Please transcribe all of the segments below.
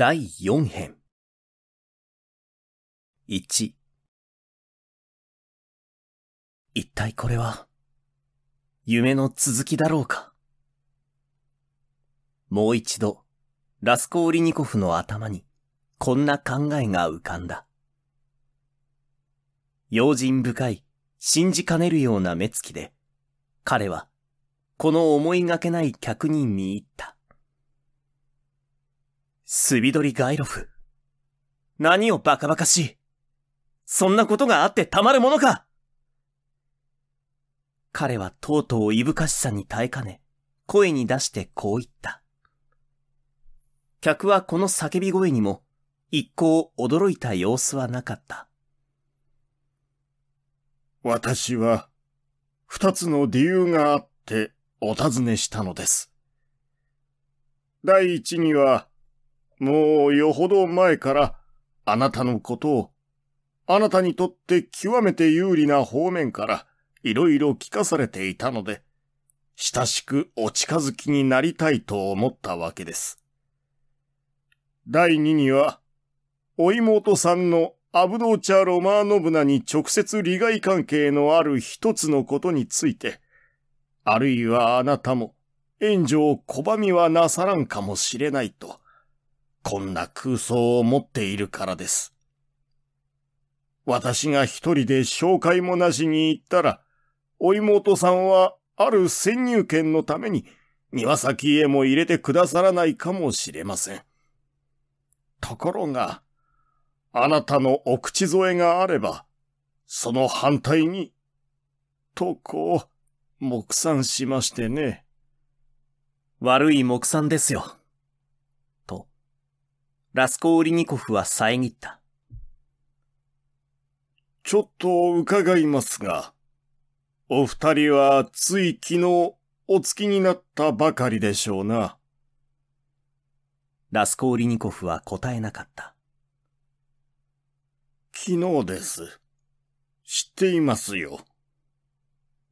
第四編一。一体これは夢の続きだろうかもう一度ラスコーリニコフの頭にこんな考えが浮かんだ用心深い信じかねるような目つきで彼はこの思いがけない客に見入ったスビドリガイロフ。何をバカバカしい。そんなことがあってたまるものか彼はとうとういぶかしさに耐えかね、声に出してこう言った。客はこの叫び声にも、一向驚いた様子はなかった。私は、二つの理由があってお尋ねしたのです。第一には、もうよほど前からあなたのことを、あなたにとって極めて有利な方面からいろいろ聞かされていたので、親しくお近づきになりたいと思ったわけです。第二には、お妹さんのアブドーチャ・ロマーノブナに直接利害関係のある一つのことについて、あるいはあなたも援助を拒みはなさらんかもしれないと、こんな空想を持っているからです。私が一人で紹介もなしに行ったら、お妹さんはある先入権のために庭先へも入れてくださらないかもしれません。ところが、あなたのお口添えがあれば、その反対に、とこう、目算しましてね。悪い目算ですよ。ラスコーリニコフは遮った。ちょっと伺いますが、お二人はつい昨日お付きになったばかりでしょうな。ラスコーリニコフは答えなかった。昨日です。知っていますよ。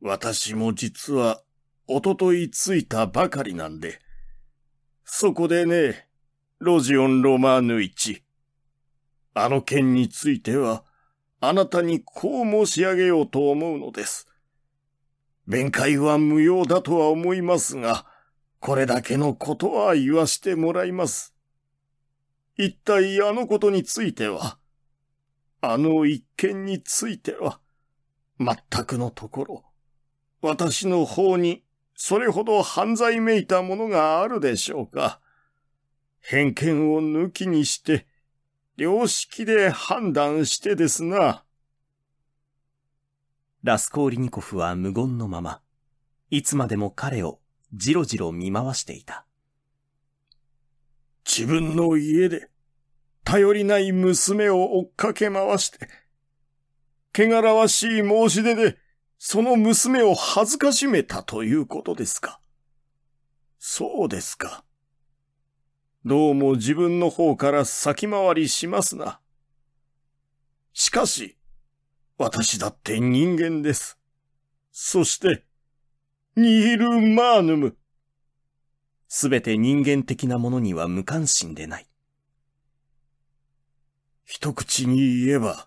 私も実は、おととい着いたばかりなんで。そこでね、ロジオン・ロマーヌ1。あの件については、あなたにこう申し上げようと思うのです。弁解は無用だとは思いますが、これだけのことは言わしてもらいます。一体あのことについては、あの一件については、全くのところ、私の方にそれほど犯罪めいたものがあるでしょうか。偏見を抜きにして、良識で判断してですな。ラスコーリニコフは無言のまま、いつまでも彼をじろじろ見回していた。自分の家で、頼りない娘を追っかけ回して、汚らわしい申し出で、その娘を恥ずかしめたということですか。そうですか。どうも自分の方から先回りしますな。しかし、私だって人間です。そして、ニール・マーヌム。すべて人間的なものには無関心でない。一口に言えば、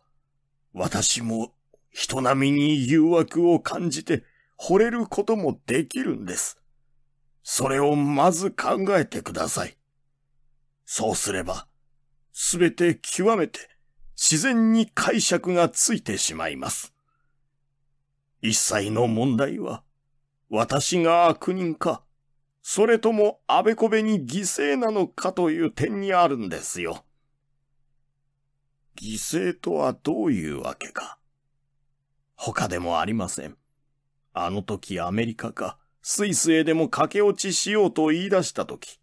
私も人並みに誘惑を感じて惚れることもできるんです。それをまず考えてください。そうすれば、すべて極めて自然に解釈がついてしまいます。一切の問題は、私が悪人か、それともあべこべに犠牲なのかという点にあるんですよ。犠牲とはどういうわけか。他でもありません。あの時アメリカか、スイスへでも駆け落ちしようと言い出した時、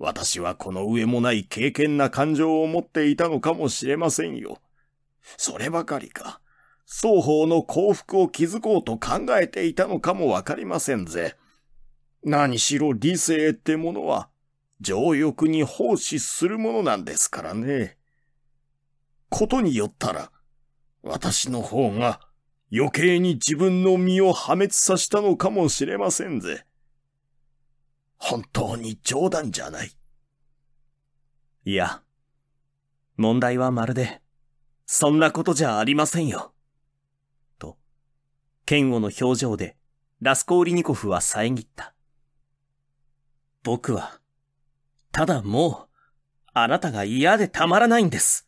私はこの上もない経験な感情を持っていたのかもしれませんよ。そればかりか、双方の幸福を築こうと考えていたのかもわかりませんぜ。何しろ理性ってものは、情欲に奉仕するものなんですからね。ことによったら、私の方が余計に自分の身を破滅させたのかもしれませんぜ。本当に冗談じゃない。いや、問題はまるで、そんなことじゃありませんよ。と、剣吾の表情で、ラスコーリニコフは遮った。僕は、ただもう、あなたが嫌でたまらないんです。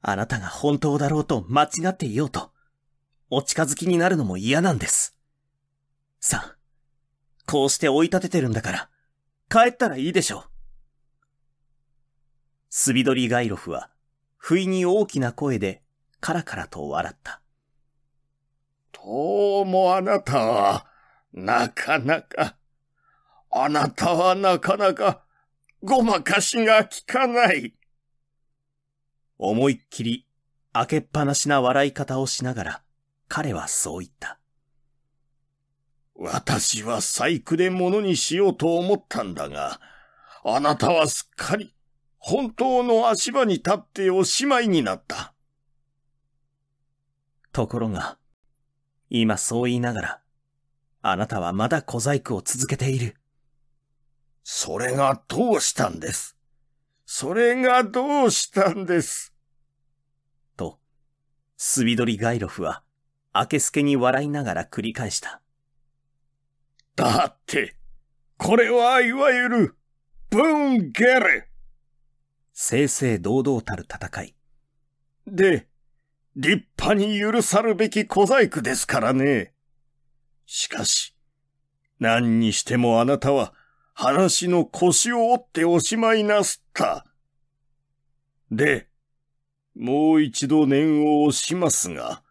あなたが本当だろうと間違っていようと、お近づきになるのも嫌なんです。さあ、こうして追い立ててるんだから、帰ったらいいでしょう。スビドリガイロフは、不意に大きな声で、カラカラと笑った。どうもあなたは、なかなか、あなたはなかなか、ごまかしが効かない。思いっきり、開けっぱなしな笑い方をしながら、彼はそう言った。私は細工で物にしようと思ったんだが、あなたはすっかり本当の足場に立っておしまいになった。ところが、今そう言いながら、あなたはまだ小細工を続けている。それがどうしたんです。それがどうしたんです。と、スビドリガイロフは、明けすけに笑いながら繰り返した。だって、これはいわゆる、ブンゲル。正々堂々たる戦い。で、立派に許さるべき小細工ですからね。しかし、何にしてもあなたは話の腰を折っておしまいなすった。で、もう一度念を押しますが、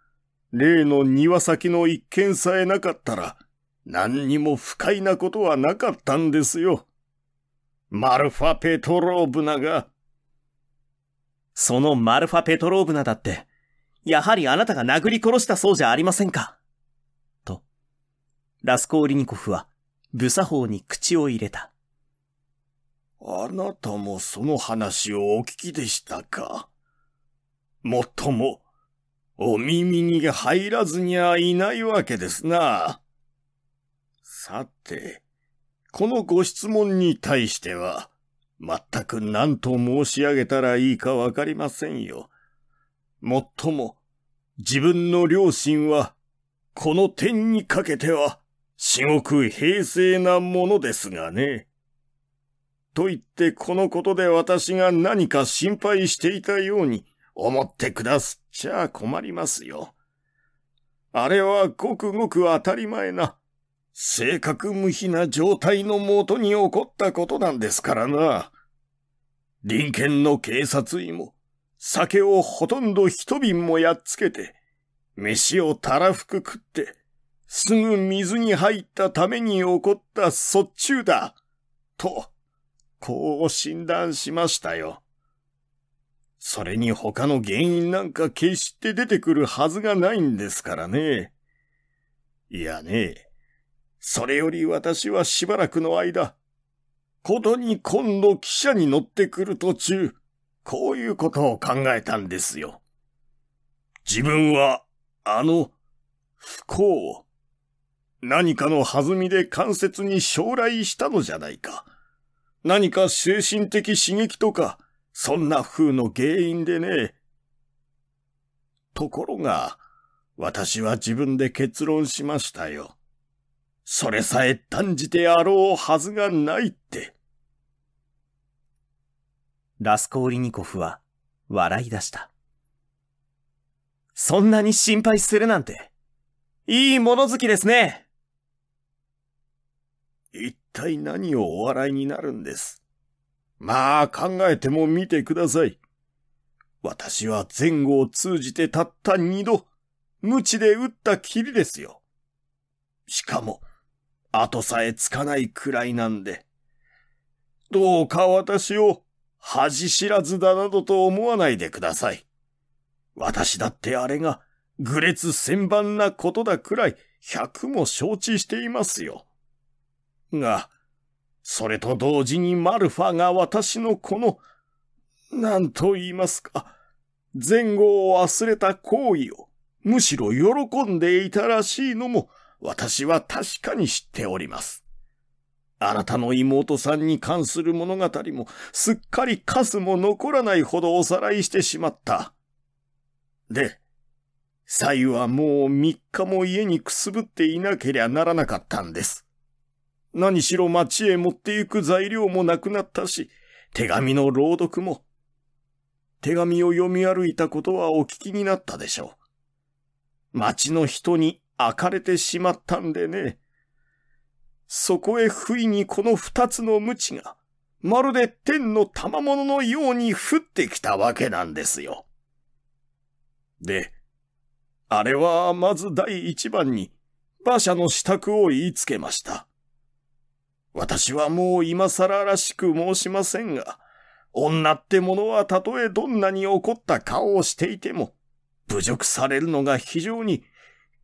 例の庭先の一件さえなかったら、何にも不快なことはなかったんですよ。マルファ・ペトローブナが。そのマルファ・ペトローブナだって、やはりあなたが殴り殺したそうじゃありませんか。と、ラスコーリニコフは、武作法に口を入れた。あなたもその話をお聞きでしたかもっとも、お耳に入らずにゃいないわけですな。さて、このご質問に対しては、全く何と申し上げたらいいかわかりませんよ。もっとも、自分の両親は、この点にかけては、至極平静なものですがね。と言ってこのことで私が何か心配していたように思ってくだすっちゃ困りますよ。あれはごくごく当たり前な性格無比な状態のもとに起こったことなんですからな。隣県の警察医も、酒をほとんど一瓶もやっつけて、飯をたらふく食って、すぐ水に入ったために起こった卒中だ、と、こう診断しましたよ。それに他の原因なんか決して出てくるはずがないんですからね。いやね、それより私はしばらくの間、ことに今度汽車に乗ってくる途中、こういうことを考えたんですよ。自分は、あの、不幸を、何かの弾みで関節に将来したのじゃないか。何か精神的刺激とか、そんな風の原因でね。ところが、私は自分で結論しましたよ。それさえ断じてあろうはずがないって。ラスコーリニコフは笑い出した。そんなに心配するなんて、いい物好きですね。一体何をお笑いになるんです。まあ考えてもみてください。私は前後を通じてたった二度、無知で打ったきりですよ。しかも、後さえつかないくらいなんで、どうか私を恥知らずだなどと思わないでください。私だってあれが、愚劣千万なことだくらい、百も承知していますよ。が、それと同時にマルファが私のこの、何と言いますか、前後を忘れた行為を、むしろ喜んでいたらしいのも、私は確かに知っております。あなたの妹さんに関する物語も、すっかりカスも残らないほどおさらいしてしまった。で、サユはもう三日も家にくすぶっていなけりゃならなかったんです。何しろ町へ持って行く材料もなくなったし、手紙の朗読も。手紙を読み歩いたことはお聞きになったでしょう。町の人に開かれてしまったんでね。そこへ不意にこの二つの無知が、まるで天の賜物のように降ってきたわけなんですよ。で、あれはまず第一番に、馬車の支度を言いつけました。私はもう今更らしく申しませんが、女ってものはたとえどんなに怒った顔をしていても、侮辱されるのが非常に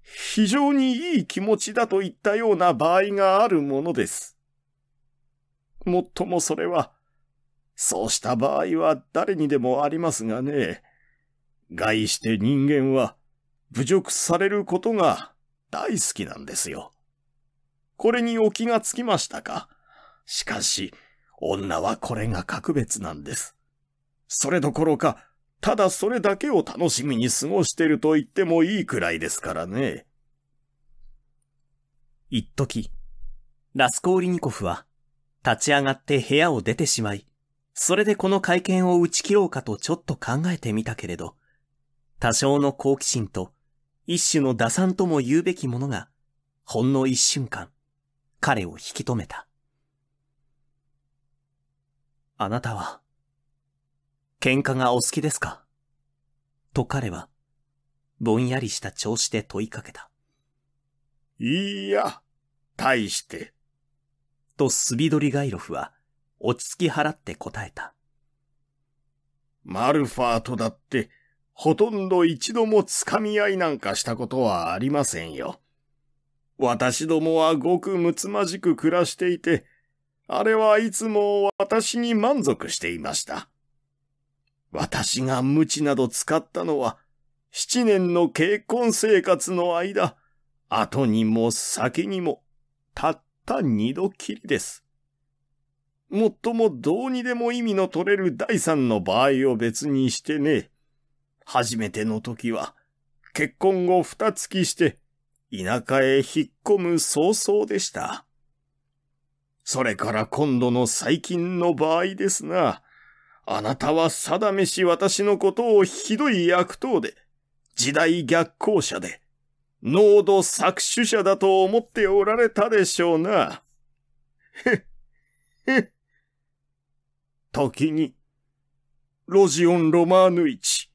非常にいい気持ちだといったような場合があるものです。もっともそれは、そうした場合は誰にでもありますがね、害して人間は侮辱されることが大好きなんですよ。これにお気がつきましたかしかし、女はこれが格別なんです。それどころか、ただそれだけを楽しみに過ごしてると言ってもいいくらいですからね。一時、ラスコーリニコフは、立ち上がって部屋を出てしまい、それでこの会見を打ち切ろうかとちょっと考えてみたけれど、多少の好奇心と、一種の打算とも言うべきものが、ほんの一瞬間、彼を引き止めた。あなたは、喧嘩がお好きですかと彼は、ぼんやりした調子で問いかけた。いいや、大して。とスビドリガイロフは、落ち着き払って答えた。マルファーとだって、ほとんど一度もつかみ合いなんかしたことはありませんよ。私どもはごくむつまじく暮らしていて、あれはいつも私に満足していました。私が無知など使ったのは、七年の結婚生活の間、後にも先にも、たった二度きりです。もっともどうにでも意味の取れる第三の場合を別にしてね。初めての時は、結婚後二月して、田舎へ引っ込む早々でした。それから今度の最近の場合ですが、あなたは定めし私のことをひどい悪党で、時代逆行者で、濃度搾取者だと思っておられたでしょうな。へ、へ。時に、ロジオン・ロマーヌチ、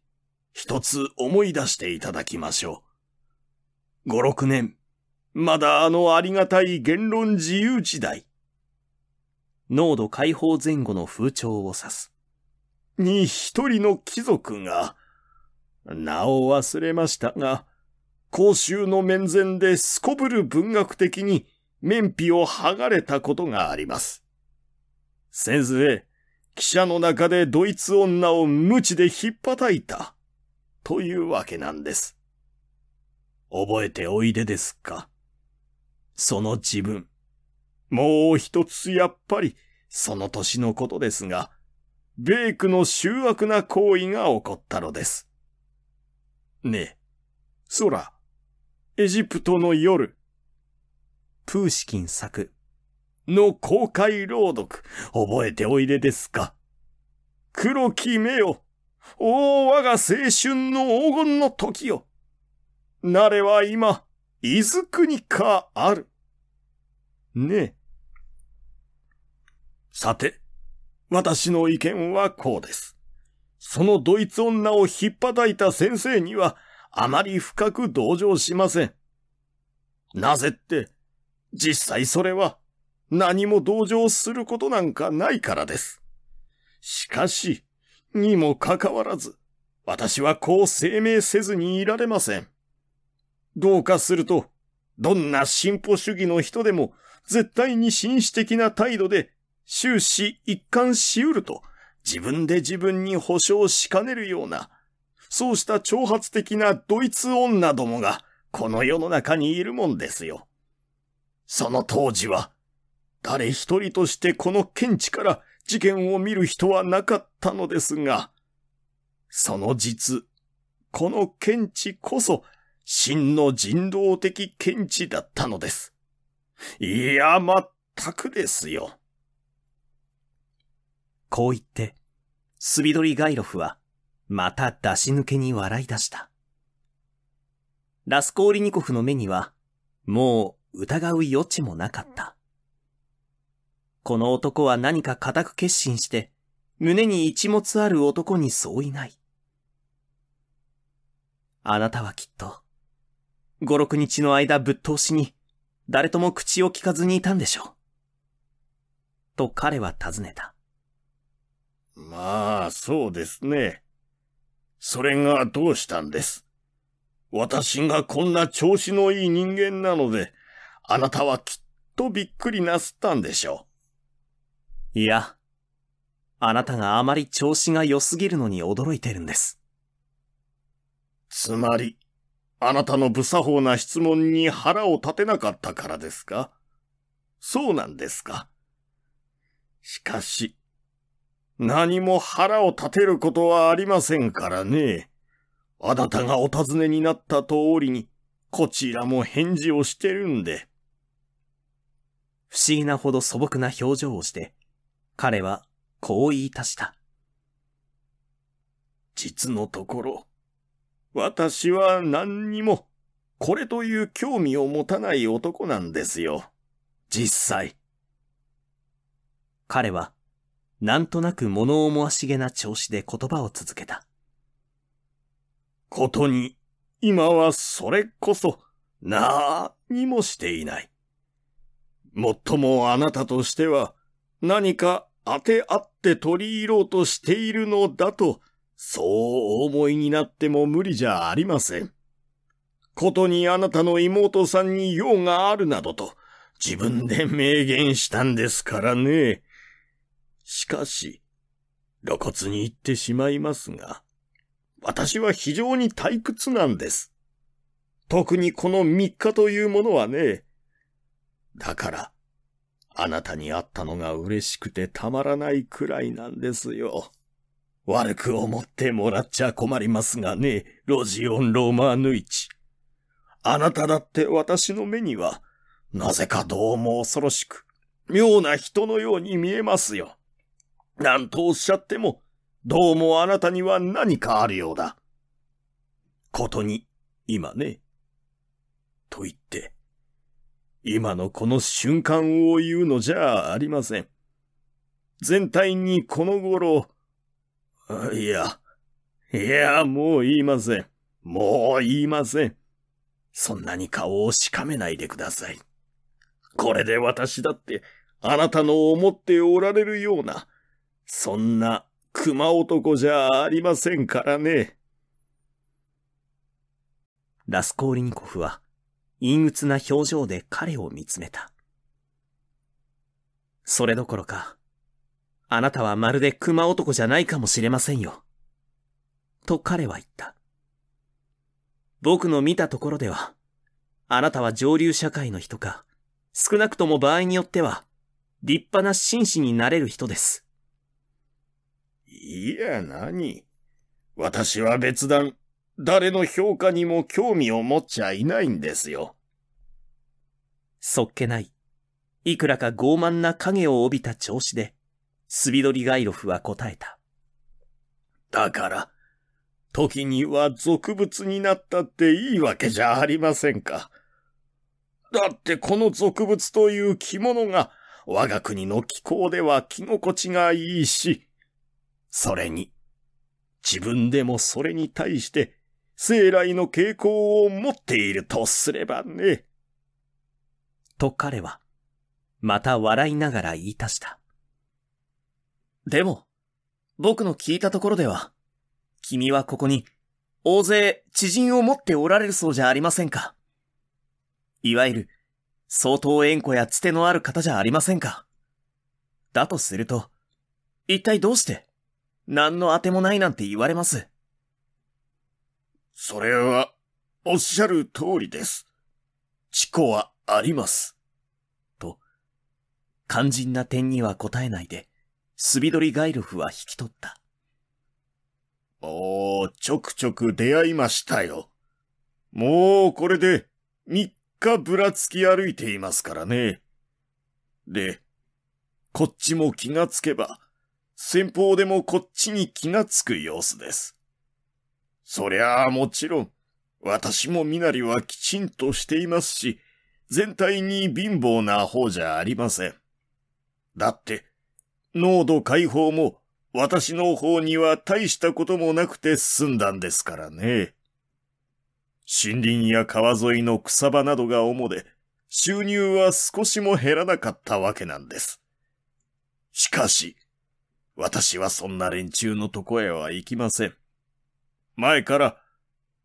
一つ思い出していただきましょう。五六年、まだあのありがたい言論自由時代。濃度解放前後の風潮を指す。に一人の貴族が、名を忘れましたが、公衆の面前ですこぶる文学的に面皮を剥がれたことがあります。先生、記者の中でドイツ女を無知で引っ叩いた、というわけなんです。覚えておいでですかその自分。もう一つやっぱり、その年のことですが、ベイクの醜悪な行為が起こったのです。ねえ、空、エジプトの夜、プーシキン作、の公開朗読、覚えておいでですか。黒き目よ、おお我が青春の黄金の時よ。なれは今、伊豆国かある。ねえ。さて、私の意見はこうです。そのドイツ女を引っ叩いた先生には、あまり深く同情しません。なぜって、実際それは、何も同情することなんかないからです。しかし、にもかかわらず、私はこう声明せずにいられません。どうかすると、どんな進歩主義の人でも、絶対に紳士的な態度で終始一貫しうると、自分で自分に保証しかねるような、そうした挑発的なドイツ女どもが、この世の中にいるもんですよ。その当時は、誰一人としてこの見地から事件を見る人はなかったのですが、その実、この見地こそ、真の人道的見地だったのです。いや、まったくですよ。こう言って、スビドリガイロフは、また出し抜けに笑い出した。ラスコーリニコフの目には、もう疑う余地もなかった。この男は何か固く決心して、胸に一物ある男に相違ない。あなたはきっと、五六日の間ぶっ通しに、誰とも口を聞かずにいたんでしょう。と彼は尋ねた。まあ、そうですね。それがどうしたんです私がこんな調子のいい人間なので、あなたはきっとびっくりなすったんでしょう。いや、あなたがあまり調子が良すぎるのに驚いてるんです。つまり、あなたの不作法な質問に腹を立てなかったからですかそうなんですかしかし、何も腹を立てることはありませんからね。あなたがお尋ねになった通りに、こちらも返事をしてるんで。不思議なほど素朴な表情をして、彼はこう言い足した。実のところ、私は何にも、これという興味を持たない男なんですよ。実際。彼は、なんとなく物思わしげな調子で言葉を続けた。ことに、今はそれこそ、なーにもしていない。もっともあなたとしては、何か当てあって取り入ろうとしているのだと、そうお思いになっても無理じゃありません。ことにあなたの妹さんに用があるなどと、自分で明言したんですからね。しかし、露骨に言ってしまいますが、私は非常に退屈なんです。特にこの3日というものはね。だから、あなたに会ったのが嬉しくてたまらないくらいなんですよ。悪く思ってもらっちゃ困りますがね、ロジオン・ローマーヌイチ。あなただって私の目には、なぜかどうも恐ろしく、妙な人のように見えますよ。なんとおっしゃっても、どうもあなたには何かあるようだ。ことに、今ね。と言って、今のこの瞬間を言うのじゃありません。全体にこの頃、いや、いや、もう言いません。もう言いません。そんなに顔をしかめないでください。これで私だって、あなたの思っておられるような、そんな熊男じゃありませんからね。ラスコーリニコフは陰鬱な表情で彼を見つめた。それどころか、あなたはまるで熊男じゃないかもしれませんよ。と彼は言った。僕の見たところでは、あなたは上流社会の人か、少なくとも場合によっては、立派な紳士になれる人です。いや何。私は別段、誰の評価にも興味を持っちゃいないんですよ。そっけない。いくらか傲慢な影を帯びた調子で、スビドリガイロフは答えた。だから、時には俗物になったっていいわけじゃありませんか。だってこの俗物という着物が我が国の気候では着心地がいいし、それに、自分でもそれに対して、生来の傾向を持っているとすればね。と彼は、また笑いながら言い足した。でも、僕の聞いたところでは、君はここに、大勢知人を持っておられるそうじゃありませんか。いわゆる、相当縁故やつてのある方じゃありませんか。だとすると、一体どうして何の当てもないなんて言われます。それは、おっしゃる通りです。事故はあります。と、肝心な点には答えないで、スビドリガイロフは引き取った。おー、ちょくちょく出会いましたよ。もうこれで3日ぶらつき歩いていますからね。で、こっちも気がつけば、先方でもこっちに気がつく様子です。そりゃあもちろん、私も身なりはきちんとしていますし、全体に貧乏な方じゃありません。だって、濃度解放も私の方には大したこともなくて済んだんですからね。森林や川沿いの草場などが主で、収入は少しも減らなかったわけなんです。しかし、私はそんな連中のとこへは行きません。前から、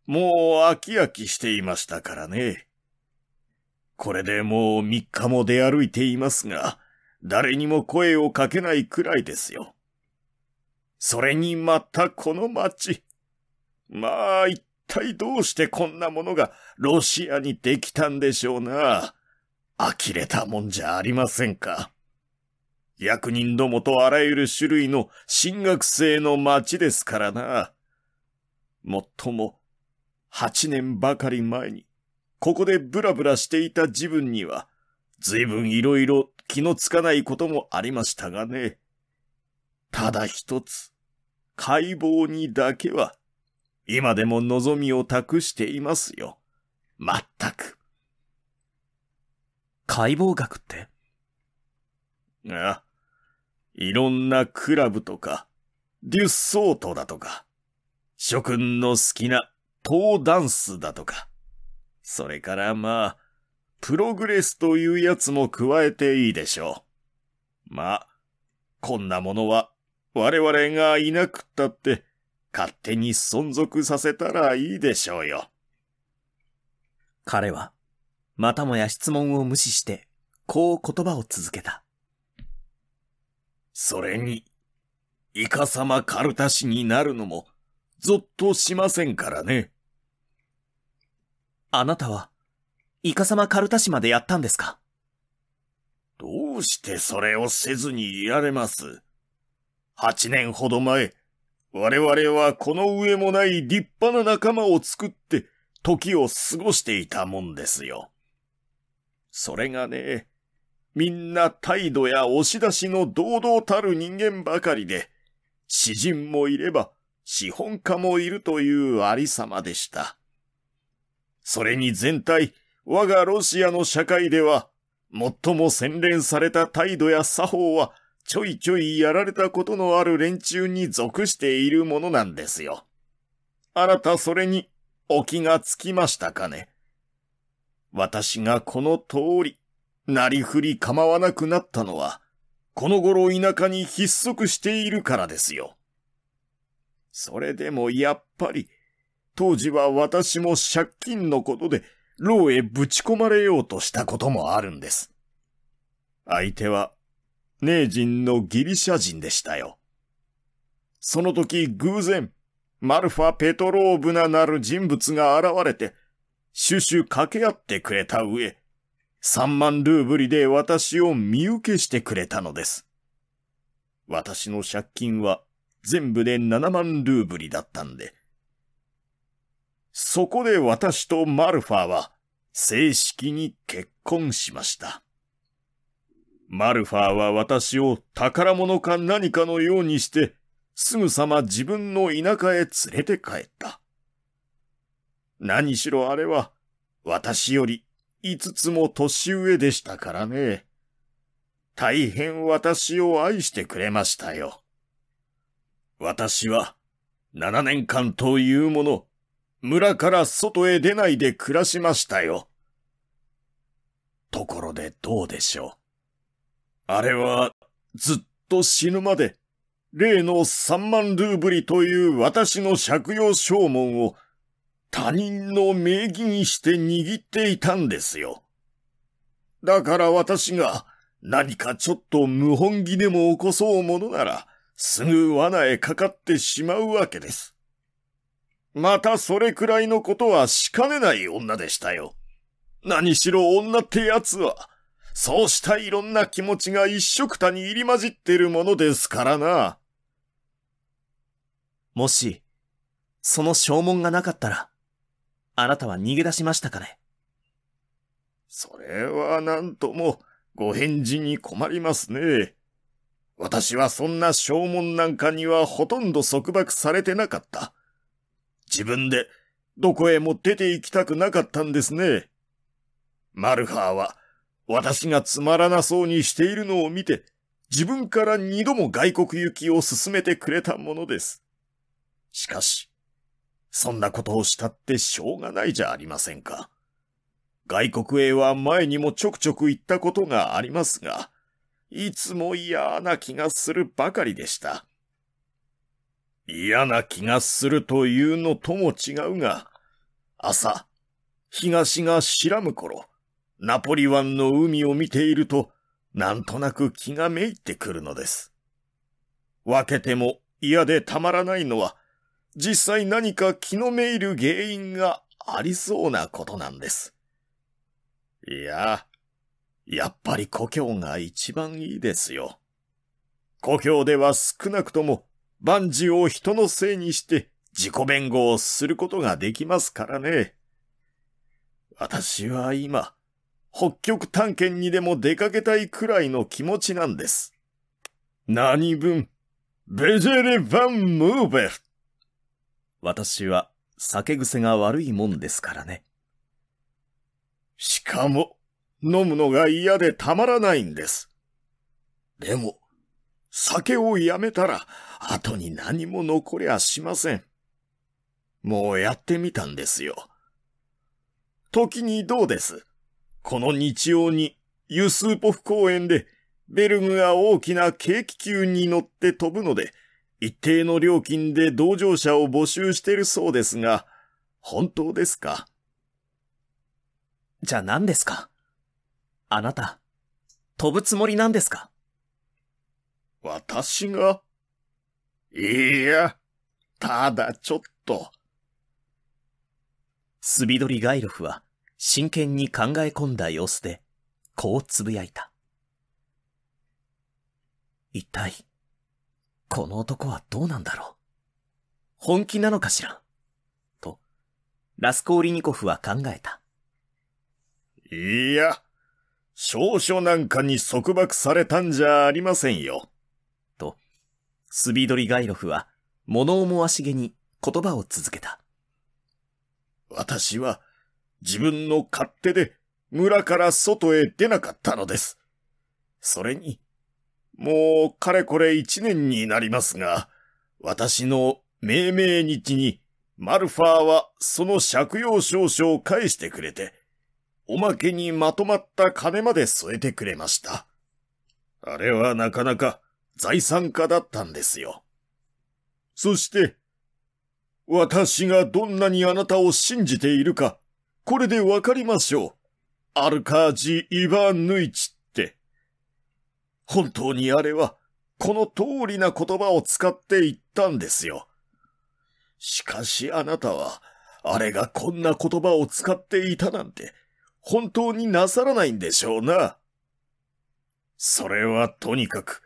もう飽き飽きしていましたからね。これでもう3日も出歩いていますが、誰にも声をかけないくらいですよ。それにまたこの町。まあ、一体どうしてこんなものがロシアにできたんでしょうな。呆れたもんじゃありませんか。役人どもとあらゆる種類の進学生の町ですからな。もっとも、八年ばかり前に、ここでブラブラしていた自分には、随分いろいろ気のつかないこともありましたがね。ただ一つ、解剖にだけは、今でも望みを託していますよ。まったく。解剖学ってああ。いろんなクラブとか、デュッソートだとか、諸君の好きなトーダンスだとか、それからまあ、プログレスというやつも加えていいでしょう。まあ、こんなものは我々がいなくったって勝手に存続させたらいいでしょうよ。彼は、またもや質問を無視して、こう言葉を続けた。それに、イカ様カルタ氏になるのも、ぞっとしませんからね。あなたは、イカ様カルタ氏までやったんですかどうしてそれをせずにいられます八年ほど前、我々はこの上もない立派な仲間を作って時を過ごしていたもんですよ。それがね、みんな態度や押し出しの堂々たる人間ばかりで、詩人もいれば、資本家もいるというありさまでした。それに全体、我がロシアの社会では、最も洗練された態度や作法は、ちょいちょいやられたことのある連中に属しているものなんですよ。あなたそれにお気がつきましたかね。私がこの通り、なりふり構わなくなったのは、この頃田舎に必足しているからですよ。それでもやっぱり、当時は私も借金のことで、牢へぶち込まれようとしたこともあるんです。相手は、名人のギリシャ人でしたよ。その時偶然、マルファ・ペトローブナなる人物が現れて、シュシュ掛け合ってくれた上、3万ルーブリで私を見受けしてくれたのです。私の借金は全部で7万ルーブリだったんで。そこで私とマルファーは正式に結婚しました。マルファーは私を宝物か何かのようにして、すぐさま自分の田舎へ連れて帰った。何しろあれは、私より5つも年上でしたからね。大変私を愛してくれましたよ。私は、7年間というもの、村から外へ出ないで暮らしましたよ。ところでどうでしょう。あれは、ずっと死ぬまで、例の3万ルーブリという私の借用証文を他人の名義にして握っていたんですよ。だから私が何かちょっと無本気でも起こそうものなら、すぐ罠へかかってしまうわけです。またそれくらいのことはしかねない女でしたよ。何しろ女ってやつは、そうしたいろんな気持ちが一色たに入り混じってるものですからな。もし、その証文がなかったら、あなたは逃げ出しましたかねそれはなんともご返事に困りますね。私はそんな証文なんかにはほとんど束縛されてなかった。自分でどこへも出て行きたくなかったんですね。マルハーは私がつまらなそうにしているのを見て自分から二度も外国行きを進めてくれたものです。しかし、そんなことをしたってしょうがないじゃありませんか。外国へは前にもちょくちょく行ったことがありますが、いつも嫌な気がするばかりでした。嫌な気がするというのとも違うが、朝、東が白む頃、ナポリ湾の海を見ていると、なんとなく気がめいってくるのです。分けても嫌でたまらないのは、実際何か気のめいる原因がありそうなことなんです。いや、やっぱり故郷が一番いいですよ。故郷では少なくとも万事を人のせいにして自己弁護をすることができますからね。私は今、北極探検にでも出かけたいくらいの気持ちなんです。何分、ベジェレ・ヴァン・ムーベル私は酒癖が悪いもんですからね。しかも、飲むのが嫌でたまらないんです。でも、酒をやめたら、後に何も残りゃしません。もうやってみたんですよ。時にどうですこの日曜に、ユスーポフ公園で、ベルグが大きなケーキ球に乗って飛ぶので、一定の料金で同乗者を募集してるそうですが、本当ですかじゃあ何ですかあなた、飛ぶつもりなんですか私がいや、ただちょっと。スビドリガイロフは真剣に考え込んだ様子で、こうつぶやいた。一体、この男はどうなんだろう。本気なのかしらと、ラスコーリニコフは考えた。いや、少々なんかに束縛されたんじゃありませんよ。と、スビドリガイロフは物思わしげに言葉を続けた。私は自分の勝手で村から外へ出なかったのです。それに、もうかれこれ一年になりますが、私の命名日にマルファーはその借用証書を返してくれて、おまけにまとまった金まで添えてくれました。あれはなかなか財産家だったんですよ。そして、私がどんなにあなたを信じているか、これでわかりましょう。アルカージ・イヴァンヌイチ本当にあれは、この通りな言葉を使って言ったんですよ。しかしあなたは、あれがこんな言葉を使っていたなんて、本当になさらないんでしょうな。それはとにかく、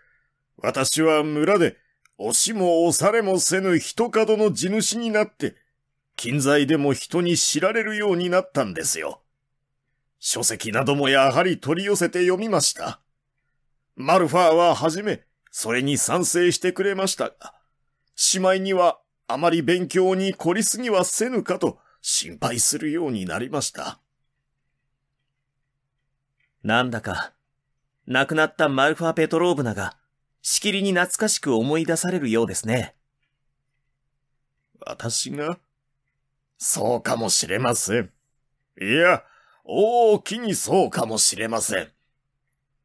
私は村で、押しも押されもせぬ人角の地主になって、近在でも人に知られるようになったんですよ。書籍などもやはり取り寄せて読みました。マルファーははじめ、それに賛成してくれましたが、しまいにはあまり勉強に凝りすぎはせぬかと心配するようになりました。なんだか、亡くなったマルファ・ペトローブナが、しきりに懐かしく思い出されるようですね。私がそうかもしれません。いや、大きにそうかもしれません。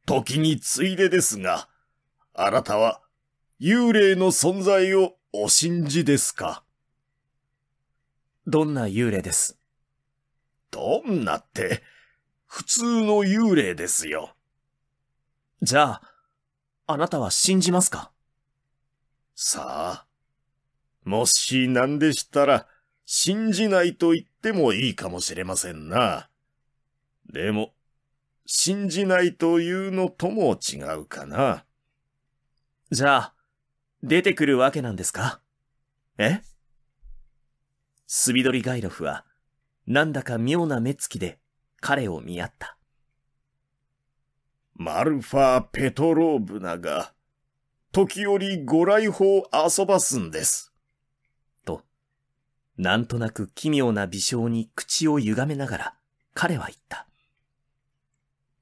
時についでですが、あなたは幽霊の存在をお信じですかどんな幽霊ですどんなって、普通の幽霊ですよ。じゃあ、あなたは信じますかさあ、もし何でしたら、信じないと言ってもいいかもしれませんな。でも、信じないというのとも違うかな。じゃあ、出てくるわけなんですかえスビドリガイロフは、なんだか妙な目つきで彼を見合った。マルファー・ペトローブナが、時折ご来訪遊ばすんです。と、なんとなく奇妙な微笑に口を歪めながら彼は言った。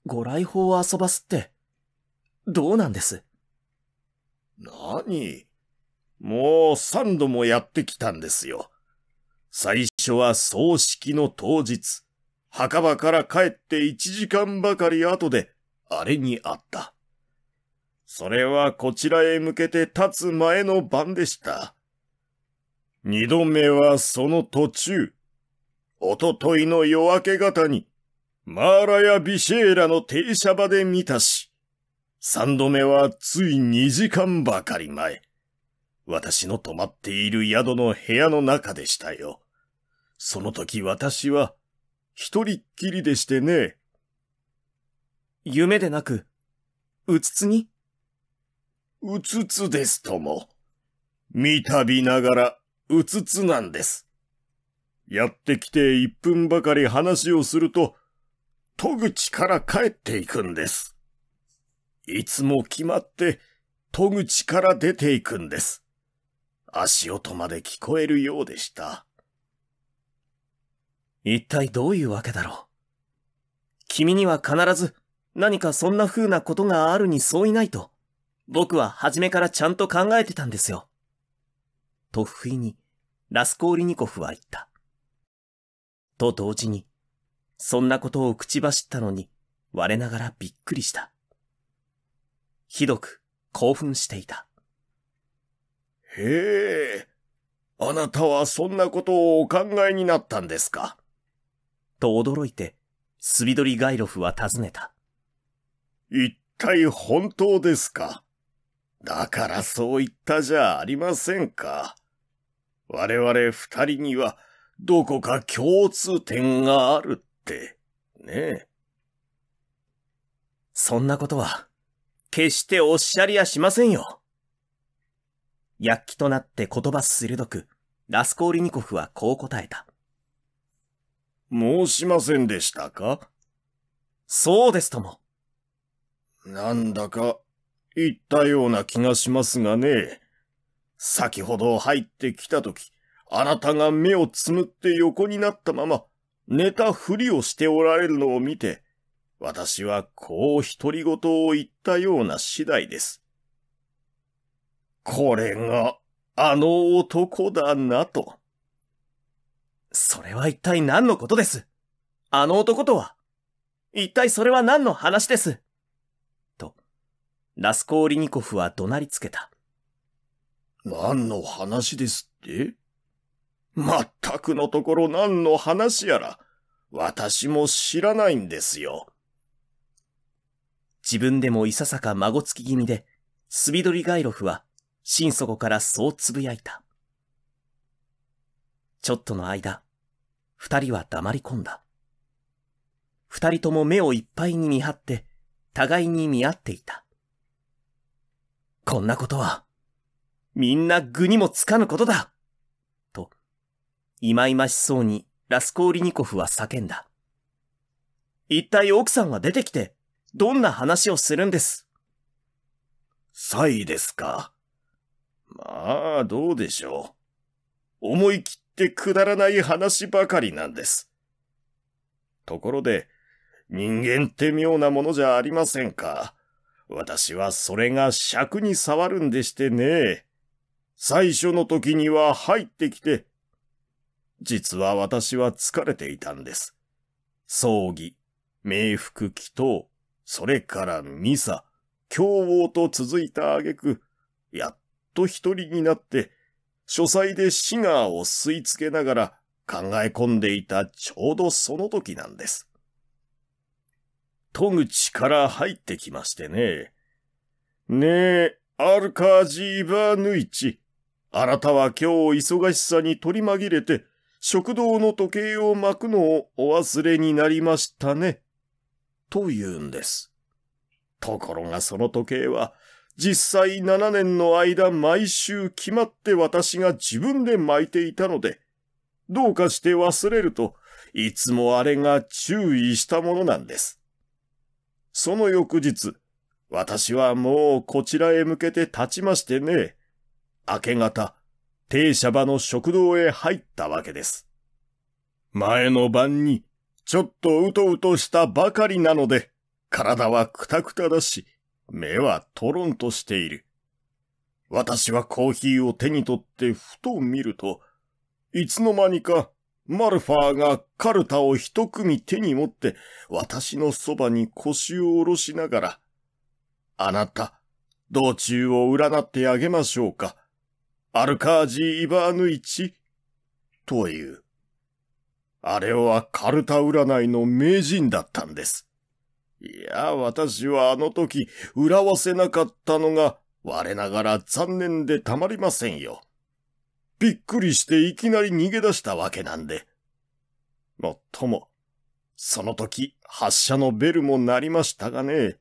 ご来訪を遊ばすって、どうなんです何もう三度もやってきたんですよ。最初は葬式の当日、墓場から帰って一時間ばかり後で、あれにあった。それはこちらへ向けて立つ前の晩でした。二度目はその途中、おとといの夜明け方に、マーラやビシエラの停車場で見たし、三度目はつい二時間ばかり前、私の泊まっている宿の部屋の中でしたよ。その時私は、一人っきりでしてね。夢でなく、うつつにうつつですとも。見たびながら、うつつなんです。やってきて一分ばかり話をすると、戸口から帰っていくんです。いつも決まって戸口から出ていくんです。足音まで聞こえるようでした。一体どういうわけだろう。君には必ず何かそんな風なことがあるにそういないと、僕は初めからちゃんと考えてたんですよ。と不意にラスコーリニコフは言った。と同時に、そんなことを口走ったのに、我ながらびっくりした。ひどく興奮していた。へえ、あなたはそんなことをお考えになったんですか。と驚いて、スビドリガイロフは尋ねた。一体本当ですかだからそう言ったじゃありませんか。我々二人にはどこか共通点があるって、、ねえ。そんなことは、決しておっしゃりやしませんよ。躍起となって言葉鋭く、ラスコーリニコフはこう答えた。申しませんでしたかそうですとも。なんだか、言ったような気がしますがね。先ほど入ってきたとき、あなたが目をつむって横になったまま、寝たふりをしておられるのを見て、私はこう独り言を言ったような次第です。これがあの男だなと。それは一体何のことですあの男とは一体それは何の話ですと、ラスコーリニコフは怒鳴りつけた。何の話ですってまったくのところ何の話やら、私も知らないんですよ。自分でもいささか孫つき気味で、スビドリガイロフは、心底からそうつぶやいた。ちょっとの間、二人は黙り込んだ。二人とも目をいっぱいに見張って、互いに見合っていた。こんなことは、みんな具にもつかぬことだいまいましそうにラスコーリニコフは叫んだ。一体奥さんは出てきて、どんな話をするんですサイですか。まあ、どうでしょう。思い切ってくだらない話ばかりなんです。ところで、人間って妙なものじゃありませんか。私はそれが尺に触るんでしてね。最初の時には入ってきて、実は私は疲れていたんです。葬儀、冥福祈祷、それからミサ、凶暴と続いた挙句、やっと一人になって、書斎でシガーを吸い付けながら考え込んでいたちょうどその時なんです。戸口から入ってきましてね。ねえ、アルカジーバーヌイチ。あなたは今日忙しさに取り紛れて、食堂の時計を巻くのをお忘れになりましたね。と言うんです。ところがその時計は、実際7年の間毎週決まって私が自分で巻いていたので、どうかして忘れると、いつもあれが注意したものなんです。その翌日、私はもうこちらへ向けて立ちましてね、明け方、停車場の食堂へ入ったわけです。前の晩に、ちょっとうとうとしたばかりなので、体はくたくただし、目はトロンとしている。私はコーヒーを手に取ってふと見ると、いつの間にかマルファーがカルタを一組手に持って私のそばに腰を下ろしながら、あなた、道中を占ってあげましょうか。アルカージー・イバーヌイチという。あれはカルタ占いの名人だったんです。いや、私はあの時、裏わせなかったのが、我ながら残念でたまりませんよ。びっくりしていきなり逃げ出したわけなんで。もっとも、その時、発射のベルも鳴りましたがね。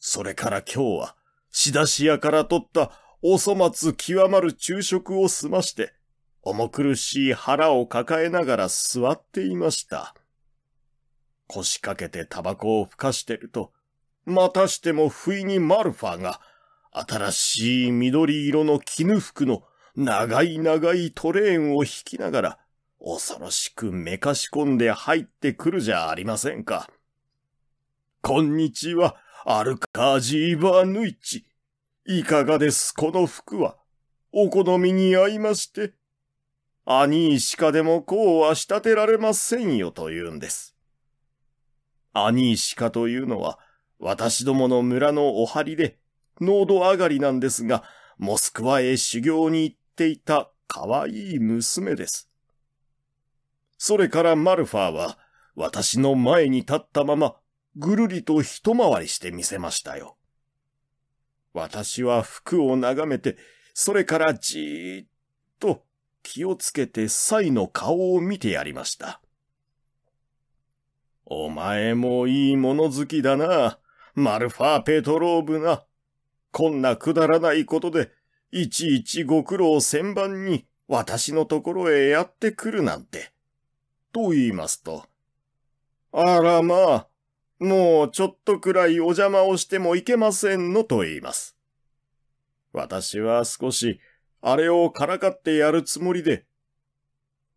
それから今日は、仕出し屋から取ったお粗末極まる昼食を済まして、重苦しい腹を抱えながら座っていました。腰掛けてタバコをふかしてると、またしても不意にマルファが、新しい緑色の絹服の長い長いトレーンを引きながら、恐ろしくめかし込んで入ってくるじゃありませんか。こんにちは、アルカージーバーヌイチ。いかがです、この服は。お好みに合いまして。兄石かでもこうは仕立てられませんよと言うんです。兄石かというのは、私どもの村のお張りで、濃度上がりなんですが、モスクワへ修行に行っていた可愛い娘です。それからマルファーは、私の前に立ったまま、ぐるりと一回りしてみせましたよ。私は服を眺めて、それからじーっと気をつけてサの顔を見てやりました。お前もいいもの好きだな、マルファー・ペトローブな。こんなくだらないことで、いちいちご苦労千番に私のところへやってくるなんて。と言いますと、あらまあ、もうちょっとくらいお邪魔をしてもいけませんのと言います。私は少し、あれをからかってやるつもりで、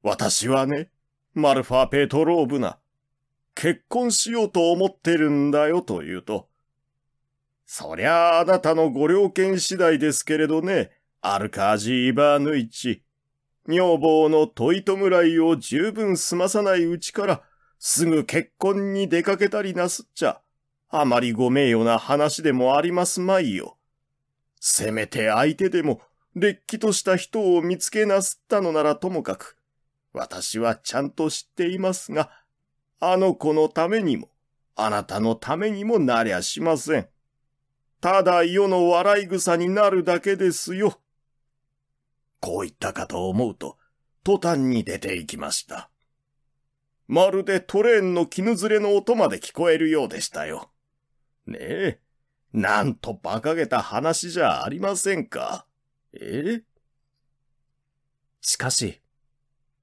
私はね、マルファ・ペトローブナ、結婚しようと思ってるんだよと言うと、そりゃああなたのご了見次第ですけれどね、アルカージ・イバーヌイチ、女房のトイトムライを十分済まさないうちから、すぐ結婚に出かけたりなすっちゃ、あまりご名誉な話でもありますまいよ。せめて相手でも、れっきとした人を見つけなすったのならともかく、私はちゃんと知っていますが、あの子のためにも、あなたのためにもなりゃしません。ただ世の笑い草になるだけですよ。こう言ったかと思うと、途端に出て行きました。まるでトレーンの絹ずれの音まで聞こえるようでしたよ。ねえ。なんと馬鹿げた話じゃありませんか。えしかし、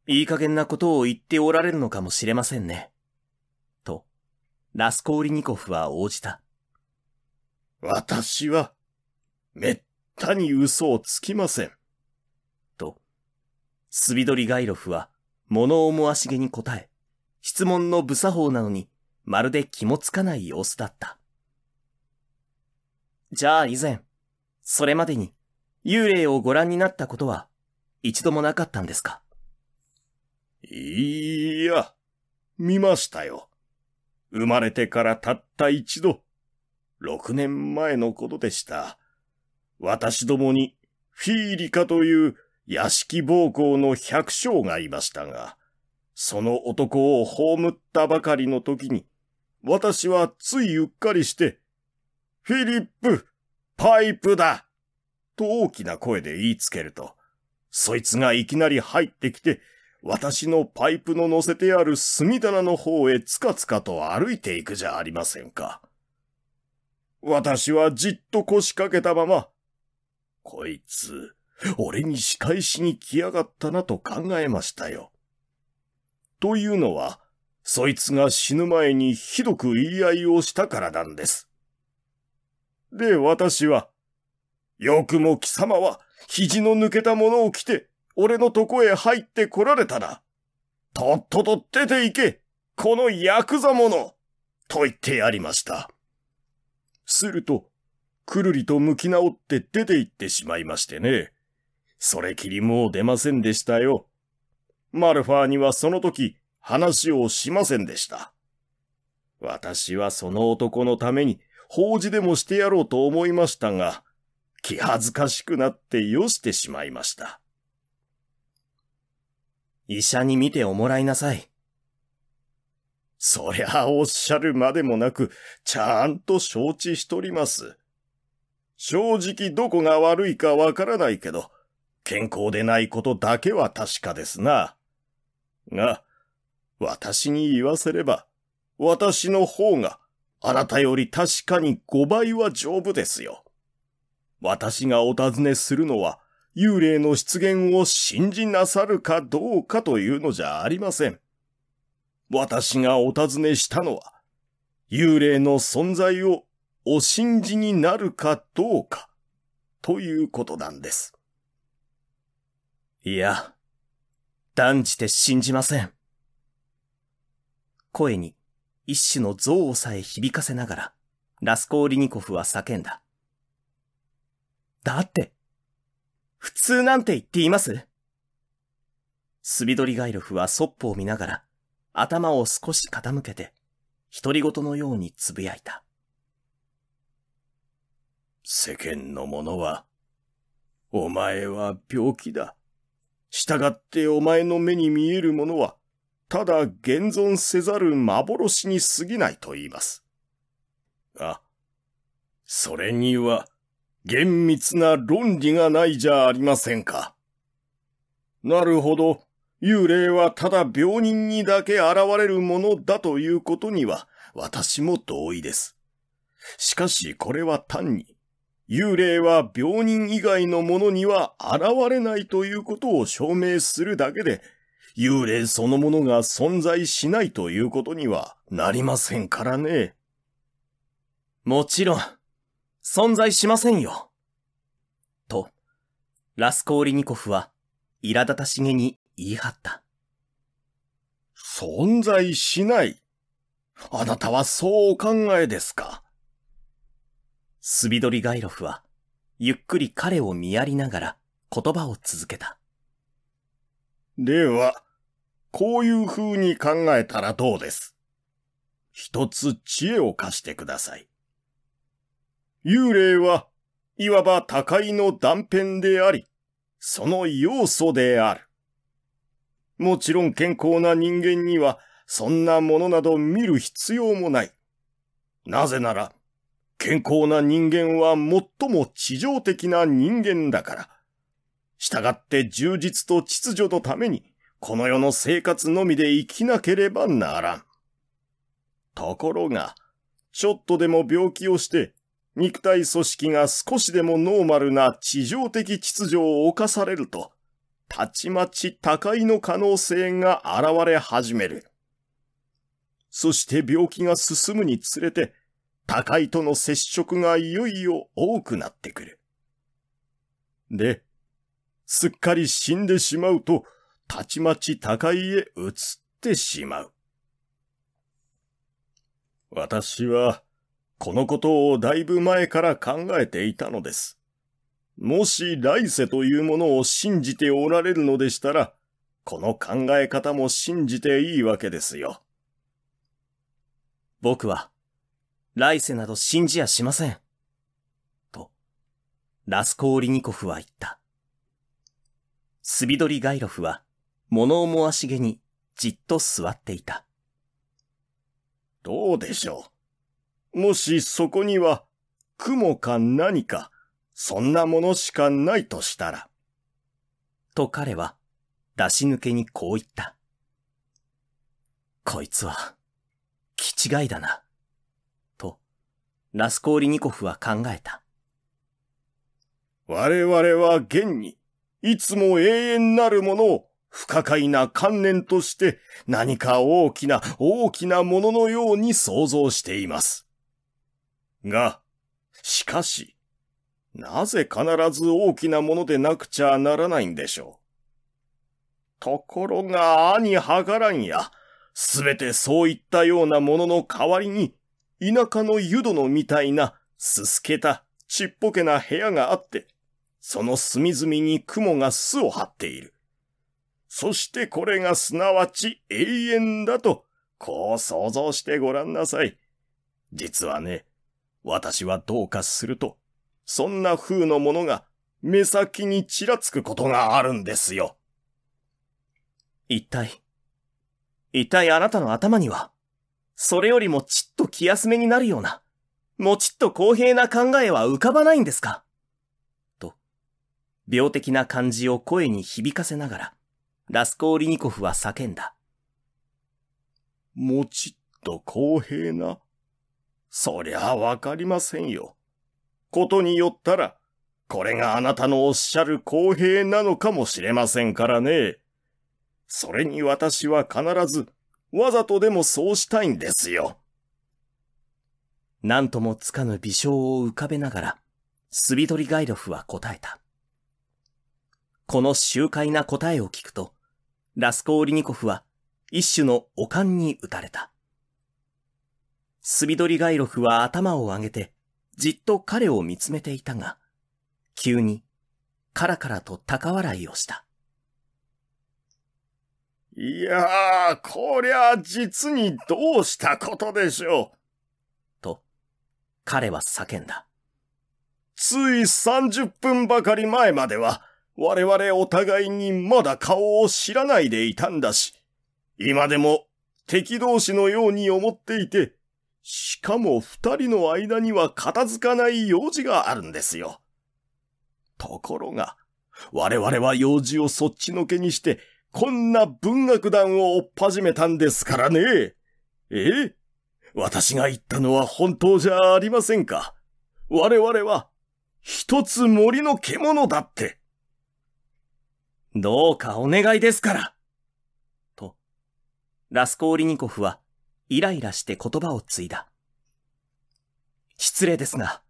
いい加減なことを言っておられるのかもしれませんね。と、ラスコーリニコフは応じた。私は、めったに嘘をつきません。と、スビドリガイロフは物思わしげに答え、質問の無作法なのに、まるで気もつかない様子だった。じゃあ以前、それまでに幽霊をご覧になったことは一度もなかったんですかいや、見ましたよ。生まれてからたった一度、六年前のことでした。私どもにフィーリカという屋敷暴行の百姓がいましたが、その男を葬ったばかりの時に、私はついうっかりして、フィリップ、パイプだと大きな声で言いつけると、そいつがいきなり入ってきて、私のパイプの乗せてある炭棚の方へつかつかと歩いていくじゃありませんか。私はじっと腰掛けたまま、こいつ、俺に仕返しに来やがったなと考えましたよ。というのは、そいつが死ぬ前にひどく言い合いをしたからなんです。で、私は、よくも貴様は肘の抜けたものを着て、俺のとこへ入って来られたら、とっとと出て行けこのヤクザ者と言ってやりました。すると、くるりと向き直って出て行ってしまいましてね。それきりもう出ませんでしたよ。マルファーにはその時話をしませんでした。私はその男のために法事でもしてやろうと思いましたが、気恥ずかしくなってよしてしまいました。医者に見ておもらいなさい。そりゃおっしゃるまでもなく、ちゃんと承知しとります。正直どこが悪いかわからないけど、健康でないことだけは確かですな。が、私に言わせれば、私の方が、あなたより確かに5倍は丈夫ですよ。私がお尋ねするのは、幽霊の出現を信じなさるかどうかというのじゃありません。私がお尋ねしたのは、幽霊の存在をお信じになるかどうか、ということなんです。いや、断じて信じません。声に一種の憎悪さえ響かせながら、ラスコーリニコフは叫んだ。だって、普通なんて言っていますスビドリガイロフはそっぽを見ながら、頭を少し傾けて、独り言のように呟いた。世間の者は、お前は病気だ。従ってお前の目に見えるものは、ただ現存せざる幻に過ぎないと言います。あ、それには、厳密な論理がないじゃありませんか。なるほど。幽霊はただ病人にだけ現れるものだということには、私も同意です。しかしこれは単に、幽霊は病人以外のものには現れないということを証明するだけで、幽霊そのものが存在しないということにはなりませんからね。もちろん、存在しませんよ。と、ラスコーリニコフは、苛立たしげに言い張った。存在しないあなたはそうお考えですかスビドリガイロフは、ゆっくり彼を見やりながら言葉を続けた。では、こういう風に考えたらどうです一つ知恵を貸してください。幽霊は、いわば高いの断片であり、その要素である。もちろん健康な人間には、そんなものなど見る必要もない。なぜなら、健康な人間は最も地上的な人間だから。従って充実と秩序のために、この世の生活のみで生きなければならん。ところが、ちょっとでも病気をして、肉体組織が少しでもノーマルな地上的秩序を犯されると、たちまち他界の可能性が現れ始める。そして病気が進むにつれて、高いとの接触がいよいよ多くなってくる。で、すっかり死んでしまうと、たちまち高いへ移ってしまう。私は、このことをだいぶ前から考えていたのです。もし来世というものを信じておられるのでしたら、この考え方も信じていいわけですよ。僕は、来世など信じやしません。と、ラスコーリニコフは言った。スビドリガイロフは物思わしげにじっと座っていた。どうでしょう。もしそこには雲か何か、そんなものしかないとしたら。と彼は出し抜けにこう言った。こいつは、気違いだな。ラスコーリニコフは考えた。我々は現に、いつも永遠なるものを不可解な観念として何か大きな大きなもののように想像しています。が、しかし、なぜ必ず大きなものでなくちゃならないんでしょう。ところが、兄はがらんや、すべてそういったようなものの代わりに、田舎の湯殿みたいな、すすけた、ちっぽけな部屋があって、その隅々に雲が巣を張っている。そしてこれがすなわち永遠だと、こう想像してごらんなさい。実はね、私はどうかすると、そんな風のものが目先にちらつくことがあるんですよ。一体、一体あなたの頭にはそれよりもちっと気休めになるような、もちっと公平な考えは浮かばないんですかと、病的な感じを声に響かせながら、ラスコーリニコフは叫んだ。もちっと公平な。そりゃわかりませんよ。ことによったら、これがあなたのおっしゃる公平なのかもしれませんからね。それに私は必ず、わざとでもそうしたいんですよ。何ともつかぬ微笑を浮かべながら、スビトリガイロフは答えた。この集回な答えを聞くと、ラスコーリニコフは一種のおかんに打たれた。スビドリガイロフは頭を上げて、じっと彼を見つめていたが、急に、カラカラと高笑いをした。いやあ、こりゃ実にどうしたことでしょう。と、彼は叫んだ。つい30分ばかり前までは、我々お互いにまだ顔を知らないでいたんだし、今でも敵同士のように思っていて、しかも二人の間には片付かない用事があるんですよ。ところが、我々は用事をそっちのけにして、こんな文学団を追っ始めたんですからね。え私が言ったのは本当じゃありませんか。我々は、一つ森の獣だって。どうかお願いですから。と、ラスコーリニコフは、イライラして言葉を継いだ。失礼ですが、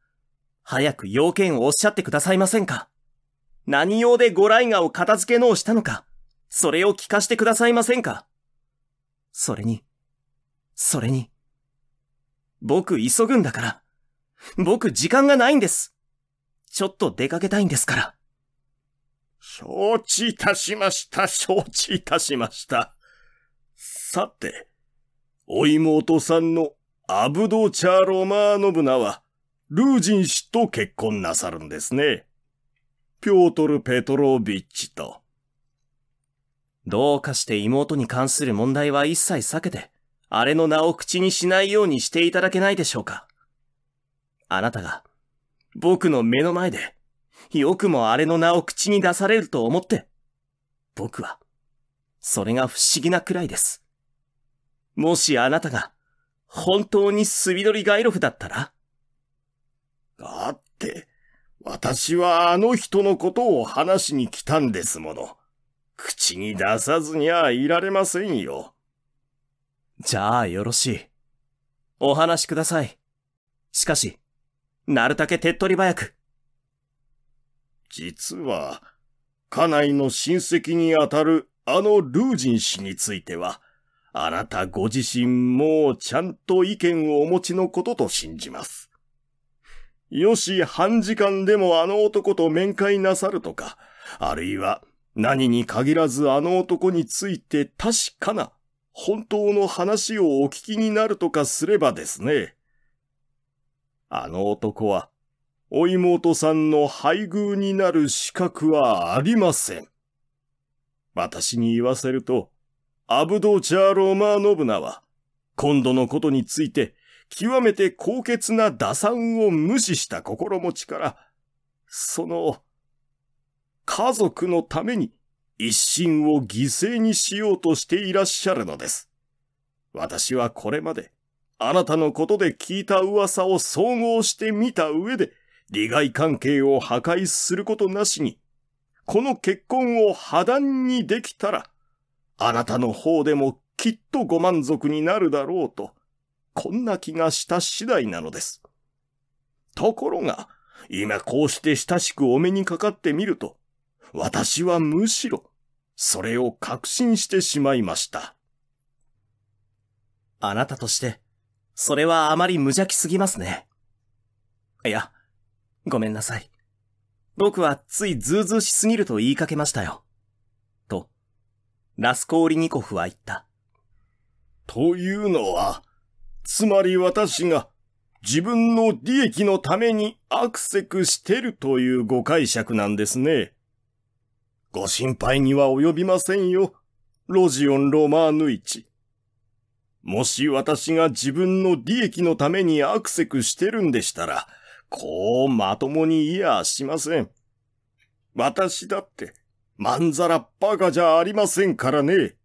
早く要件をおっしゃってくださいませんか。何用でご来賀を片付けのをしたのか。それを聞かしてくださいませんかそれに、それに、僕急ぐんだから。僕時間がないんです。ちょっと出かけたいんですから。承知いたしました、承知いたしました。さて、お妹さんのアブドチャーロマーノブナは、ルージン氏と結婚なさるんですね。ピョートル・ペトロービッチと。どうかして妹に関する問題は一切避けて、あれの名を口にしないようにしていただけないでしょうか。あなたが、僕の目の前で、よくもあれの名を口に出されると思って、僕は、それが不思議なくらいです。もしあなたが、本当にスビドリガイロフだったらだって、私はあの人のことを話しに来たんですもの。口に出さずにゃいられませんよ。じゃあよろしい。お話しください。しかし、なるたけ手っ取り早く。実は、家内の親戚にあたるあのルージン氏については、あなたご自身もちゃんと意見をお持ちのことと信じます。よし半時間でもあの男と面会なさるとか、あるいは何に限らずあの男について確かな、本当の話をお聞きになるとかすればですね。あの男は、お妹さんの配偶になる資格はありません。私に言わせると、アブド・チャーローマーノブナは、今度のことについて、極めて高潔な打算を無視した心持ちから、その、家族のために一心を犠牲にしようとしていらっしゃるのです。私はこれまで、あなたのことで聞いた噂を総合してみた上で、利害関係を破壊することなしに、この結婚を破談にできたら、あなたの方でもきっとご満足になるだろうと、こんな気がした次第なのです。ところが、今こうして親しくお目にかかってみると、私はむしろ、それを確信してしまいました。あなたとして、それはあまり無邪気すぎますね。いや、ごめんなさい。僕はついズーズーしすぎると言いかけましたよ。と、ラスコーリニコフは言った。というのは、つまり私が自分の利益のためにアクセクしてるというご解釈なんですね。ご心配には及びませんよ、ロジオン・ロマーヌチ。もし私が自分の利益のためにアクセクしてるんでしたら、こうまともに言やしません。私だって、まんざらバカじゃありませんからね。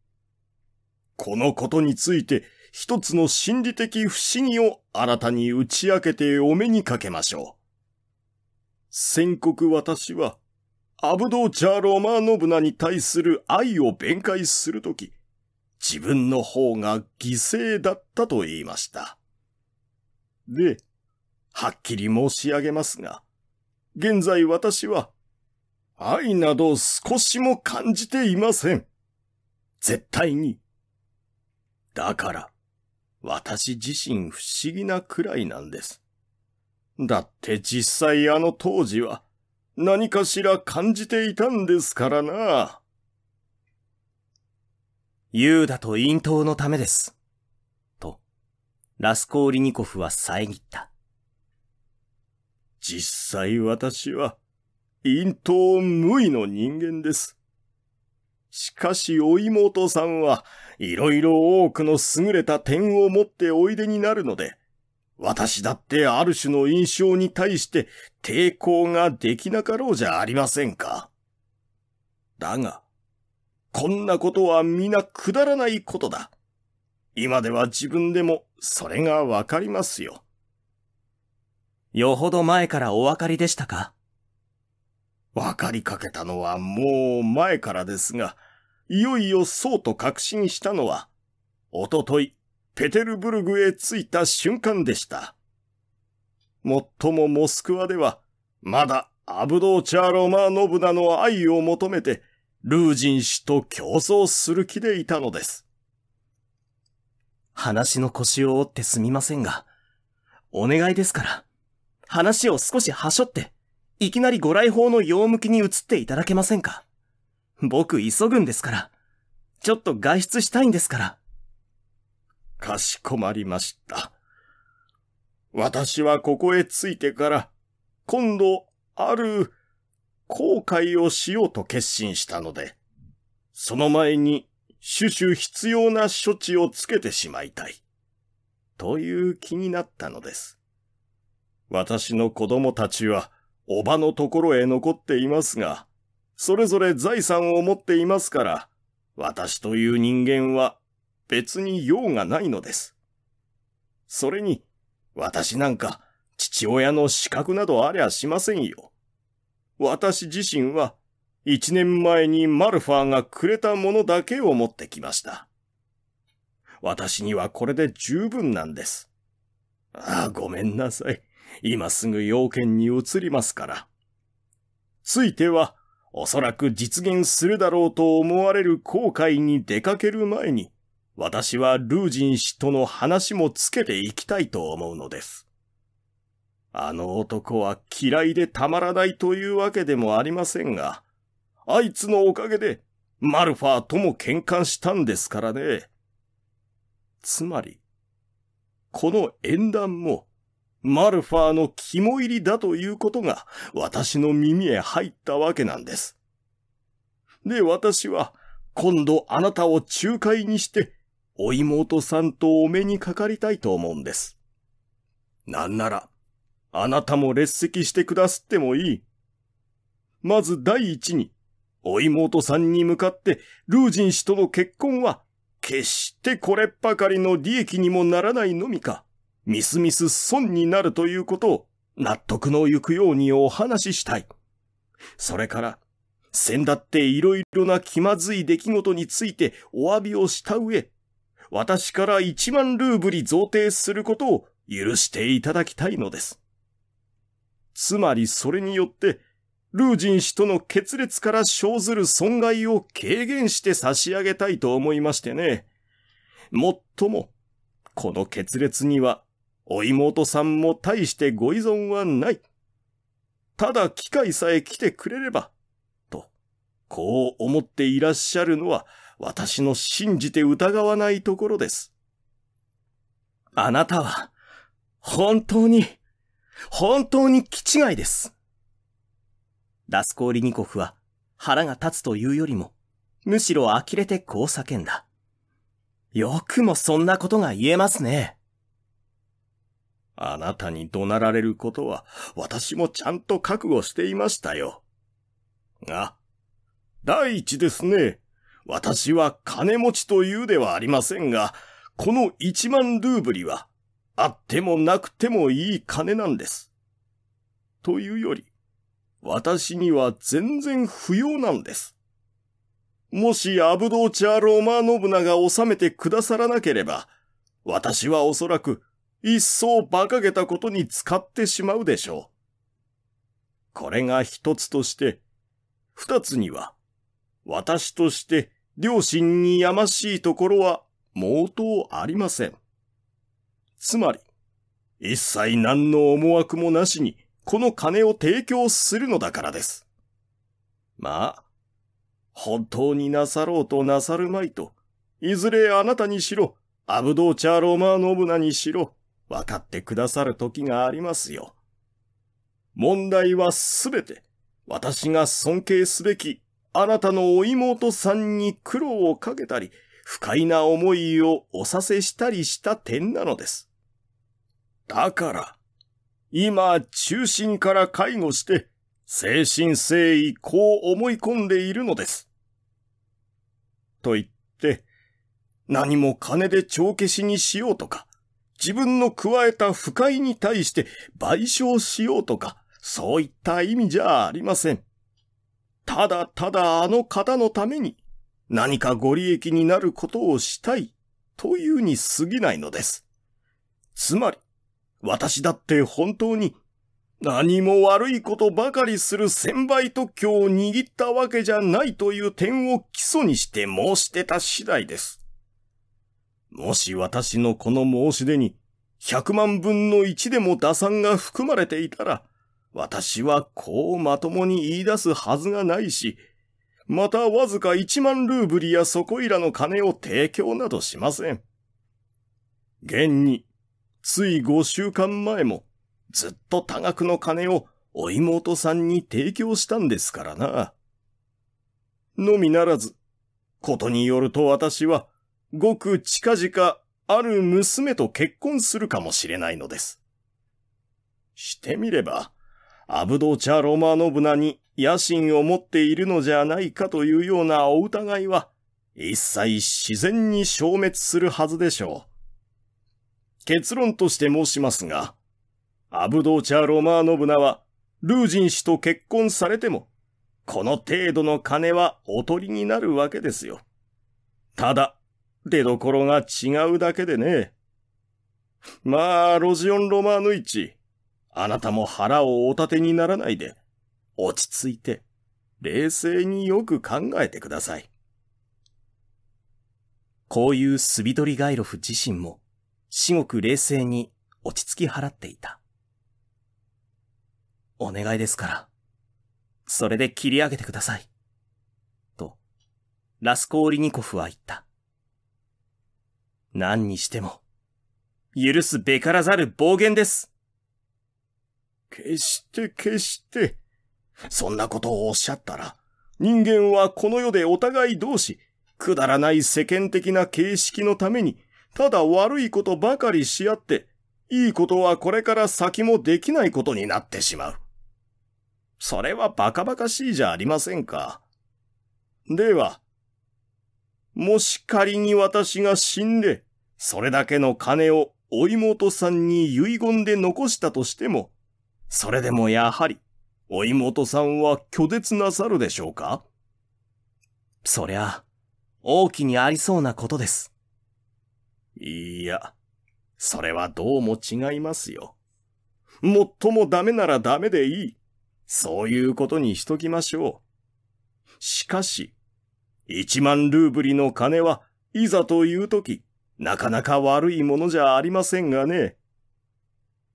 このことについて、一つの心理的不思議を新たに打ち明けてお目にかけましょう。宣告私は、アブド・ーチャ・ロマノブナに対する愛を弁解するとき、自分の方が犠牲だったと言いました。で、はっきり申し上げますが、現在私は、愛など少しも感じていません。絶対に。だから、私自身不思議なくらいなんです。だって実際あの当時は、何かしら感じていたんですからな。ユーダと陰頭のためです。と、ラスコーリニコフは遮った。実際私は、陰頭無為の人間です。しかし、お妹さんはいろいろ多くの優れた点を持っておいでになるので、私だってある種の印象に対して抵抗ができなかろうじゃありませんか。だが、こんなことは皆くだらないことだ。今では自分でもそれがわかりますよ。よほど前からお分かりでしたか分かりかけたのはもう前からですが、いよいよそうと確信したのは、おとといペテルブルグへ着いた瞬間でした。もっともモスクワでは、まだアブドーチャーロマーノブナの愛を求めて、ルージン氏と競争する気でいたのです。話の腰を折ってすみませんが、お願いですから、話を少しはしょって、いきなりご来訪の用向きに移っていただけませんか僕急ぐんですから、ちょっと外出したいんですから。かしこまりました。私はここへ着いてから、今度、ある、後悔をしようと決心したので、その前に、種々必要な処置をつけてしまいたい。という気になったのです。私の子供たちは、おばのところへ残っていますが、それぞれ財産を持っていますから、私という人間は別に用がないのです。それに、私なんか父親の資格などありゃしませんよ。私自身は一年前にマルファーがくれたものだけを持ってきました。私にはこれで十分なんです。ああ、ごめんなさい。今すぐ要件に移りますから。ついては、おそらく実現するだろうと思われる後悔に出かける前に、私はルージン氏との話もつけていきたいと思うのです。あの男は嫌いでたまらないというわけでもありませんが、あいつのおかげでマルファーとも喧嘩したんですからね。つまり、この縁談もマルファーの肝入りだということが私の耳へ入ったわけなんです。で、私は今度あなたを仲介にしてお妹さんとお目にかかりたいと思うんです。なんなら、あなたも列席してくだすってもいい。まず第一に、お妹さんに向かって、ルージン氏との結婚は、決してこれっばかりの利益にもならないのみか、みすみす損になるということを、納得のゆくようにお話ししたい。それから、先だって色々な気まずい出来事についてお詫びをした上、私から1万ルーブリ贈呈することを許していただきたいのです。つまりそれによって、ルージン氏との決裂から生ずる損害を軽減して差し上げたいと思いましてね。もっとも、この決裂には、お妹さんも大してご依存はない。ただ機会さえ来てくれれば、と、こう思っていらっしゃるのは、私の信じて疑わないところです。あなたは、本当に、本当に気違いです。ラスコーリニコフは腹が立つというよりも、むしろ呆れてこう叫んだ。よくもそんなことが言えますね。あなたに怒鳴られることは私もちゃんと覚悟していましたよ。が、第一ですね。私は金持ちというではありませんが、この一万ルーブリは、あってもなくてもいい金なんです。というより、私には全然不要なんです。もしアブドーチャー・ロマーノブナが治めてくださらなければ、私はおそらく一層馬鹿げたことに使ってしまうでしょう。これが一つとして、二つには、私として両親にやましいところは毛頭ありません。つまり、一切何の思惑もなしに、この金を提供するのだからです。まあ、本当になさろうとなさるまいと、いずれあなたにしろ、アブドーチャーロマーノブナにしろ、分かってくださる時がありますよ。問題はすべて、私が尊敬すべきあなたのお妹さんに苦労をかけたり、不快な思いをおさせしたりした点なのです。だから、今、中心から介護して、精神誠意こう思い込んでいるのです。と言って、何も金で帳消しにしようとか、自分の加えた不快に対して賠償しようとか、そういった意味じゃありません。ただただあの方のために何かご利益になることをしたいというに過ぎないのです。つまり、私だって本当に何も悪いことばかりする千倍特許を握ったわけじゃないという点を基礎にして申してた次第です。もし私のこの申し出に100万分の1でも打算が含まれていたら、私はこうまともに言い出すはずがないし、またわずか一万ルーブリやそこいらの金を提供などしません。現に、つい五週間前も、ずっと多額の金をお妹さんに提供したんですからな。のみならず、ことによると私は、ごく近々ある娘と結婚するかもしれないのです。してみれば、アブド・チャ・ロマノブナに野心を持っているのじゃないかというようなお疑いは、一切自然に消滅するはずでしょう。結論として申しますが、アブド・ーチャ・ロマーノブナは、ルージン氏と結婚されても、この程度の金はおとりになるわけですよ。ただ、出どころが違うだけでね。まあ、ロジオン・ロマーヌイチ、あなたも腹をお立てにならないで、落ち着いて、冷静によく考えてください。こういうスビトリガイロフ自身も、至極冷静に落ち着き払っていた。お願いですから、それで切り上げてください。と、ラスコーリニコフは言った。何にしても、許すべからざる暴言です。決して決して。そんなことをおっしゃったら、人間はこの世でお互い同士、くだらない世間的な形式のために、ただ悪いことばかりし合って、いいことはこれから先もできないことになってしまう。それはバカバカしいじゃありませんか。では、もし仮に私が死んで、それだけの金をお妹さんに遺言で残したとしても、それでもやはり、お妹さんは拒絶なさるでしょうかそりゃ、大きにありそうなことです。いや、それはどうも違いますよ。もっともダメならダメでいい。そういうことにしときましょう。しかし、一万ルーブリの金はいざというとき、なかなか悪いものじゃありませんがね。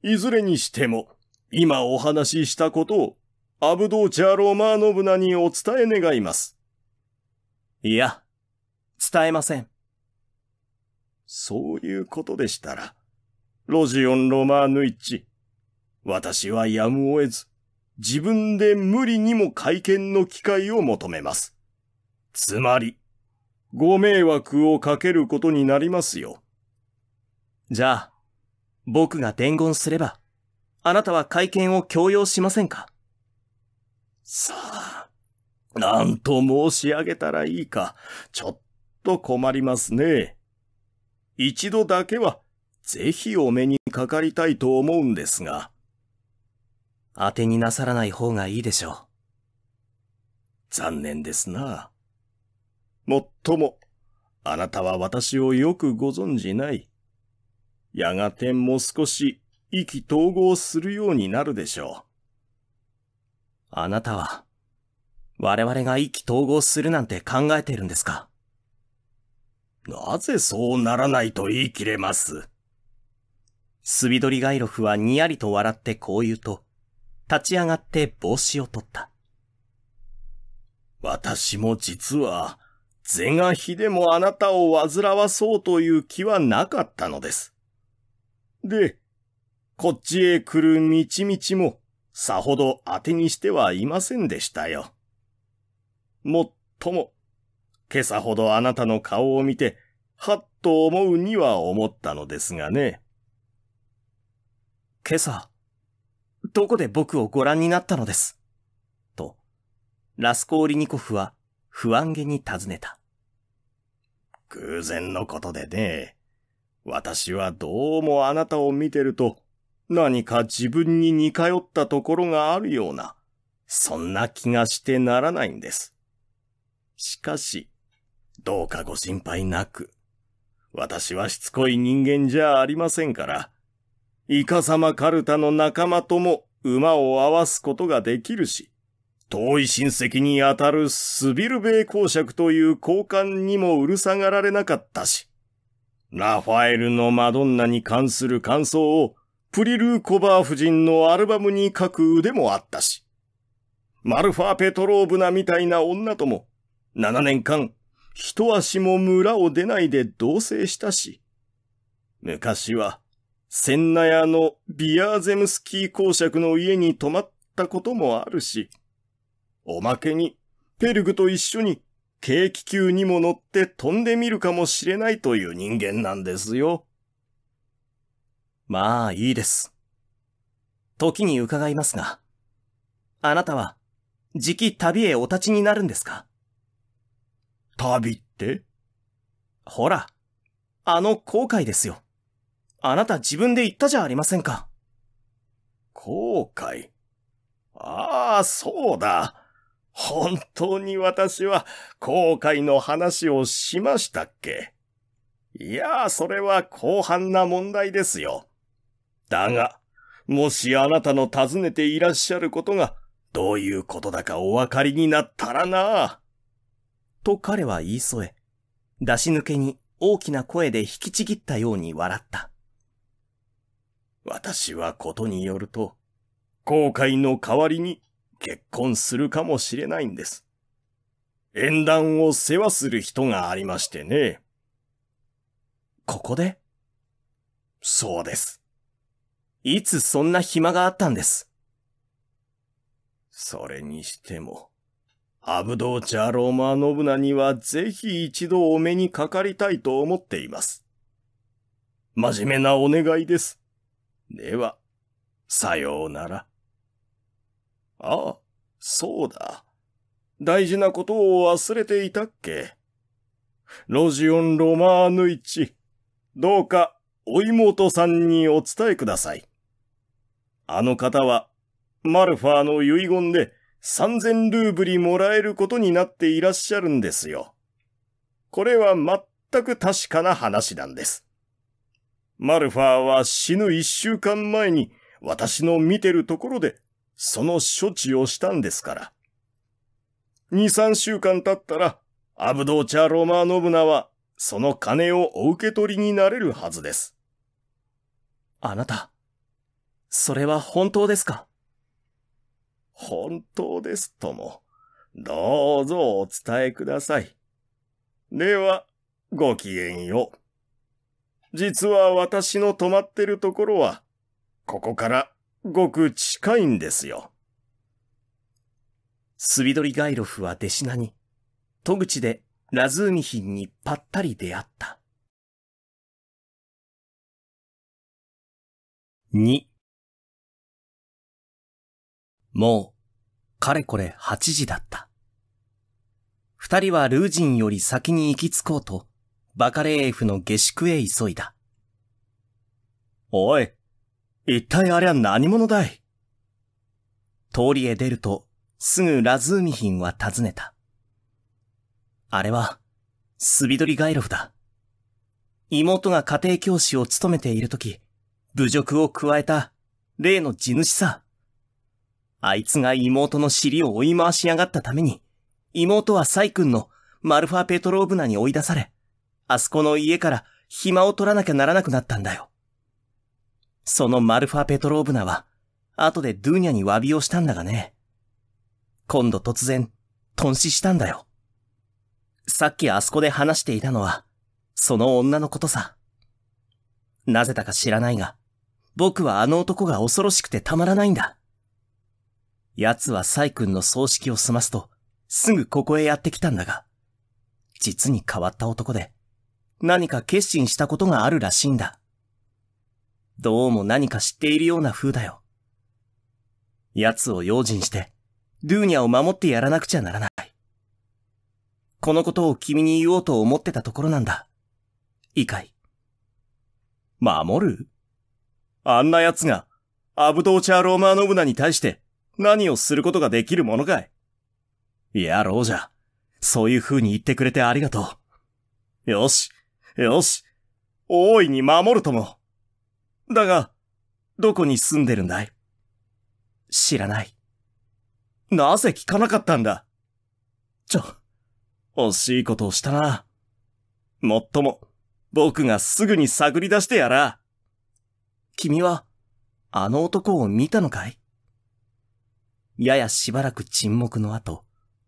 いずれにしても、今お話ししたことを、アブドーチャ・ロマーノブナにお伝え願います。いや、伝えません。そういうことでしたら、ロジオン・ロマーヌイッチ、私はやむを得ず、自分で無理にも会見の機会を求めます。つまり、ご迷惑をかけることになりますよ。じゃあ、僕が伝言すれば。あなたは会見を強要しませんかさあ、なんと申し上げたらいいか、ちょっと困りますね。一度だけは、ぜひお目にかかりたいと思うんですが。当てになさらない方がいいでしょう。残念ですな。もっとも、あなたは私をよくご存じない。やがてもう少し意気投合するようになるでしょう。あなたは、我々が意気投合するなんて考えているんですかなぜそうならないと言い切れますスビドリガイロフはにやりと笑ってこう言うと、立ち上がって帽子を取った。私も実は、是が非でもあなたを煩わそうという気はなかったのです。で、こっちへ来る道々も、さほど当てにしてはいませんでしたよ。もっとも、今朝ほどあなたの顔を見て、はっと思うには思ったのですがね。今朝、どこで僕をご覧になったのです。と、ラスコーリニコフは不安げに尋ねた。偶然のことでね、私はどうもあなたを見てると、何か自分に似通ったところがあるような、そんな気がしてならないんです。しかし、どうかご心配なく。私はしつこい人間じゃありませんから、イカ様カルタの仲間とも馬を合わすことができるし、遠い親戚にあたるスビルベイ公爵という交換にもうるさがられなかったし、ラファエルのマドンナに関する感想をプリルーコバー夫人のアルバムに書く腕もあったし、マルファ・ペトローブナみたいな女とも、7年間、一足も村を出ないで同棲したし、昔は、千ナ屋のビアーゼムスキー公爵の家に泊まったこともあるし、おまけに、ペルグと一緒に、軽気球にも乗って飛んでみるかもしれないという人間なんですよ。まあいいです。時に伺いますが、あなたは、じき旅へお立ちになるんですか旅ってほら、あの後悔ですよ。あなた自分で言ったじゃありませんか。後悔ああ、そうだ。本当に私は後悔の話をしましたっけいやそれは広範な問題ですよ。だが、もしあなたの尋ねていらっしゃることが、どういうことだかお分かりになったらなと彼は言い添え、出し抜けに大きな声で引きちぎったように笑った。私はことによると、後悔の代わりに結婚するかもしれないんです。縁談を世話する人がありましてね。ここでそうです。いつそんな暇があったんです。それにしても、アブドーチャーローマー信ナにはぜひ一度お目にかかりたいと思っています。真面目なお願いです。では、さようなら。ああ、そうだ。大事なことを忘れていたっけ。ロジオン・ロマーヌイチ、どうかお妹さんにお伝えください。あの方は、マルファーの遺言で三千ルーブリもらえることになっていらっしゃるんですよ。これは全く確かな話なんです。マルファーは死ぬ一週間前に私の見てるところでその処置をしたんですから。二三週間経ったらアブドーチャ・ロマーノブナはその金をお受け取りになれるはずです。あなた。それは本当ですか本当ですとも。どうぞお伝えください。では、ごきげんよう。実は私の泊まってるところは、ここからごく近いんですよ。スビドリガイロフは弟子なに、戸口でラズーミヒンにぱったり出会った。2もう、かれこれ8時だった。二人はルージンより先に行き着こうと、バカレーエフの下宿へ急いだ。おい、一体あれは何者だい通りへ出ると、すぐラズーミヒンは尋ねた。あれは、スビドリガイロフだ。妹が家庭教師を務めているとき、侮辱を加えた、例の地主さ。あいつが妹の尻を追い回しやがったために、妹はサイ君のマルファ・ペトローブナに追い出され、あそこの家から暇を取らなきゃならなくなったんだよ。そのマルファ・ペトローブナは、後でドゥーニャに詫びをしたんだがね。今度突然、頓死したんだよ。さっきあそこで話していたのは、その女のことさ。なぜだか知らないが、僕はあの男が恐ろしくてたまらないんだ。奴はサイ君の葬式を済ますと、すぐここへやってきたんだが、実に変わった男で、何か決心したことがあるらしいんだ。どうも何か知っているような風だよ。奴を用心して、ルーニャを守ってやらなくちゃならない。このことを君に言おうと思ってたところなんだ。いいかい。守るあんな奴が、アブドーチャー・ローマーノブナに対して、何をすることができるものかい。いや、ロージャー。そういう風に言ってくれてありがとう。よし、よし。大いに守るとも。だが、どこに住んでるんだい知らない。なぜ聞かなかったんだちょ、惜しいことをしたな。もっとも、僕がすぐに探り出してやら。君は、あの男を見たのかいややしばらく沈黙の後、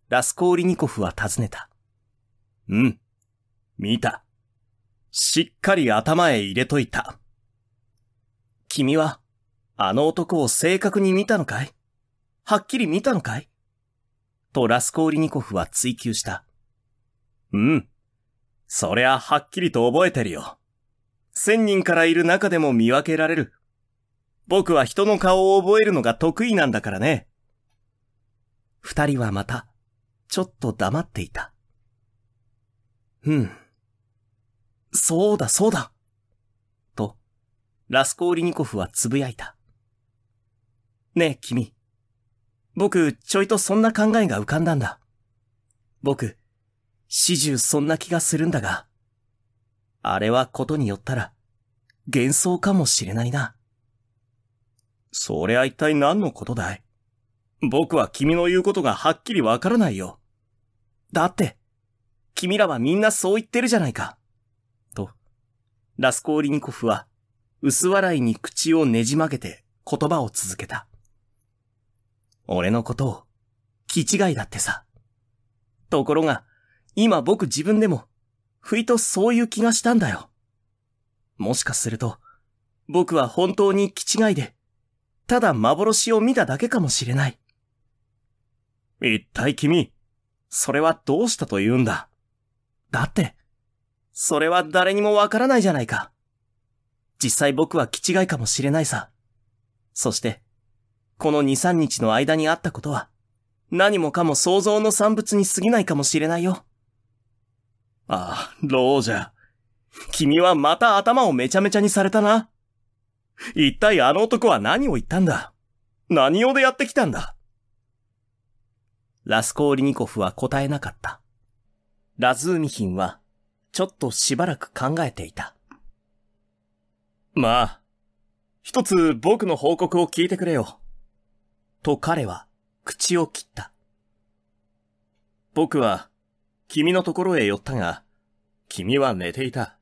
ラスコーリニコフは尋ねた。うん。見た。しっかり頭へ入れといた。君は、あの男を正確に見たのかいはっきり見たのかいとラスコーリニコフは追求した。うん。そりゃはっきりと覚えてるよ。千人からいる中でも見分けられる。僕は人の顔を覚えるのが得意なんだからね。二人はまた、ちょっと黙っていた。うん。そうだそうだ。と、ラスコーリニコフはつぶやいた。ねえ、君。僕、ちょいとそんな考えが浮かんだんだ。僕、始終そんな気がするんだが、あれはことによったら、幻想かもしれないな。そりゃ一体何のことだい僕は君の言うことがはっきりわからないよ。だって、君らはみんなそう言ってるじゃないか。と、ラスコーリニコフは、薄笑いに口をねじ曲げて言葉を続けた。俺のことを、気違いだってさ。ところが、今僕自分でも、不意とそういう気がしたんだよ。もしかすると、僕は本当に気違いで、ただ幻を見ただけかもしれない。一体君、それはどうしたと言うんだだって、それは誰にもわからないじゃないか。実際僕は気違いかもしれないさ。そして、この2、3日の間にあったことは、何もかも想像の産物に過ぎないかもしれないよ。ああ、ロージャ君はまた頭をめちゃめちゃにされたな。一体あの男は何を言ったんだ何用でやってきたんだラスコーリニコフは答えなかった。ラズーミヒンは、ちょっとしばらく考えていた。まあ、一つ僕の報告を聞いてくれよ。と彼は、口を切った。僕は、君のところへ寄ったが、君は寝ていた。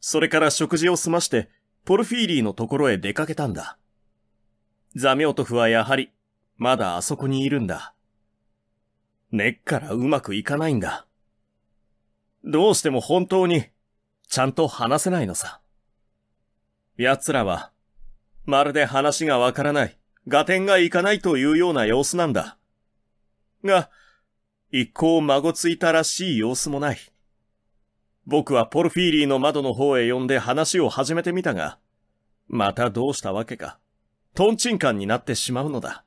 それから食事を済まして、ポルフィーリーのところへ出かけたんだ。ザミオトフはやはり、まだあそこにいるんだ。根っからうまくいかないんだ。どうしても本当に、ちゃんと話せないのさ。奴らは、まるで話がわからない、合点がいかないというような様子なんだ。が、一向まごついたらしい様子もない。僕はポルフィーリーの窓の方へ呼んで話を始めてみたが、またどうしたわけか、トンチンカンになってしまうのだ。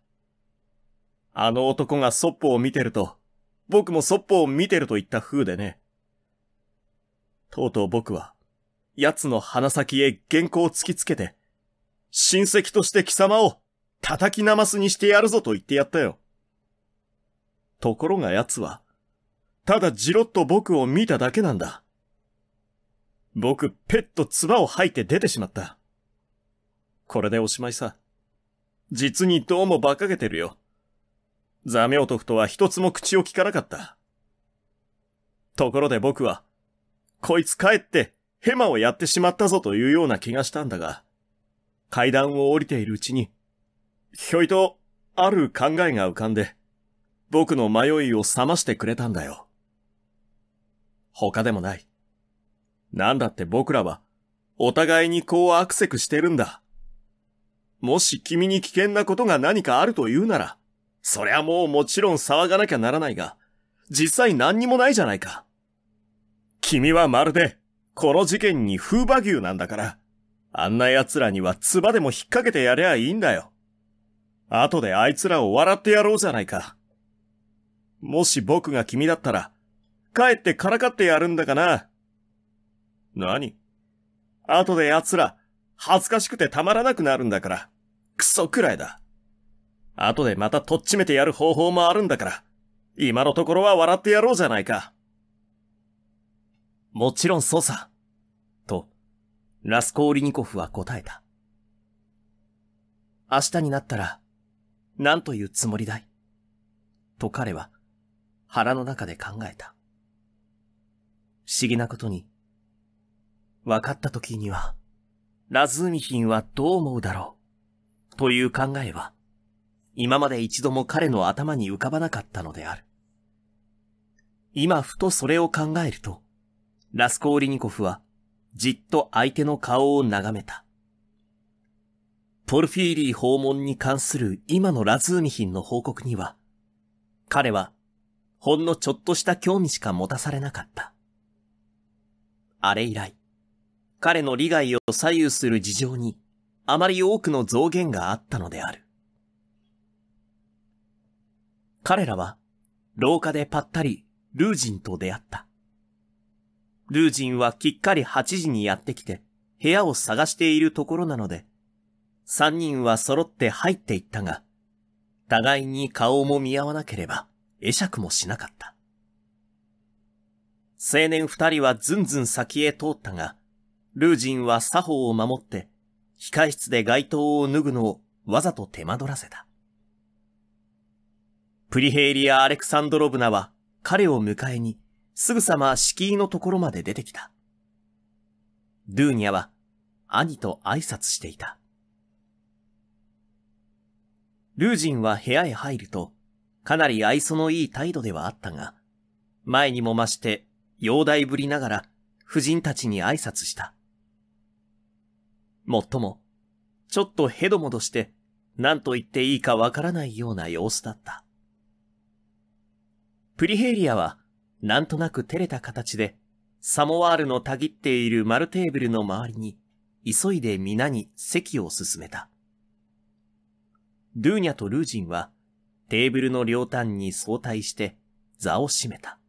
あの男がそっぽを見てると、僕もそっぽを見てると言った風でね。とうとう僕は、奴の鼻先へ原稿を突きつけて、親戚として貴様を叩きなますにしてやるぞと言ってやったよ。ところが奴は、ただじろっと僕を見ただけなんだ。僕、ペッと唾を吐いて出てしまった。これでおしまいさ。実にどうも馬鹿げてるよ。座明徳とは一つも口を聞かなかった。ところで僕は、こいつ帰ってヘマをやってしまったぞというような気がしたんだが、階段を降りているうちに、ひょいとある考えが浮かんで、僕の迷いを覚ましてくれたんだよ。他でもない。なんだって僕らは、お互いにこうアクセクしてるんだ。もし君に危険なことが何かあると言うなら、そりゃもうもちろん騒がなきゃならないが、実際何にもないじゃないか。君はまるで、この事件に風馬牛なんだから、あんな奴らには唾でも引っ掛けてやりゃいいんだよ。後であいつらを笑ってやろうじゃないか。もし僕が君だったら、帰ってからかってやるんだかな。何後で奴ら、恥ずかしくてたまらなくなるんだから、クソくらいだ。後でまたとっちめてやる方法もあるんだから、今のところは笑ってやろうじゃないか。もちろんそうさ。と、ラスコーリニコフは答えた。明日になったら、何というつもりだいと彼は、腹の中で考えた。不思議なことに、分かった時には、ラズーミヒンはどう思うだろうという考えは、今まで一度も彼の頭に浮かばなかったのである。今ふとそれを考えると、ラスコーリニコフはじっと相手の顔を眺めた。ポルフィーリー訪問に関する今のラズーミヒンの報告には、彼はほんのちょっとした興味しか持たされなかった。あれ以来、彼の利害を左右する事情にあまり多くの増減があったのである。彼らは廊下でぱったりルージンと出会った。ルージンはきっかり8時にやってきて部屋を探しているところなので、3人は揃って入っていったが、互いに顔も見合わなければ会釈もしなかった。青年二人はずんずん先へ通ったが、ルージンは作法を守って、控室で街灯を脱ぐのをわざと手間取らせた。プリヘイリア・アレクサンドロブナは彼を迎えに、すぐさま敷居のところまで出てきた。ドゥーニャは兄と挨拶していた。ルージンは部屋へ入ると、かなり愛想のいい態度ではあったが、前にも増して、容態ぶりながら、夫人たちに挨拶した。もっとも、ちょっとヘドモドして、何と言っていいかわからないような様子だった。プリヘイリアは、なんとなく照れた形で、サモワールのたぎっている丸テーブルの周りに、急いで皆に席を進めた。ドゥーニャとルージンは、テーブルの両端に相対して、座を閉めた。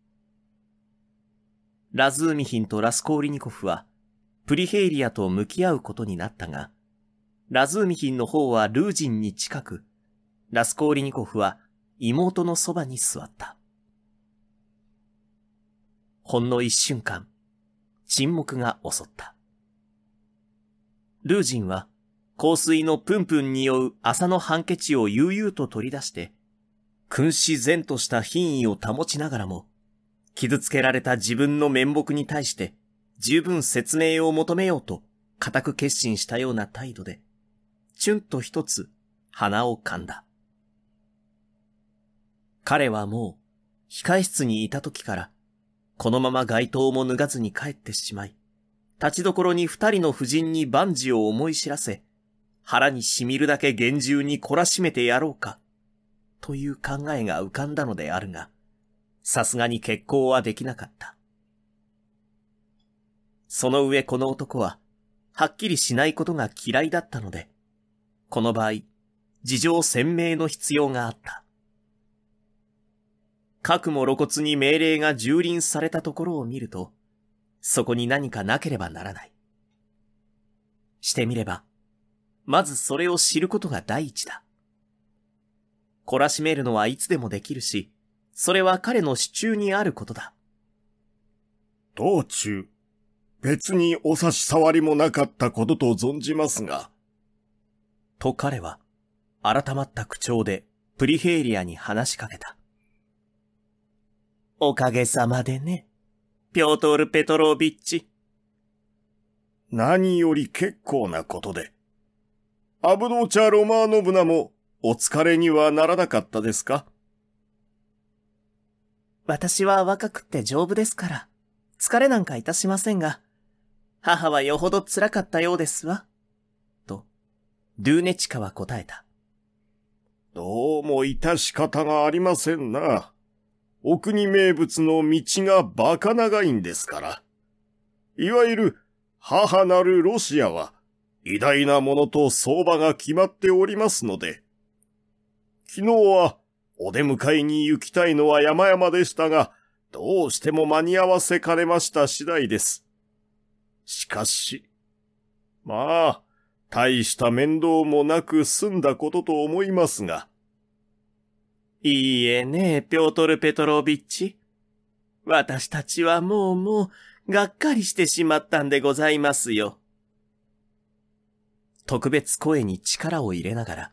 ラズーミヒンとラスコーリニコフは、プリヘイリアと向き合うことになったが、ラズーミヒンの方はルージンに近く、ラスコーリニコフは妹のそばに座った。ほんの一瞬間、沈黙が襲った。ルージンは、香水のプンプン匂う麻のハンケチを悠々と取り出して、君子善とした品位を保ちながらも、傷つけられた自分の面目に対して十分説明を求めようと固く決心したような態度で、チュンと一つ鼻を噛んだ。彼はもう控室にいた時からこのまま街灯も脱がずに帰ってしまい、立ちどころに二人の夫人に万事を思い知らせ、腹に染みるだけ厳重に懲らしめてやろうか、という考えが浮かんだのであるが、さすがに結行はできなかった。その上この男は、はっきりしないことが嫌いだったので、この場合、事情鮮明の必要があった。核も露骨に命令が蹂躙されたところを見ると、そこに何かなければならない。してみれば、まずそれを知ることが第一だ。懲らしめるのはいつでもできるし、それは彼の手中にあることだ。道中、別にお差し触りもなかったことと存じますが。と彼は、改まった口調でプリヘイリアに話しかけた。おかげさまでね、ピョートール・ペトロービッチ。何より結構なことで。アブドーチャ・ロマーノブナもお疲れにはならなかったですか私は若くって丈夫ですから、疲れなんかいたしませんが、母はよほど辛かったようですわ。と、ドゥーネチカは答えた。どうも致し方がありませんな。お国名物の道がバカ長いんですから。いわゆる、母なるロシアは、偉大なものと相場が決まっておりますので、昨日はお出迎えに行きたいのは山々でしたが、どうしても間に合わせかねました次第です。しかし、まあ、大した面倒もなく済んだことと思いますが、いいえねえ、ピョートル・ペトロビッチ。私たちはもうもう、がっかりしてしまったんでございますよ。特別声に力を入れながら、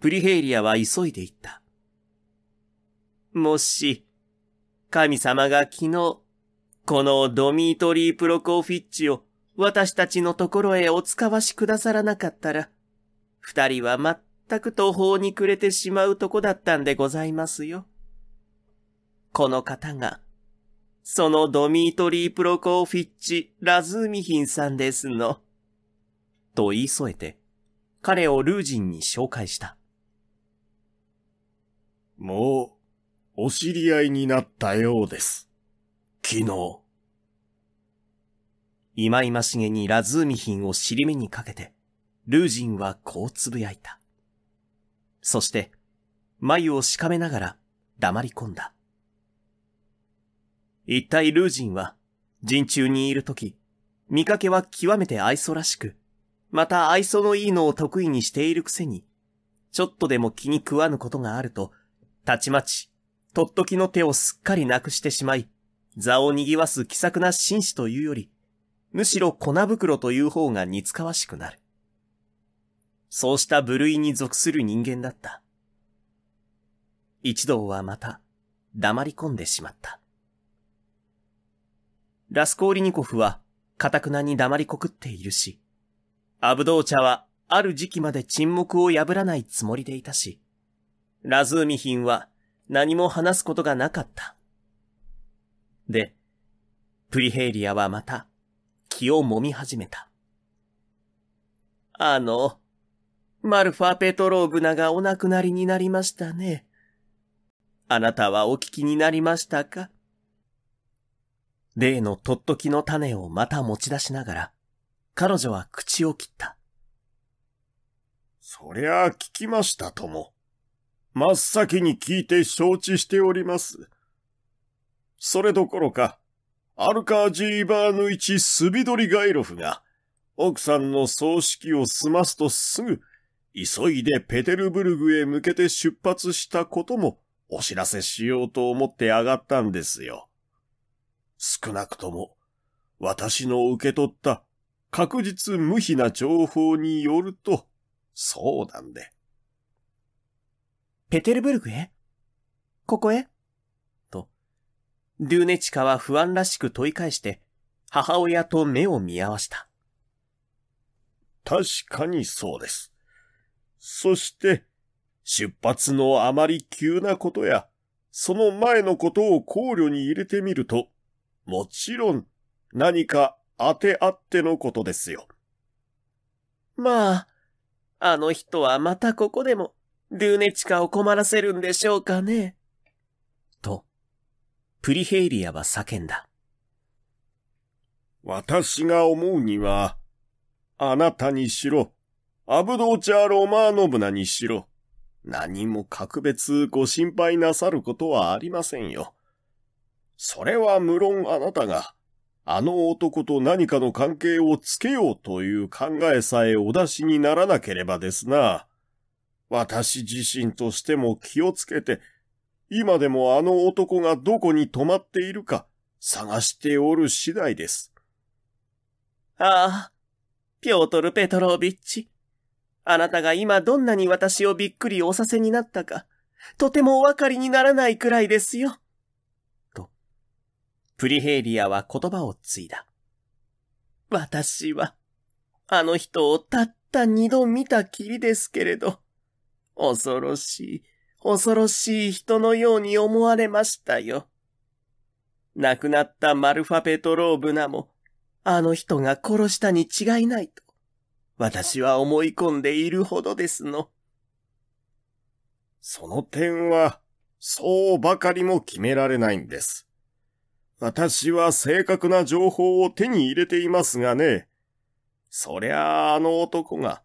プリヘイリアは急いでいった。もし、神様が昨日、このドミートリー・プロコーフィッチを私たちのところへお使わしくださらなかったら、二人は全く途方に暮れてしまうとこだったんでございますよ。この方が、そのドミートリー・プロコーフィッチ・ラズーミヒンさんですの。と言い添えて、彼をルージンに紹介した。もう、お知り合いになったようです。昨日。今ましげにラズーミヒンを尻目にかけて、ルージンはこうつぶやいた。そして、眉をしかめながら黙り込んだ。一体ルージンは、陣中にいるとき、見かけは極めて愛想らしく、また愛想のいいのを得意にしているくせに、ちょっとでも気に食わぬことがあると、たちまち、とっときの手をすっかりなくしてしまい、座を賑わす気さくな紳士というより、むしろ粉袋という方が似つかわしくなる。そうした部類に属する人間だった。一同はまた、黙り込んでしまった。ラスコーリニコフは、カくなに黙りこくっているし、アブドーチャは、ある時期まで沈黙を破らないつもりでいたし、ラズーミヒンは、何も話すことがなかった。で、プリヘイリアはまた、気を揉み始めた。あの、マルファ・ペトローブナがお亡くなりになりましたね。あなたはお聞きになりましたか例のとっときの種をまた持ち出しながら、彼女は口を切った。そりゃあ聞きましたとも。真っ先に聞いて承知しております。それどころか、アルカージーバーヌイチ・スビドリガイロフが、奥さんの葬式を済ますとすぐ、急いでペテルブルグへ向けて出発したこともお知らせしようと思って上がったんですよ。少なくとも、私の受け取った確実無比な情報によると、そうなんで。ペテルブルグへここへと、ルーネチカは不安らしく問い返して、母親と目を見合わした。確かにそうです。そして、出発のあまり急なことや、その前のことを考慮に入れてみると、もちろん何か当てあってのことですよ。まあ、あの人はまたここでも、ドゥーネチカを困らせるんでしょうかね。と、プリヘイリアは叫んだ。私が思うには、あなたにしろ、アブドーチャー・ロマーノブナにしろ、何も格別ご心配なさることはありませんよ。それは無論あなたが、あの男と何かの関係をつけようという考えさえお出しにならなければですな。私自身としても気をつけて、今でもあの男がどこに泊まっているか探しておる次第です。ああ、ピョートル・ペトロービッチ。あなたが今どんなに私をびっくりおさせになったか、とてもお分かりにならないくらいですよ。と、プリヘイリアは言葉を継いだ。私は、あの人をたった二度見たきりですけれど、恐ろしい、恐ろしい人のように思われましたよ。亡くなったマルファ・ペトローブナも、あの人が殺したに違いないと。私は思い込んでいるほどですの。その点は、そうばかりも決められないんです。私は正確な情報を手に入れていますがね。そりゃああの男が、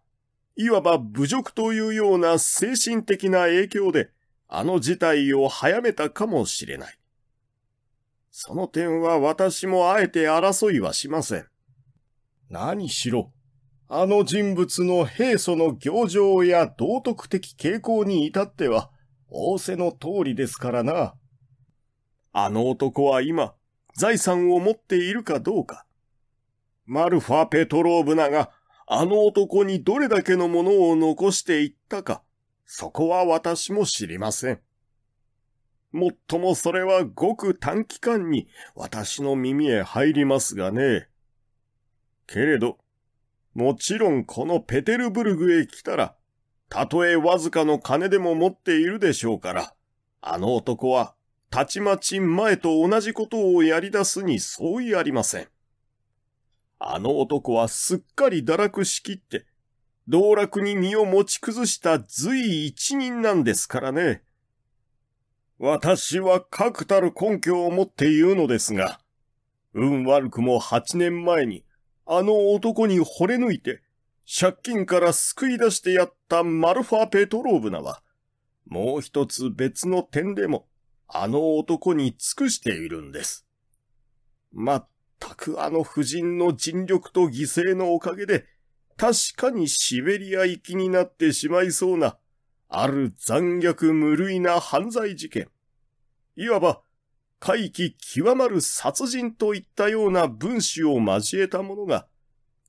いわば侮辱というような精神的な影響で、あの事態を早めたかもしれない。その点は私もあえて争いはしません。何しろ、あの人物の平素の行情や道徳的傾向に至っては、仰せの通りですからな。あの男は今、財産を持っているかどうか。マルファ・ペトローブナが、あの男にどれだけのものを残していったか、そこは私も知りません。もっともそれはごく短期間に私の耳へ入りますがね。けれど、もちろんこのペテルブルグへ来たら、たとえわずかの金でも持っているでしょうから、あの男は、たちまち前と同じことをやり出すに相違ありません。あの男はすっかり堕落しきって、道楽に身を持ち崩した随一人なんですからね。私は確たる根拠を持って言うのですが、運悪くも八年前に、あの男に惚れ抜いて、借金から救い出してやったマルファ・ペトローブナは、もう一つ別の点でも、あの男に尽くしているんです。まったくあの夫人の尽力と犠牲のおかげで、確かにシベリア行きになってしまいそうな、ある残虐無類な犯罪事件。いわば、怪奇極まる殺人といったような分子を交えたものが、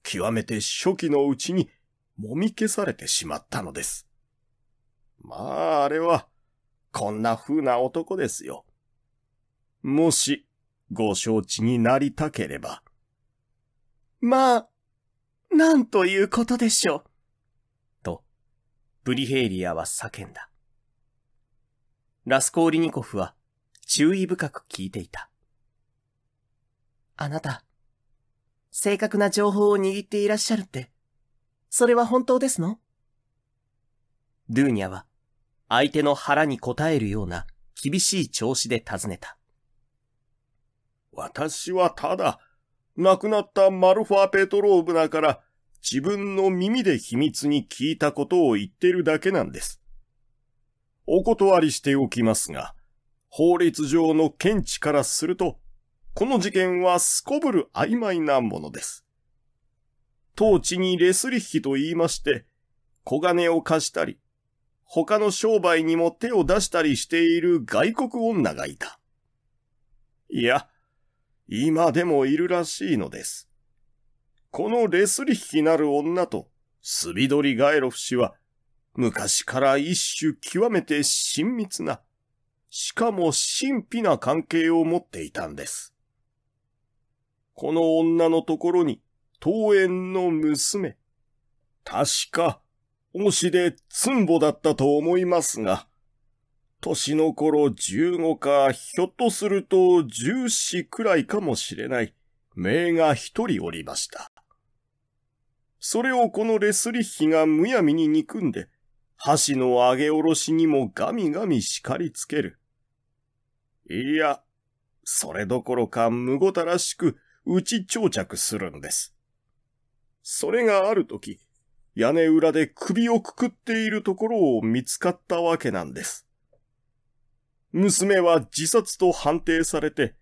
極めて初期のうちにもみ消されてしまったのです。まあ、あれは、こんな風な男ですよ。もし、ご承知になりたければ。まあ、なんということでしょう。と、ブリヘイリアは叫んだ。ラスコーリニコフは注意深く聞いていた。あなた、正確な情報を握っていらっしゃるって、それは本当ですのドゥーニャは、相手の腹に応えるような厳しい調子で尋ねた。私はただ、亡くなったマルファ・ペトローブだから、自分の耳で秘密に聞いたことを言ってるだけなんです。お断りしておきますが、法律上の見地からすると、この事件はすこぶる曖昧なものです。当地にレスリッヒと言いまして、小金を貸したり、他の商売にも手を出したりしている外国女がいた。いや、今でもいるらしいのです。このレスリッヒなる女と、スビドリガエロフ氏は、昔から一種極めて親密な、しかも神秘な関係を持っていたんです。この女のところに、桃園の娘。確か、おしでつんぼだったと思いますが、年の頃15か、ひょっとすると14くらいかもしれない、名が一人おりました。それをこのレスリッヒがむやみに憎んで、箸の上げ下ろしにもガミガミ叱りつける。いや、それどころかむごたらしく、うち長着するんです。それがあるとき、屋根裏で首をくくっているところを見つかったわけなんです。娘は自殺と判定されて、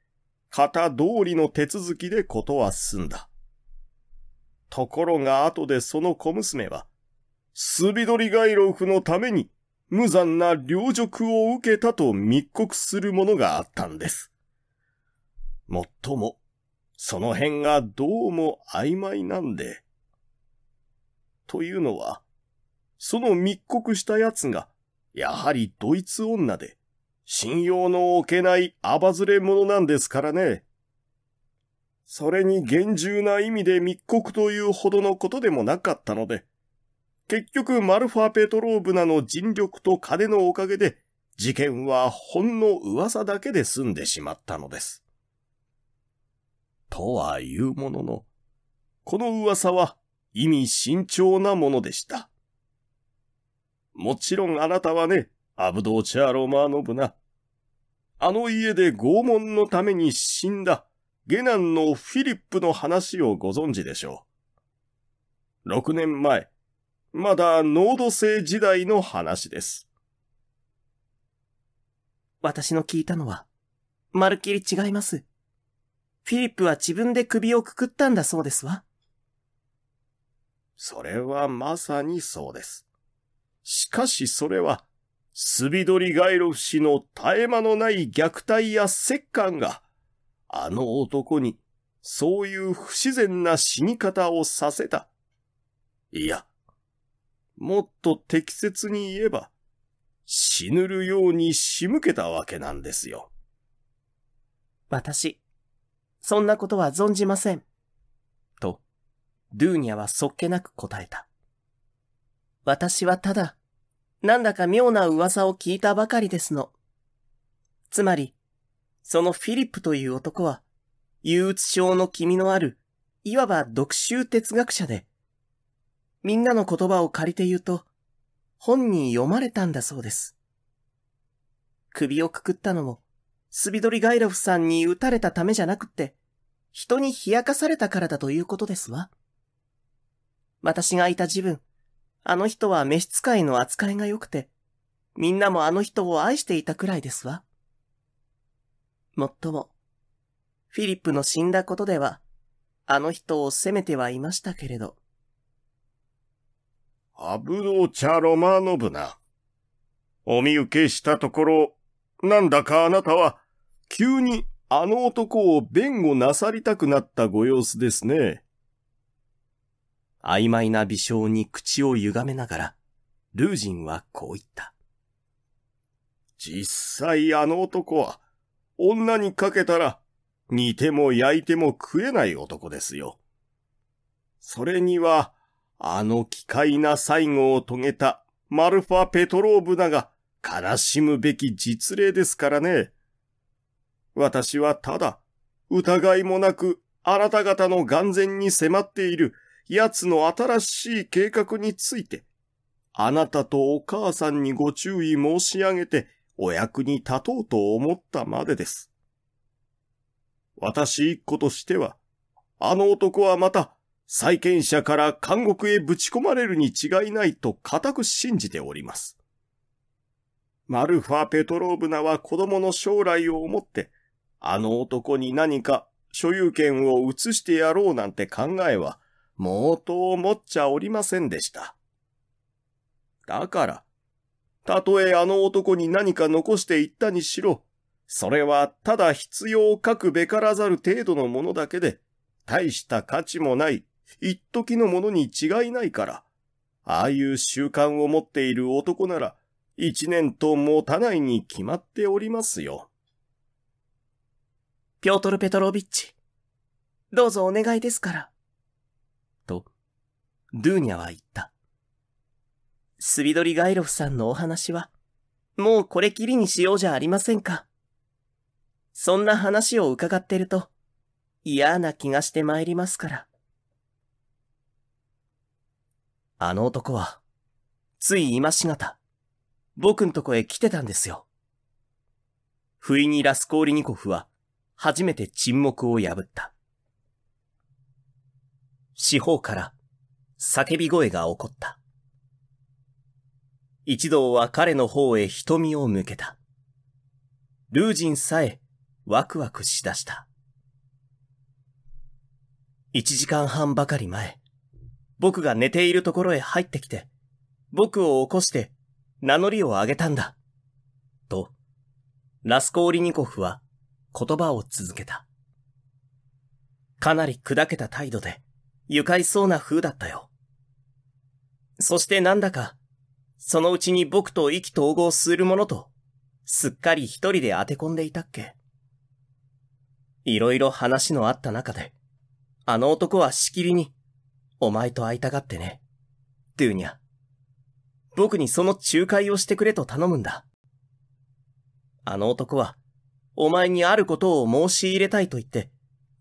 型通りの手続きでことは済んだ。ところが後でその小娘は、スビドリガイロフのために無残な領辱を受けたと密告するものがあったんです。もっとも、その辺がどうも曖昧なんで。というのは、その密告した奴が、やはりドイツ女で、信用の置けないあばずれ者なんですからね。それに厳重な意味で密告というほどのことでもなかったので、結局、マルファ・ペトローブナの尽力と金のおかげで、事件はほんの噂だけで済んでしまったのです。とは言うものの、この噂は意味慎重なものでした。もちろんあなたはね、アブドーチャーロマーノブナ。あの家で拷問のために死んだ、下男のフィリップの話をご存知でしょう。6年前、まだ濃度性時代の話です。私の聞いたのは、まるっきり違います。フィリップは自分で首をくくったんだそうですわ。それはまさにそうです。しかしそれは、スビドリガイロフ氏の絶え間のない虐待や折檻が、あの男にそういう不自然な死に方をさせた。いや、もっと適切に言えば、死ぬるように仕向けたわけなんですよ。私、そんなことは存じません。と、ドゥーニャはそっけなく答えた。私はただ、なんだか妙な噂を聞いたばかりですの。つまり、そのフィリップという男は、憂鬱症の気味のある、いわば独習哲学者で、みんなの言葉を借りて言うと、本に読まれたんだそうです。首をくくったのも、スビドリガイロフさんに撃たれたためじゃなくって、人に冷やかされたからだということですわ。私がいた時分、あの人は召使いの扱いが良くて、みんなもあの人を愛していたくらいですわ。もっとも、フィリップの死んだことでは、あの人を責めてはいましたけれど、アブドチャ・ロマノブナ。お見受けしたところ、なんだかあなたは、急にあの男を弁護なさりたくなったご様子ですね。曖昧な微笑に口を歪めながら、ルージンはこう言った。実際あの男は、女にかけたら、煮ても焼いても食えない男ですよ。それには、あの奇怪な最後を遂げたマルファ・ペトローブナが悲しむべき実例ですからね。私はただ、疑いもなくあなた方の眼前に迫っている奴の新しい計画について、あなたとお母さんにご注意申し上げてお役に立とうと思ったまでです。私一個としては、あの男はまた債権者から監獄へぶち込まれるに違いないと固く信じております。マルファ・ペトローブナは子供の将来を思って、あの男に何か所有権を移してやろうなんて考えは、毛頭を持っちゃおりませんでした。だから、たとえあの男に何か残していったにしろ、それはただ必要を書くべからざる程度のものだけで、大した価値もない一時のものに違いないから。ああいう習慣を持っている男なら、一年と持たないに決まっておりますよ。ピョートル・ペトロビッチ、どうぞお願いですから。と、ドゥーニャは言った。スビドリガイロフさんのお話は、もうこれきりにしようじゃありませんか。そんな話を伺ってると、嫌な気がして参りますから。あの男は、つい今しがた、僕んとこへ来てたんですよ。不意にラスコーリニコフは、初めて沈黙を破った。四方から、叫び声が起こった。一同は彼の方へ瞳を向けた。ルージンさえ、ワクワクしだした。一時間半ばかり前、僕が寝ているところへ入ってきて、僕を起こして名乗りを上げたんだ。と、ラスコーリニコフは言葉を続けた。かなり砕けた態度で、愉快そうな風だったよ。そしてなんだか、そのうちに僕と意気投合するものと、すっかり一人で当て込んでいたっけ。いろいろ話のあった中で、あの男はしきりに、お前と会いたがってね。ドゥーニャ。僕にその仲介をしてくれと頼むんだ。あの男は、お前にあることを申し入れたいと言って、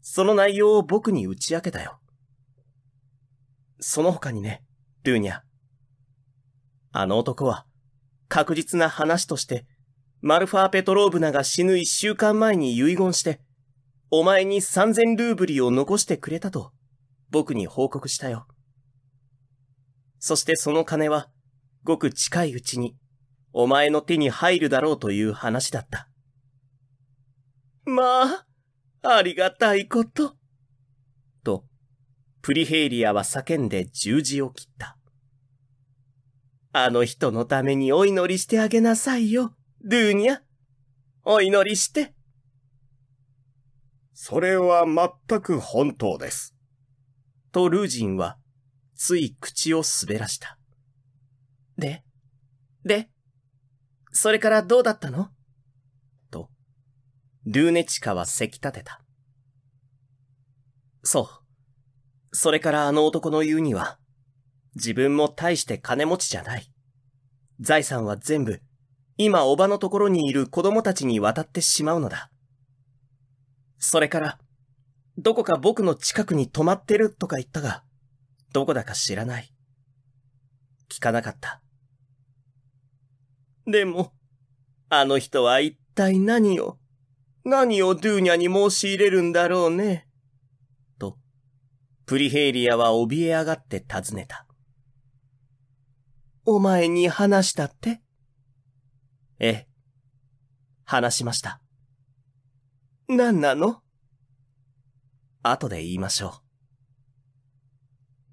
その内容を僕に打ち明けたよ。その他にね、ルーニャ。あの男は、確実な話として、マルファー・ペトローブナが死ぬ一週間前に遺言して、お前に三千ルーブリを残してくれたと僕に報告したよ。そしてその金は、ごく近いうちに、お前の手に入るだろうという話だった。まあ、ありがたいこと。と、プリヘイリアは叫んで十字を切った。あの人のためにお祈りしてあげなさいよ、ドゥーニャ。お祈りして。それは全く本当です。とルージンは、つい口を滑らした。で、で、それからどうだったのと、ルーネチカはせき立てた。そう。それからあの男の言うには、自分も大して金持ちじゃない。財産は全部、今おばのところにいる子供たちに渡ってしまうのだ。それから、どこか僕の近くに泊まってるとか言ったが、どこだか知らない。聞かなかった。でも、あの人は一体何を、何をドゥーニャに申し入れるんだろうね。と、プリヘイリアは怯え上がって尋ねた。お前に話したってええ、話しました。何なの後で言いましょ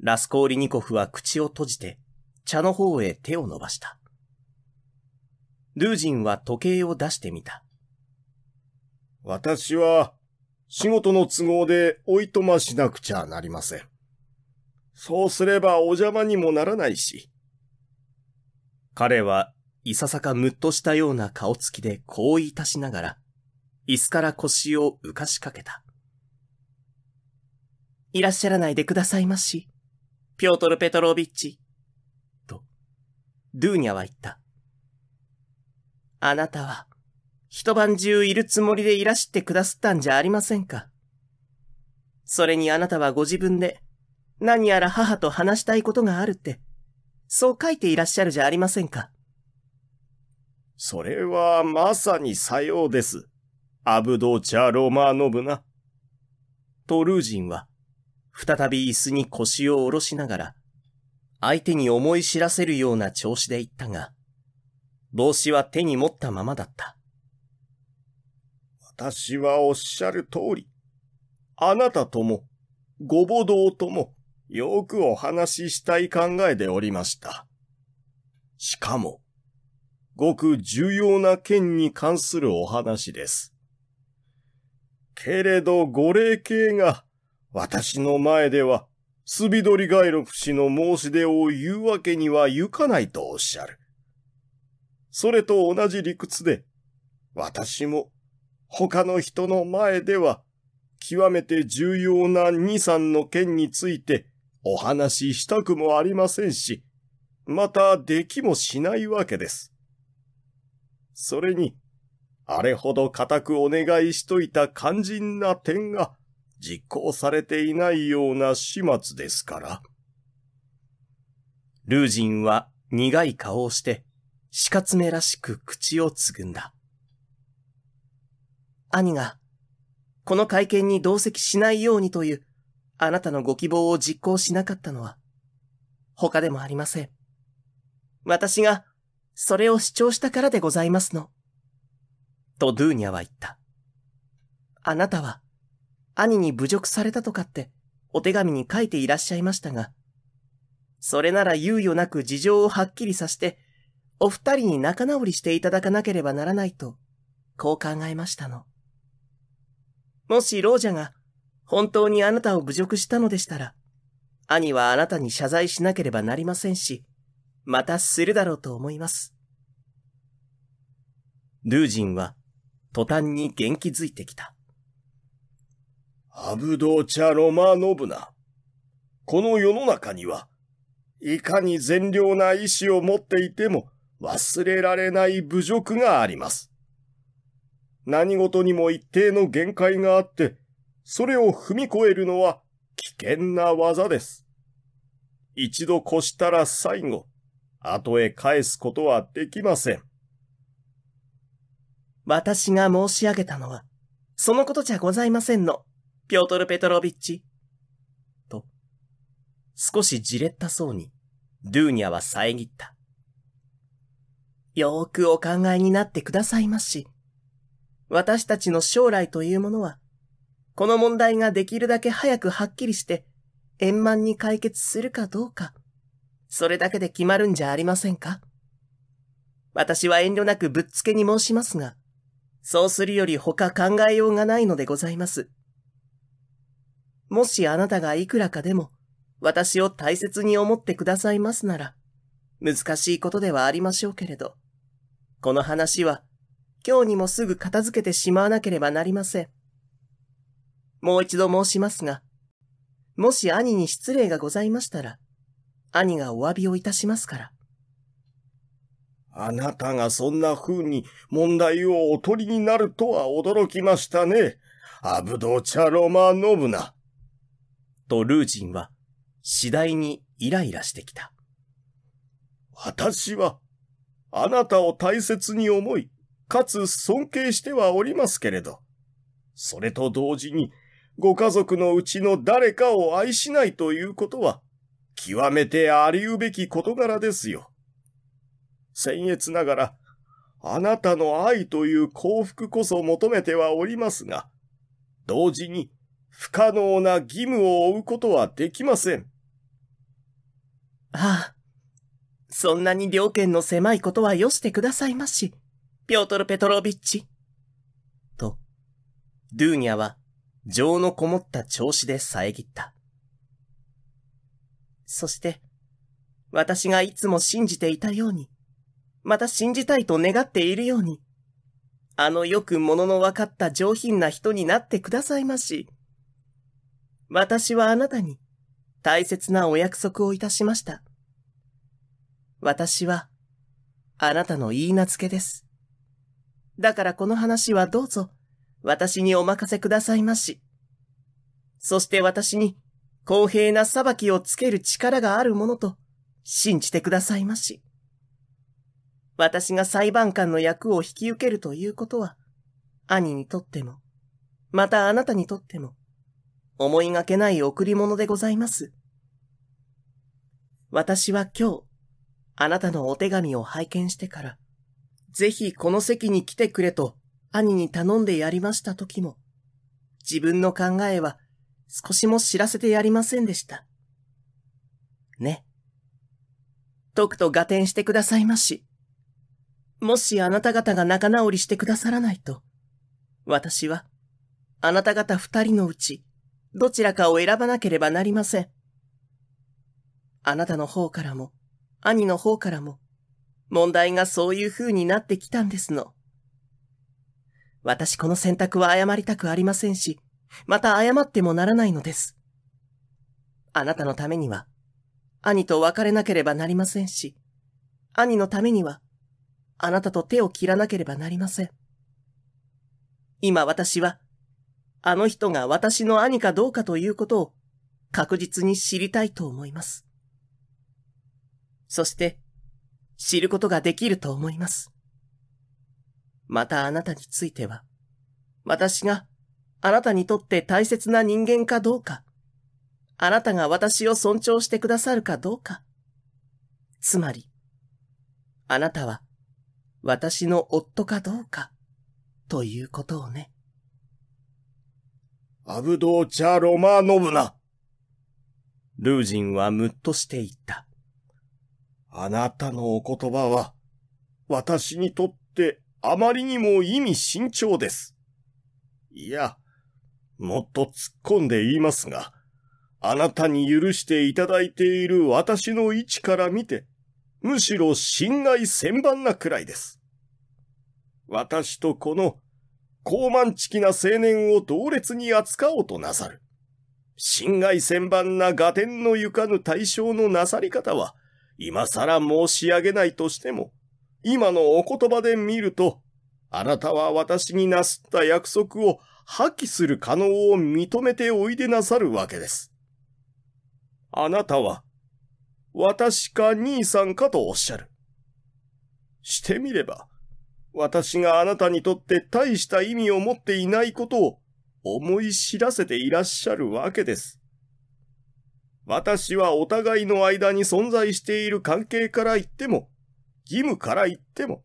う。ラスコーリニコフは口を閉じて、茶の方へ手を伸ばした。ルージンは時計を出してみた。私は、仕事の都合でおいとましなくちゃなりません。そうすればお邪魔にもならないし。彼はいささかムッとしたような顔つきでこう言いたしながら、椅子から腰を浮かしかけた。いらっしゃらないでくださいまし。ピョートル・ペトロービッチ。と、ドゥーニャは言った。あなたは、一晩中いるつもりでいらしてくだすったんじゃありませんか。それにあなたはご自分で、何やら母と話したいことがあるって、そう書いていらっしゃるじゃありませんか。それはまさにさようです。アブドーチャ・ロマーノブナ。トルージンは、再び椅子に腰を下ろしながら、相手に思い知らせるような調子で言ったが、帽子は手に持ったままだった。私はおっしゃる通り、あなたとも、ご母堂とも、よくお話ししたい考えでおりました。しかも、ごく重要な件に関するお話です。けれどご霊形が私の前では、スビドリガイロフ氏の申し出を言うわけには行かないとおっしゃる。それと同じ理屈で、私も他の人の前では、極めて重要な二三の件についてお話ししたくもありませんし、またできもしないわけです。それに、あれほど固くお願いしといた肝心な点が、実行されていないような始末ですから。ルージンは苦い顔をして、死活目らしく口をつぐんだ。兄が、この会見に同席しないようにという、あなたのご希望を実行しなかったのは、他でもありません。私が、それを主張したからでございますの。とドゥーニャは言った。あなたは、兄に侮辱されたとかって、お手紙に書いていらっしゃいましたが、それなら猶予なく事情をはっきりさせて、お二人に仲直りしていただかなければならないと、こう考えましたの。もし老者が本当にあなたを侮辱したのでしたら、兄はあなたに謝罪しなければなりませんし、またするだろうと思います。ルージンは途端に元気づいてきた。アブドーチャ・ロマノブナ。この世の中には、いかに善良な意志を持っていても忘れられない侮辱があります。何事にも一定の限界があって、それを踏み越えるのは危険な技です。一度越したら最後、後へ返すことはできません。私が申し上げたのは、そのことじゃございませんの。ピョートル・ペトロビッチ。と、少しじれったそうに、ドゥーニャは遮った。よーくお考えになってくださいまし。私たちの将来というものは、この問題ができるだけ早くはっきりして、円満に解決するかどうか、それだけで決まるんじゃありませんか私は遠慮なくぶっつけに申しますが、そうするより他考えようがないのでございます。もしあなたがいくらかでも私を大切に思ってくださいますなら、難しいことではありましょうけれど、この話は今日にもすぐ片付けてしまわなければなりません。もう一度申しますが、もし兄に失礼がございましたら、兄がお詫びをいたしますから。あなたがそんな風に問題をお取りになるとは驚きましたね。アブドチャロマノブナ。とルージンは次第にイライラしてきた。私は、あなたを大切に思い、かつ尊敬してはおりますけれど、それと同時に、ご家族のうちの誰かを愛しないということは、極めてありうべき事柄ですよ。僭越ながら、あなたの愛という幸福こそ求めてはおりますが、同時に、不可能な義務を負うことはできません。ああ。そんなに両県の狭いことはよしてくださいまし、ピョートル・ペトロビッチ。と、ドゥーニャは情のこもった調子で遮った。そして、私がいつも信じていたように、また信じたいと願っているように、あのよくものの分かった上品な人になってくださいまし。私はあなたに大切なお約束をいたしました。私はあなたの言い名付けです。だからこの話はどうぞ私にお任せくださいまし。そして私に公平な裁きをつける力があるものと信じてくださいまし。私が裁判官の役を引き受けるということは、兄にとっても、またあなたにとっても、思いがけない贈り物でございます。私は今日、あなたのお手紙を拝見してから、ぜひこの席に来てくれと兄に頼んでやりました時も、自分の考えは少しも知らせてやりませんでした。ね。とくと合点してくださいまし。もしあなた方が仲直りしてくださらないと、私は、あなた方二人のうち、どちらかを選ばなければなりません。あなたの方からも、兄の方からも、問題がそういう風になってきたんですの。私この選択は謝りたくありませんし、また謝ってもならないのです。あなたのためには、兄と別れなければなりませんし、兄のためには、あなたと手を切らなければなりません。今私は、あの人が私の兄かどうかということを確実に知りたいと思います。そして、知ることができると思います。またあなたについては、私があなたにとって大切な人間かどうか、あなたが私を尊重してくださるかどうか。つまり、あなたは私の夫かどうか、ということをね。アブドーチャ・ロマーノブナ。ルージンはむっとしていった。あなたのお言葉は、私にとってあまりにも意味慎重です。いや、もっと突っ込んで言いますが、あなたに許していただいている私の位置から見て、むしろ侵害千番なくらいです。私とこの高慢ちきな青年を同列に扱おうとなさる。侵害千番な合点のゆかぬ対象のなさり方は、今更申し上げないとしても、今のお言葉で見ると、あなたは私になすった約束を破棄する可能を認めておいでなさるわけです。あなたは、私か兄さんかとおっしゃる。してみれば、私があなたにとって大した意味を持っていないことを思い知らせていらっしゃるわけです。私はお互いの間に存在している関係から言っても、義務から言っても、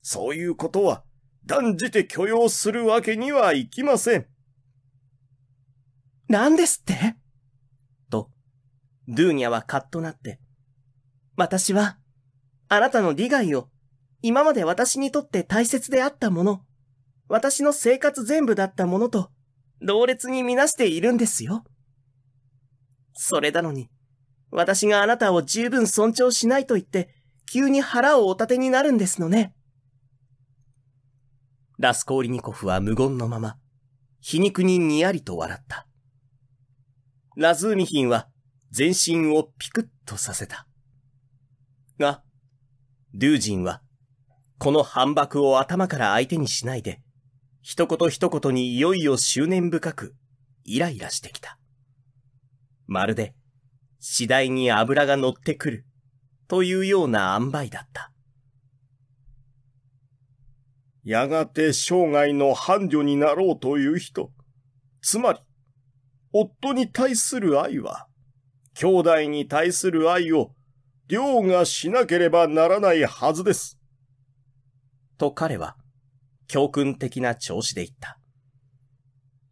そういうことは断じて許容するわけにはいきません。何ですってと、ドゥーニャはカッとなって、私は、あなたの利害を今まで私にとって大切であったもの、私の生活全部だったものと、同列にみなしているんですよ。それなのに、私があなたを十分尊重しないと言って、急に腹をお立てになるんですのね。ラスコーリニコフは無言のまま、皮肉ににやりと笑った。ラズーミヒンは全身をピクッとさせた。が、ドゥージンはこの反駁を頭から相手にしないで、一言一言にいよいよ執念深く、イライラしてきた。まるで、次第に油が乗ってくる、というような塩梅だった。やがて生涯の伴侶になろうという人、つまり、夫に対する愛は、兄弟に対する愛を、凌駕しなければならないはずです。と彼は、教訓的な調子で言った。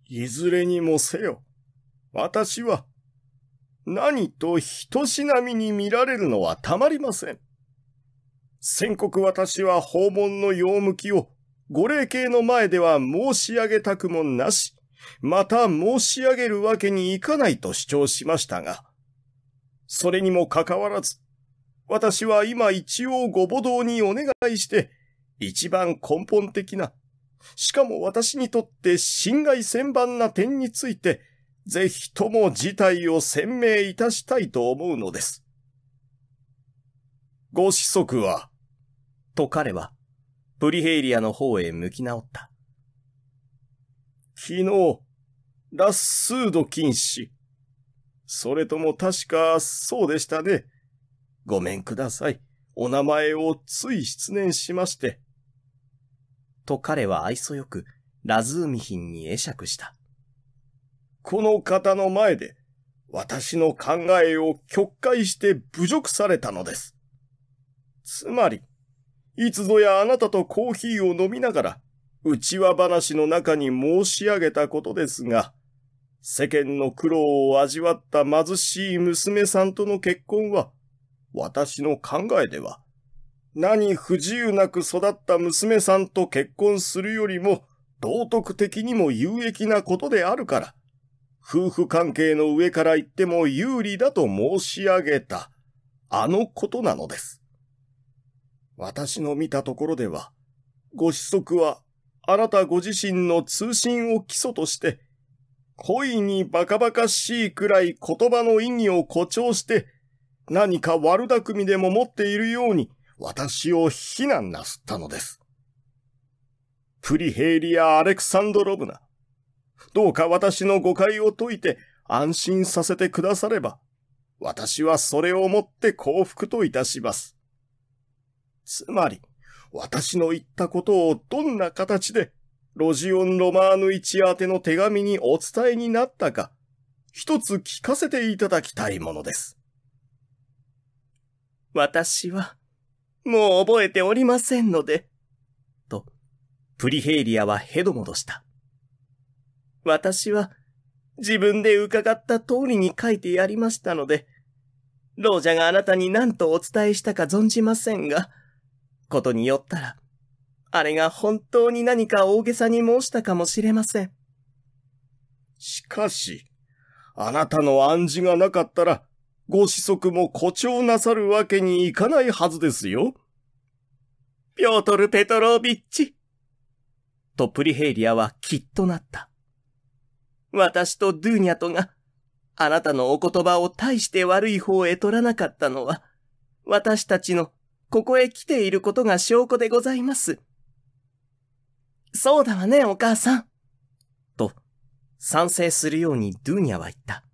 いずれにもせよ、私は、何と人しなみに見られるのはたまりません。先刻私は訪問の用向きを、ご霊系の前では申し上げたくもなし、また申し上げるわけにいかないと主張しましたが、それにもかかわらず、私は今一応ご母堂にお願いして、一番根本的な、しかも私にとって侵害千万な点について、ぜひとも事態を鮮明いたしたいと思うのです。ご子息は、と彼は、プリヘイリアの方へ向き直った。昨日、ラッスード禁止。それとも確かそうでしたね。ごめんください。お名前をつい失念しまして。と彼は愛想よく、ラズーミヒンに会釈した。この方の前で、私の考えを曲解して侮辱されたのです。つまり、いつぞやあなたとコーヒーを飲みながら、内輪話の中に申し上げたことですが、世間の苦労を味わった貧しい娘さんとの結婚は、私の考えでは、何不自由なく育った娘さんと結婚するよりも、道徳的にも有益なことであるから、夫婦関係の上から言っても有利だと申し上げた、あのことなのです。私の見たところでは、ご子息は、あなたご自身の通信を基礎として、恋にバカバカしいくらい言葉の意義を誇張して、何か悪巧みでも持っているように、私を非難なすったのです。プリヘイリア・アレクサンドロブナ、どうか私の誤解を解いて安心させてくだされば、私はそれをもって幸福といたします。つまり、私の言ったことをどんな形で、ロジオン・ロマーヌ一宛ての手紙にお伝えになったか、一つ聞かせていただきたいものです。私は、もう覚えておりませんので。と、プリヘイリアはヘド戻した。私は自分で伺った通りに書いてやりましたので、老者があなたに何とお伝えしたか存じませんが、ことによったら、あれが本当に何か大げさに申したかもしれません。しかし、あなたの暗示がなかったら、ご子息も誇張なさるわけにいかないはずですよ。ピョートル・ペトロービッチ。とプリヘイリアはきっとなった。私とドゥーニャとが、あなたのお言葉を大して悪い方へ取らなかったのは、私たちのここへ来ていることが証拠でございます。そうだわね、お母さん。と、賛成するようにドゥーニャは言った。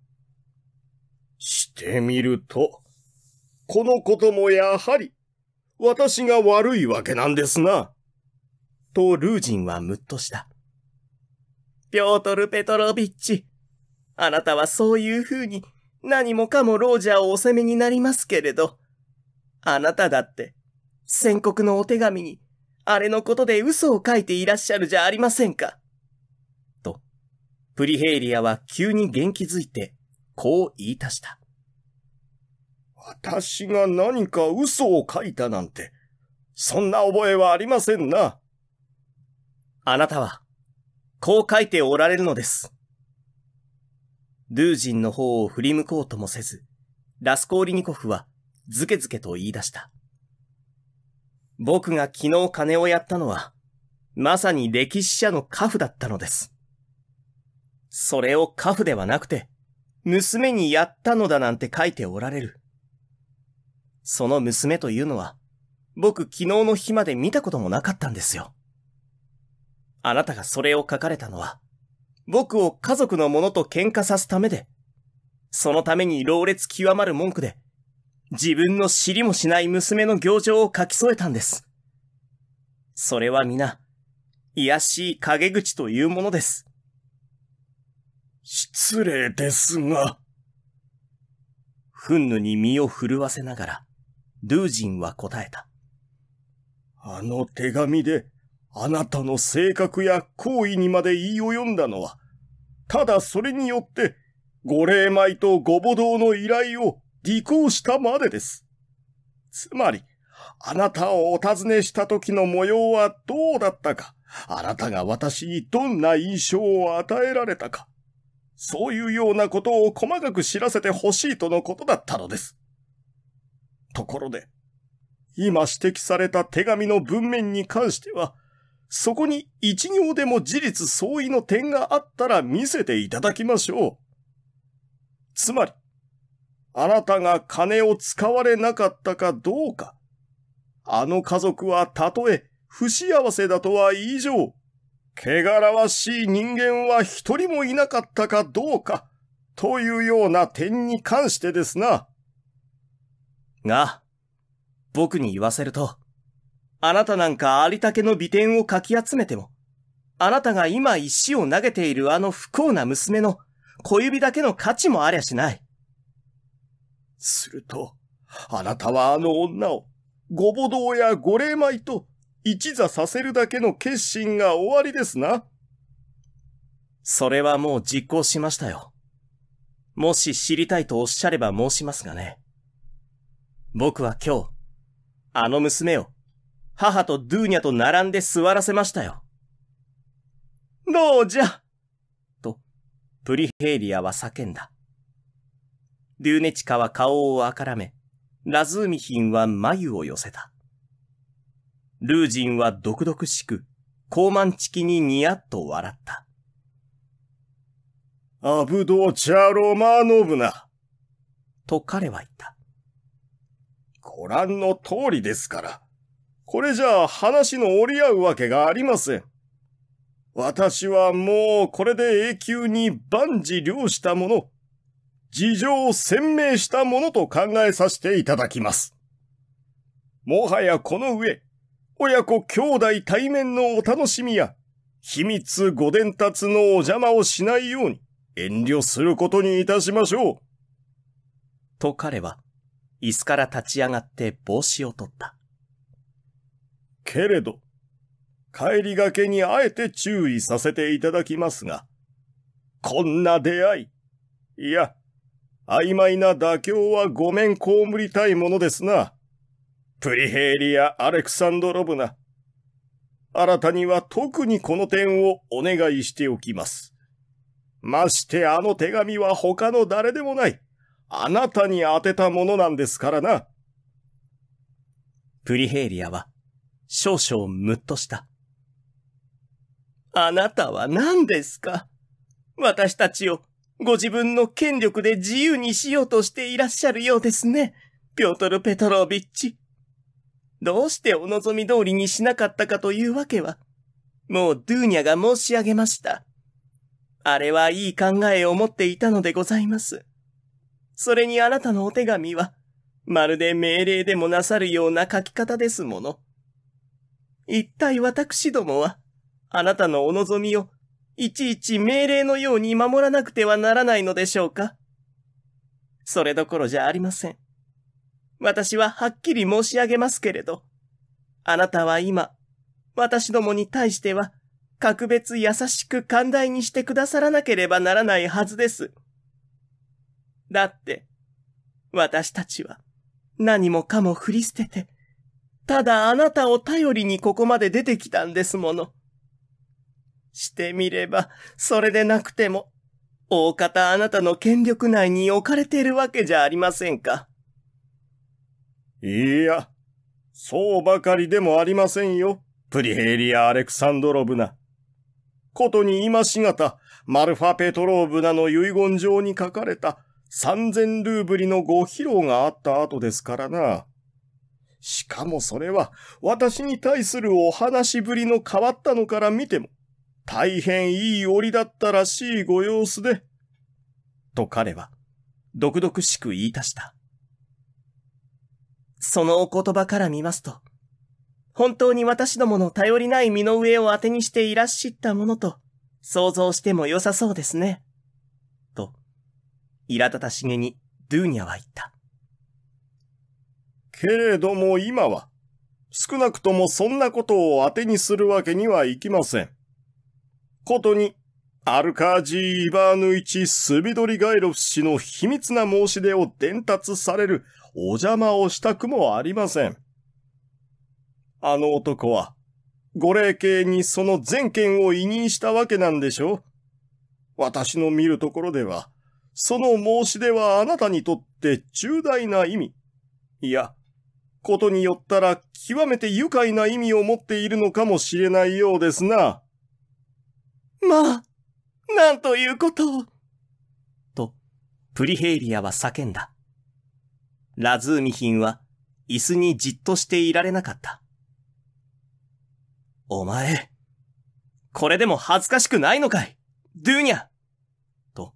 してみると、このこともやはり、私が悪いわけなんですな。と、ルージンはむっとした。ピョートル・ペトロビッチ、あなたはそういう風に何もかもロージャーをお責めになりますけれど、あなただって、宣告のお手紙に、あれのことで嘘を書いていらっしゃるじゃありませんか。と、プリヘイリアは急に元気づいてこう言い出した。私が何か嘘を書いたなんて、そんな覚えはありませんな。あなたは、こう書いておられるのです。ルージンの方を振り向こうともせず、ラスコーリニコフは、ズケズケと言い出した。僕が昨日金をやったのは、まさに歴史者のカフだったのです。それをカフではなくて、娘にやったのだなんて書いておられる。その娘というのは、僕昨日の日まで見たこともなかったんですよ。あなたがそれを書かれたのは、僕を家族のものと喧嘩さすためで、そのために老烈極まる文句で、自分の知りもしない娘の行情を書き添えたんです。それは皆、癒しい陰口というものです。失礼ですが。フンヌに身を震わせながら、ドゥージンは答えた。あの手紙で、あなたの性格や行為にまで言い及んだのは、ただそれによって、ご霊米とご母堂の依頼を履行したまでです。つまり、あなたをお尋ねした時の模様はどうだったか、あなたが私にどんな印象を与えられたか、そういうようなことを細かく知らせてほしいとのことだったのです。ところで、今指摘された手紙の文面に関しては、そこに一行でも事実相違の点があったら見せていただきましょう。つまり、あなたが金を使われなかったかどうか、あの家族はたとえ不幸せだとは以上、汚らわしい人間は一人もいなかったかどうか、というような点に関してですな。が、僕に言わせると、あなたなんかありたけの美点をかき集めても、あなたが今石を投げているあの不幸な娘の小指だけの価値もありゃしない。すると、あなたはあの女を、ごぼどうやご霊米と一座させるだけの決心が終わりですな。それはもう実行しましたよ。もし知りたいとおっしゃれば申しますがね。僕は今日、あの娘を、母とドゥーニャと並んで座らせましたよ。どうじゃと、プリヘイリアは叫んだ。ドゥーネチカは顔をあからめ、ラズーミヒンは眉を寄せた。ルージンは毒々しく、高慢ちきにニヤッと笑った。アブドチャロマノブナ。と彼は言った。ご覧の通りですから。これじゃあ話の折り合うわけがありません。私はもうこれで永久に万事了したもの、事情を鮮明したものと考えさせていただきます。もはやこの上、親子兄弟対面のお楽しみや、秘密ご伝達のお邪魔をしないように遠慮することにいたしましょう。と彼は、椅子から立ち上がって帽子を取った。けれど、帰りがけにあえて注意させていただきますが、こんな出会い、いや、曖昧な妥協はごめんこむりたいものですな。プリヘーリア・アレクサンドロブナ。新たには特にこの点をお願いしておきます。ましてあの手紙は他の誰でもない。あなたに宛てたものなんですからな。プリヘーリアは少々むっとした。あなたは何ですか私たちをご自分の権力で自由にしようとしていらっしゃるようですね、ピョートル・ペトロービッチ。どうしてお望み通りにしなかったかというわけは、もうドゥーニャが申し上げました。あれはいい考えを持っていたのでございます。それにあなたのお手紙は、まるで命令でもなさるような書き方ですもの。一体私どもは、あなたのお望みを、いちいち命令のように守らなくてはならないのでしょうかそれどころじゃありません。私ははっきり申し上げますけれど、あなたは今、私どもに対しては、格別優しく寛大にしてくださらなければならないはずです。だって、私たちは、何もかも振り捨てて、ただあなたを頼りにここまで出てきたんですもの。してみれば、それでなくても、大方あなたの権力内に置かれているわけじゃありませんか。いや、そうばかりでもありませんよ、プリヘリア・アレクサンドロブナ。ことに今しがた、マルファ・ペトローブナの遺言状に書かれた三千ルーブリのご披露があった後ですからな。しかもそれは、私に対するお話ぶりの変わったのから見ても、大変いい折だったらしいご様子で。と彼は、毒々しく言い出した。そのお言葉から見ますと、本当に私どもの頼りない身の上を当てにしていらっしゃったものと想像しても良さそうですね。と、苛立たしげにドゥーニャは言った。けれども今は、少なくともそんなことを当てにするわけにはいきません。ことに、アルカージー・イバーヌイチ・スビドリガイロフ氏の秘密な申し出を伝達されるお邪魔をしたくもありません。あの男は、ご霊系にその全権を委任したわけなんでしょう私の見るところでは、その申し出はあなたにとって重大な意味。いや、ことによったら極めて愉快な意味を持っているのかもしれないようですな。まあ、なんということを。と、プリヘイリアは叫んだ。ラズーミヒンは椅子にじっとしていられなかった。お前、これでも恥ずかしくないのかいドゥーニャと、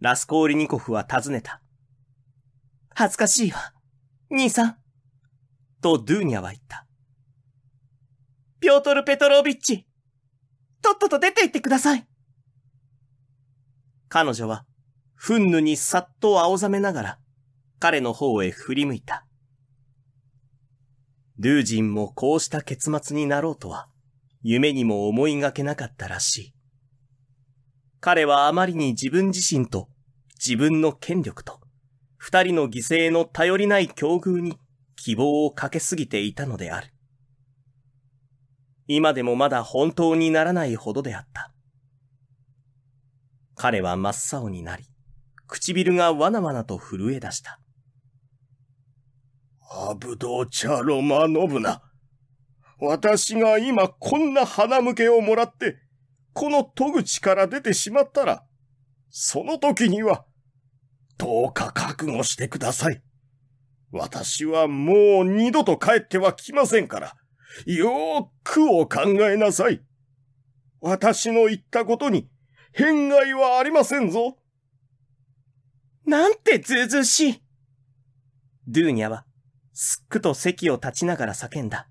ラスコーリニコフは尋ねた。恥ずかしいわ、兄さん。とドゥーニャは言った。ピョートル・ペトロービッチ、とっとと出て行ってください。彼女は、憤怒にさっと青ざめながら、彼の方へ振り向いた。ドゥージンもこうした結末になろうとは、夢にも思いがけなかったらしい。彼はあまりに自分自身と、自分の権力と、二人の犠牲の頼りない境遇に希望をかけすぎていたのである。今でもまだ本当にならないほどであった。彼は真っ青になり、唇がわなわなと震え出した。アブドーチャロマノブナ。私が今こんな鼻向けをもらって、この戸口から出てしまったら、その時には、どうか覚悟してください。私はもう二度と帰っては来ませんから、よーくお考えなさい。私の言ったことに、変外はありませんぞ。なんてずうずうしい。ドゥーニャはすっくと席を立ちながら叫んだ。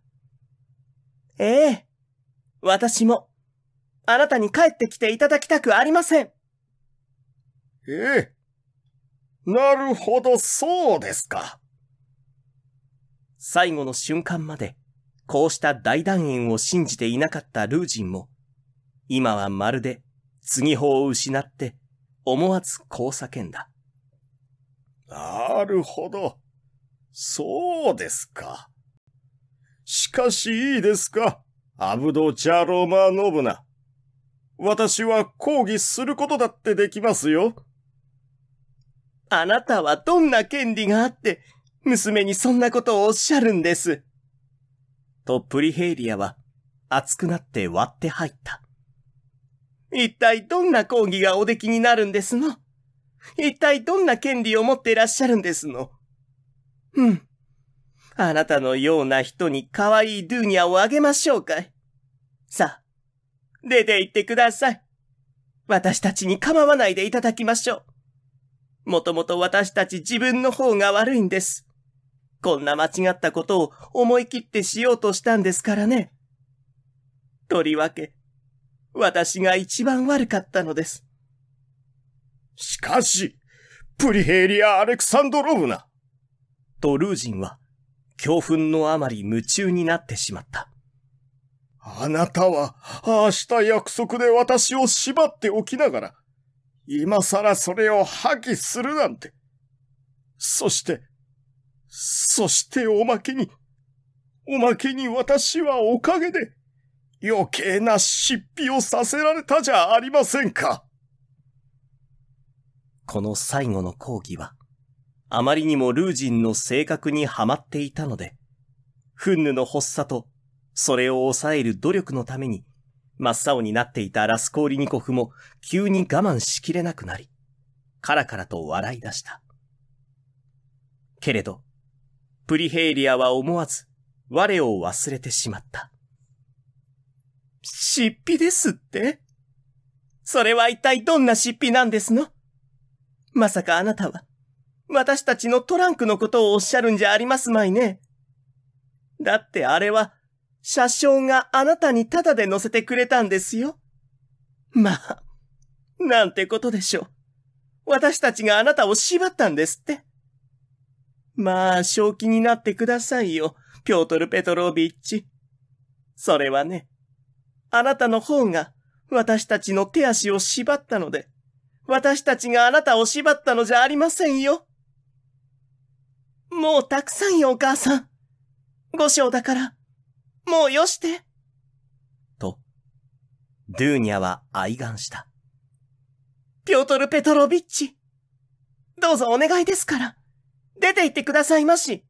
ええ、私も、あなたに帰ってきていただきたくありません。ええ、なるほど、そうですか。最後の瞬間まで、こうした大団円を信じていなかったルージンも、今はまるで、次法を失って、思わずこう叫んだ。なるほど。そうですか。しかしいいですか、アブド・チャロマノブナ。私は抗議することだってできますよ。あなたはどんな権利があって、娘にそんなことをおっしゃるんです。とプリヘイリアは熱くなって割って入った。一体どんな講義がおできになるんですの一体どんな権利を持っていらっしゃるんですのうん。あなたのような人に可愛いドゥーニャをあげましょうかい。さあ、出て行ってください。私たちに構わないでいただきましょう。もともと私たち自分の方が悪いんです。こんな間違ったことを思い切ってしようとしたんですからね。とりわけ、私が一番悪かったのです。しかし、プリヘイリア・アレクサンドロブナ。とルージンは、興奮のあまり夢中になってしまった。あなたは、明日約束で私を縛っておきながら、今更それを破棄するなんて。そして、そしておまけに、おまけに私はおかげで、余計な失費をさせられたじゃありませんか。この最後の講義は、あまりにもルージンの性格にはまっていたので、フンヌの発作と、それを抑える努力のために、真っ青になっていたラスコーリニコフも急に我慢しきれなくなり、カラカラと笑い出した。けれど、プリヘイリアは思わず、我を忘れてしまった。失気ですってそれは一体どんな失費なんですのまさかあなたは、私たちのトランクのことをおっしゃるんじゃありますまいね。だってあれは、車掌があなたにタダで乗せてくれたんですよ。まあ、なんてことでしょう。私たちがあなたを縛ったんですって。まあ、正気になってくださいよ、ピョートル・ペトロービッチ。それはね、あなたの方が私たちの手足を縛ったので、私たちがあなたを縛ったのじゃありませんよ。もうたくさんよ、お母さん。五章だから、もうよして。と、ドゥーニャは愛願した。ピョトル・ペトロビッチ、どうぞお願いですから、出て行ってくださいまし。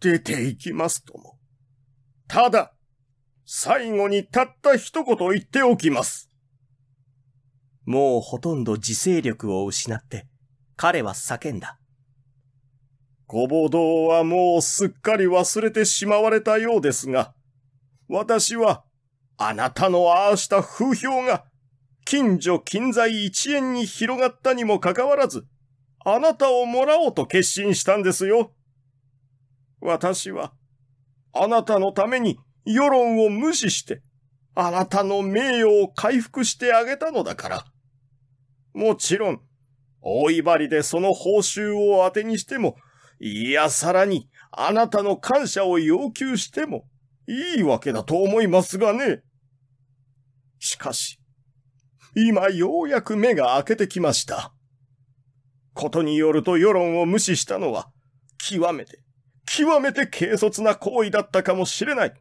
出て行きますとも。ただ、最後にたった一言言っておきます。もうほとんど自制力を失って、彼は叫んだ。ごぼ堂はもうすっかり忘れてしまわれたようですが、私は、あなたのああした風評が、近所近在一円に広がったにもかかわらず、あなたをもらおうと決心したんですよ。私は、あなたのために世論を無視して、あなたの名誉を回復してあげたのだから。もちろん、大威張りでその報酬を当てにしても、いや、さらに、あなたの感謝を要求しても、いいわけだと思いますがね。しかし、今ようやく目が開けてきました。ことによると世論を無視したのは、極めて、極めて軽率な行為だったかもしれない。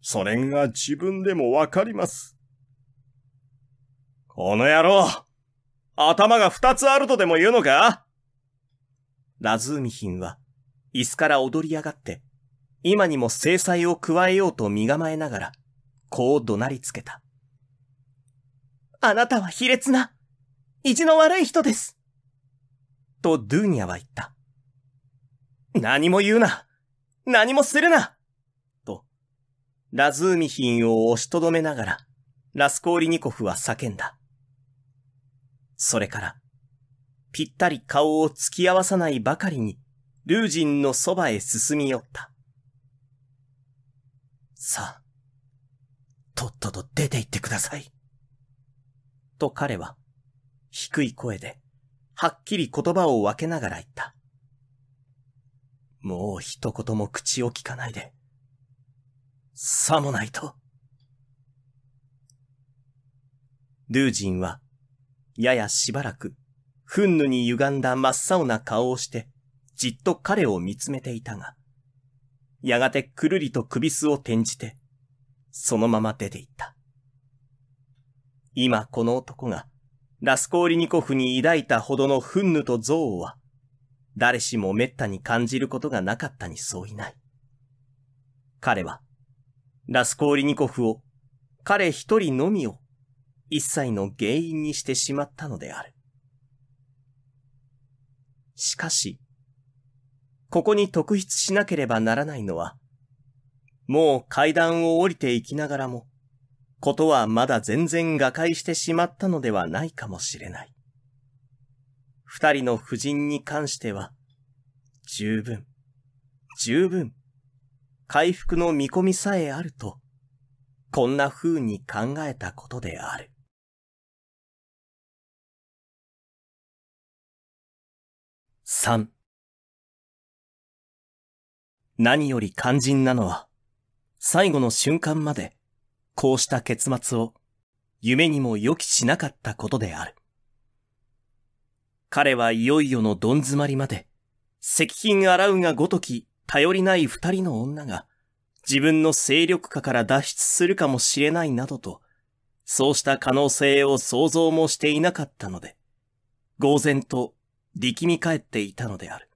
それが自分でもわかります。この野郎頭が二つあるとでも言うのかラズーミヒンは、椅子から踊り上がって、今にも制裁を加えようと身構えながら、こう怒鳴りつけた。あなたは卑劣な、意地の悪い人です。とドゥーニャは言った。何も言うな何もするなと、ラズーミヒンを押しとどめながら、ラスコーリニコフは叫んだ。それから、ぴったり顔を突き合わさないばかりに、ルージンのそばへ進み寄った。さあ、とっとと出て行ってください。と彼は、低い声で、はっきり言葉を分けながら言った。もう一言も口を聞かないで。さもないと。ルージンは、ややしばらく、憤怒に歪んだ真っ青な顔をして、じっと彼を見つめていたが、やがてくるりと首すを転じて、そのまま出て行った。今この男が、ラスコーリニコフに抱いたほどの憤怒と憎悪は、誰しも滅多に感じることがなかったにそういない。彼は、ラスコーリニコフを、彼一人のみを、一切の原因にしてしまったのである。しかし、ここに特筆しなければならないのは、もう階段を降りていきながらも、ことはまだ全然瓦解してしまったのではないかもしれない。二人の夫人に関しては、十分、十分、回復の見込みさえあると、こんな風に考えたことである。3何より肝心なのは、最後の瞬間まで、こうした結末を、夢にも予期しなかったことである。彼はいよいよのどん詰まりまで、石品洗うがごとき頼りない二人の女が、自分の勢力下から脱出するかもしれないなどと、そうした可能性を想像もしていなかったので、呆然と力み返っていたのである。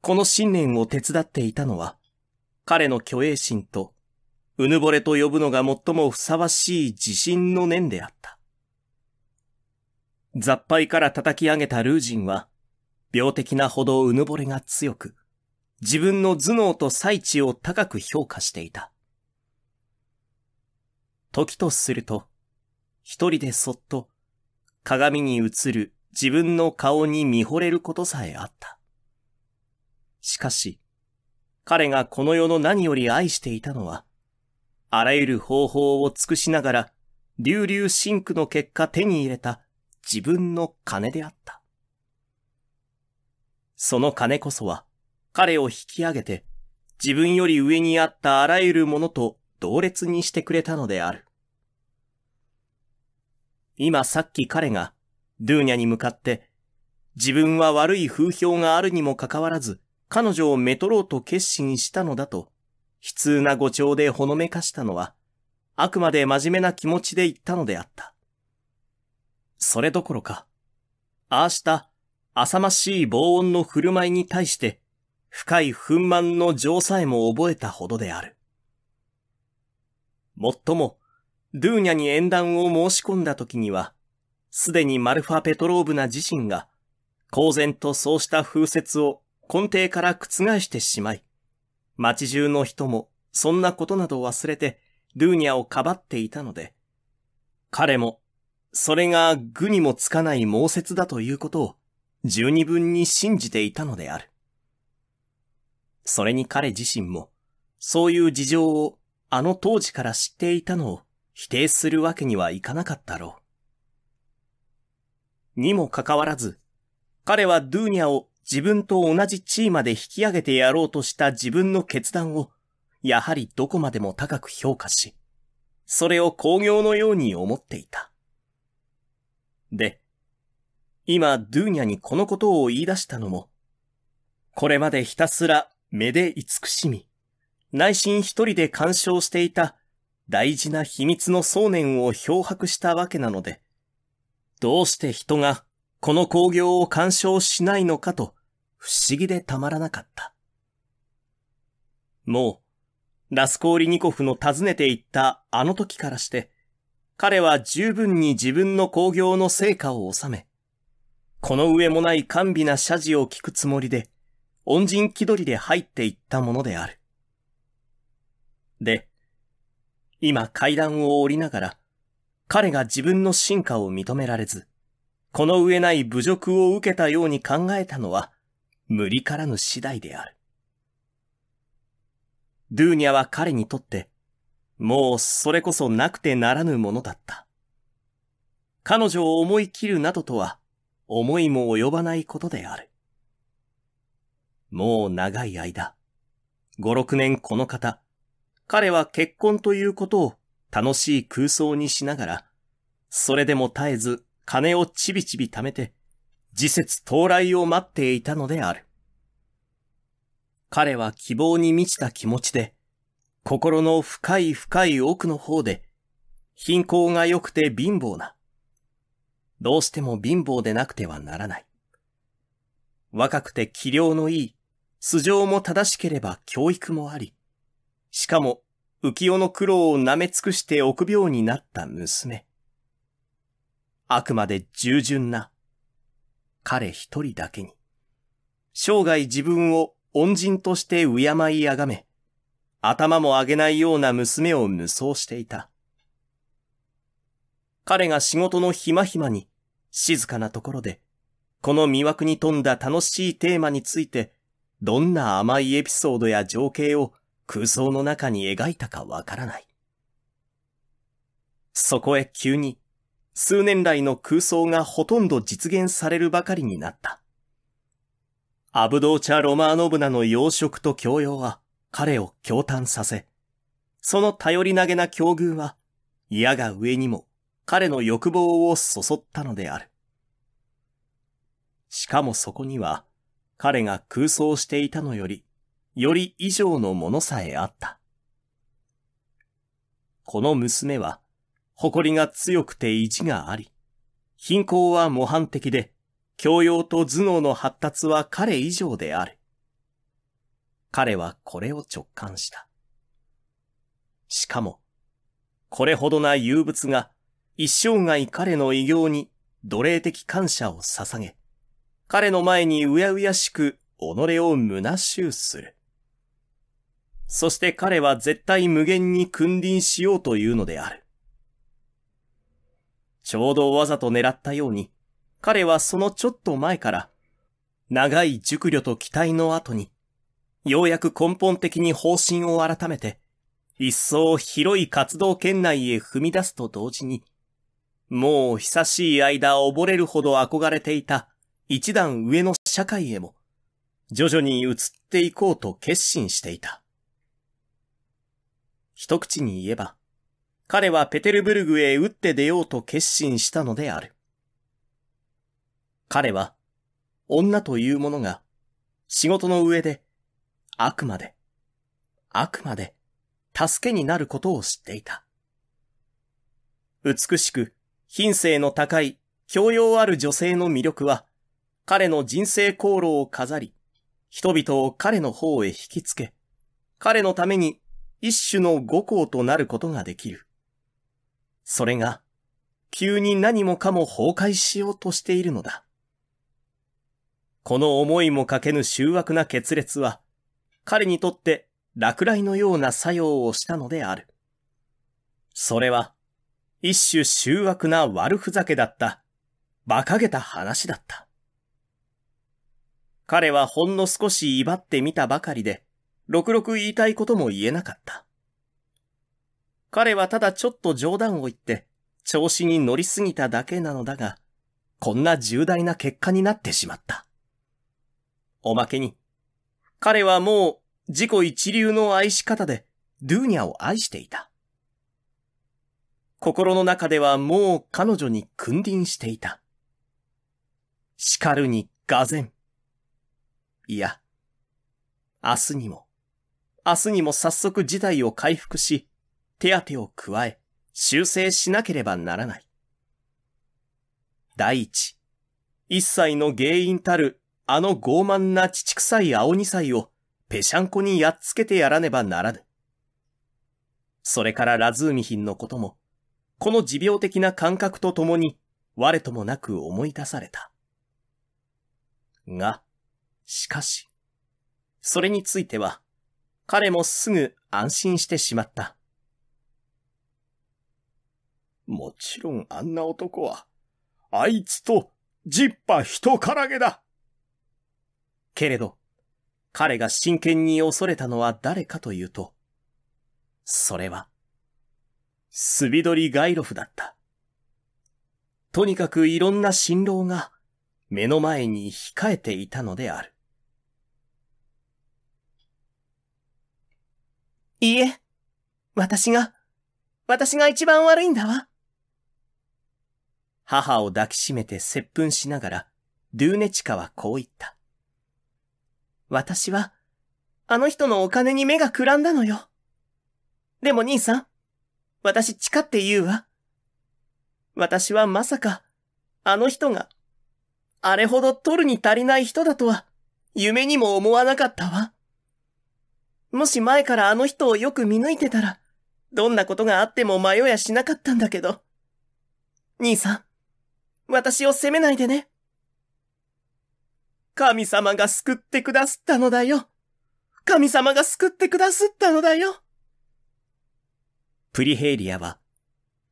この信念を手伝っていたのは、彼の虚栄心と、うぬぼれと呼ぶのが最もふさわしい自信の念であった。雑敗から叩き上げたルージンは、病的なほどうぬぼれが強く、自分の頭脳と最知を高く評価していた。時とすると、一人でそっと、鏡に映る自分の顔に見惚れることさえあった。しかし、彼がこの世の何より愛していたのは、あらゆる方法を尽くしながら、流々深空の結果手に入れた自分の金であった。その金こそは、彼を引き上げて、自分より上にあったあらゆるものと同列にしてくれたのである。今さっき彼がドゥーニャに向かって、自分は悪い風評があるにもかかわらず、彼女をめとろうと決心したのだと、悲痛な語調でほのめかしたのは、あくまで真面目な気持ちで言ったのであった。それどころか、ああした浅ましい防音の振る舞いに対して、深い憤懣の情さえも覚えたほどである。もっとも、ドゥーニャに縁談を申し込んだ時には、すでにマルファ・ペトローブナ自身が、公然とそうした風説を根底から覆してしまい、街中の人もそんなことなど忘れて、ルーニャをかばっていたので、彼も、それが愚にもつかない猛説だということを、十二分に信じていたのである。それに彼自身も、そういう事情をあの当時から知っていたのを否定するわけにはいかなかったろう。にもかかわらず、彼はドゥーニャを自分と同じ地位まで引き上げてやろうとした自分の決断を、やはりどこまでも高く評価し、それを工業のように思っていた。で、今、ドゥーニャにこのことを言い出したのも、これまでひたすら目で慈しみ、内心一人で干渉していた大事な秘密の想念を漂白したわけなので、どうして人がこの工業を干渉しないのかと不思議でたまらなかった。もう、ラスコーリニコフの訪ねていったあの時からして、彼は十分に自分の工業の成果を収め、この上もない甘美な謝辞を聞くつもりで、恩人気取りで入っていったものである。で、今階段を降りながら、彼が自分の進化を認められず、この上ない侮辱を受けたように考えたのは、無理からぬ次第である。ドゥーニャは彼にとって、もうそれこそなくてならぬものだった。彼女を思い切るなどとは、思いも及ばないことである。もう長い間、五六年この方、彼は結婚ということを楽しい空想にしながら、それでも絶えず金をちびちび貯めて、時節到来を待っていたのである。彼は希望に満ちた気持ちで、心の深い深い奥の方で、貧困が良くて貧乏な。どうしても貧乏でなくてはならない。若くて器量のいい、素性も正しければ教育もあり、しかも浮世の苦労を舐め尽くして臆病になった娘。あくまで従順な、彼一人だけに、生涯自分を恩人として敬いあがめ、頭も上げないような娘を無双していた。彼が仕事のひまひまに、静かなところで、この魅惑に富んだ楽しいテーマについて、どんな甘いエピソードや情景を空想の中に描いたかわからない。そこへ急に、数年来の空想がほとんど実現されるばかりになった。アブドーチャ・ロマーノブナの養殖と教養は彼を驚嘆させ、その頼り投げな境遇は、嫌が上にも彼の欲望をそそったのである。しかもそこには、彼が空想していたのより、より以上のものさえあった。この娘は、誇りが強くて意地があり、貧困は模範的で、教養と頭脳の発達は彼以上である。彼はこれを直感した。しかも、これほどな憂物が、一生涯彼の偉業に奴隷的感謝を捧げ、彼の前にうやうやしく己を虚しゅうする。そして彼は絶対無限に君臨しようというのである。ちょうどわざと狙ったように、彼はそのちょっと前から、長い熟慮と期待の後に、ようやく根本的に方針を改めて、一層広い活動圏内へ踏み出すと同時に、もう久しい間溺れるほど憧れていた一段上の社会へも、徐々に移っていこうと決心していた。一口に言えば、彼はペテルブルグへ打って出ようと決心したのである。彼は、女というものが、仕事の上で、あくまで、あくまで、助けになることを知っていた。美しく、品性の高い、教養ある女性の魅力は、彼の人生功労を飾り、人々を彼の方へ引きつけ、彼のために一種の五行となることができる。それが、急に何もかも崩壊しようとしているのだ。この思いもかけぬ醜悪な決裂は、彼にとって落雷のような作用をしたのである。それは、一種醜悪な悪ふざけだった、馬鹿げた話だった。彼はほんの少し威張ってみたばかりで、ろくろく言いたいことも言えなかった。彼はただちょっと冗談を言って、調子に乗りすぎただけなのだが、こんな重大な結果になってしまった。おまけに、彼はもう自己一流の愛し方で、ドゥーニャを愛していた。心の中ではもう彼女に君臨していた。叱るに俄然。いや、明日にも。明日にも早速事態を回復し、手当を加え、修正しなければならない。第一、一切の原因たるあの傲慢な乳臭い青二歳をぺしゃんこにやっつけてやらねばならぬ。それからラズーミヒンのことも、この持病的な感覚とともに、我ともなく思い出された。が、しかし、それについては、彼もすぐ安心してしまった。もちろんあんな男は、あいつとジッパ人からげだけれど、彼が真剣に恐れたのは誰かというと、それは、スビドリ・ガイロフだった。とにかくいろんな辛労が目の前に控えていたのである。いいえ、私が、私が一番悪いんだわ。母を抱きしめて接吻しながら、ドゥーネチカはこう言った。私は、あの人のお金に目がくらんだのよ。でも兄さん、私誓って言うわ。私はまさか、あの人が、あれほど取るに足りない人だとは、夢にも思わなかったわ。もし前からあの人をよく見抜いてたら、どんなことがあっても迷いやしなかったんだけど。兄さん、私を責めないでね。神様が救ってくだすったのだよ。神様が救ってくだすったのだよ。プリヘイリアは、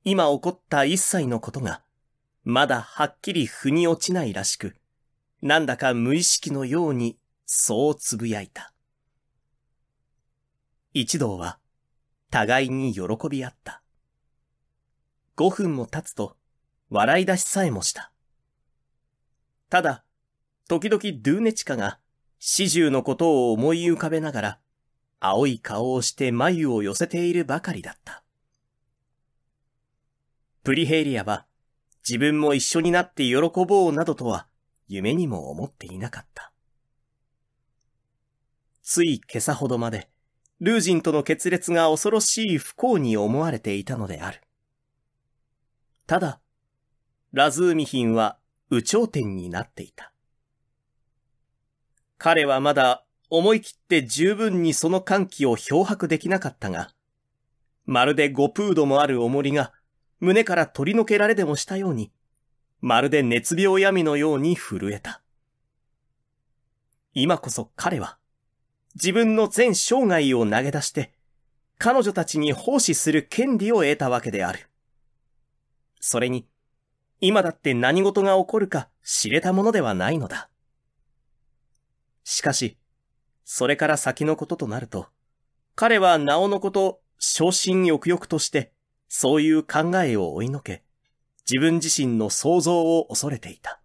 今起こった一切のことが、まだはっきり腑に落ちないらしく、なんだか無意識のように、そうつぶやいた。一同は、互いに喜び合った。5分も経つと、笑い出しさえもした。ただ、時々ドゥーネチカが、始終のことを思い浮かべながら、青い顔をして眉を寄せているばかりだった。プリヘイリアは、自分も一緒になって喜ぼうなどとは、夢にも思っていなかった。つい今朝ほどまで、ルージンとの決裂が恐ろしい不幸に思われていたのである。ただ、ラズーミヒンは有頂天になっていた。彼はまだ思い切って十分にその歓喜を漂白できなかったが、まるで五プードもある重りが胸から取り除けられでもしたように、まるで熱病闇のように震えた。今こそ彼は、自分の全生涯を投げ出して、彼女たちに奉仕する権利を得たわけである。それに、今だって何事が起こるか知れたものではないのだ。しかし、それから先のこととなると、彼はなおのこと、昇進欲々として、そういう考えを追いのけ、自分自身の想像を恐れていた。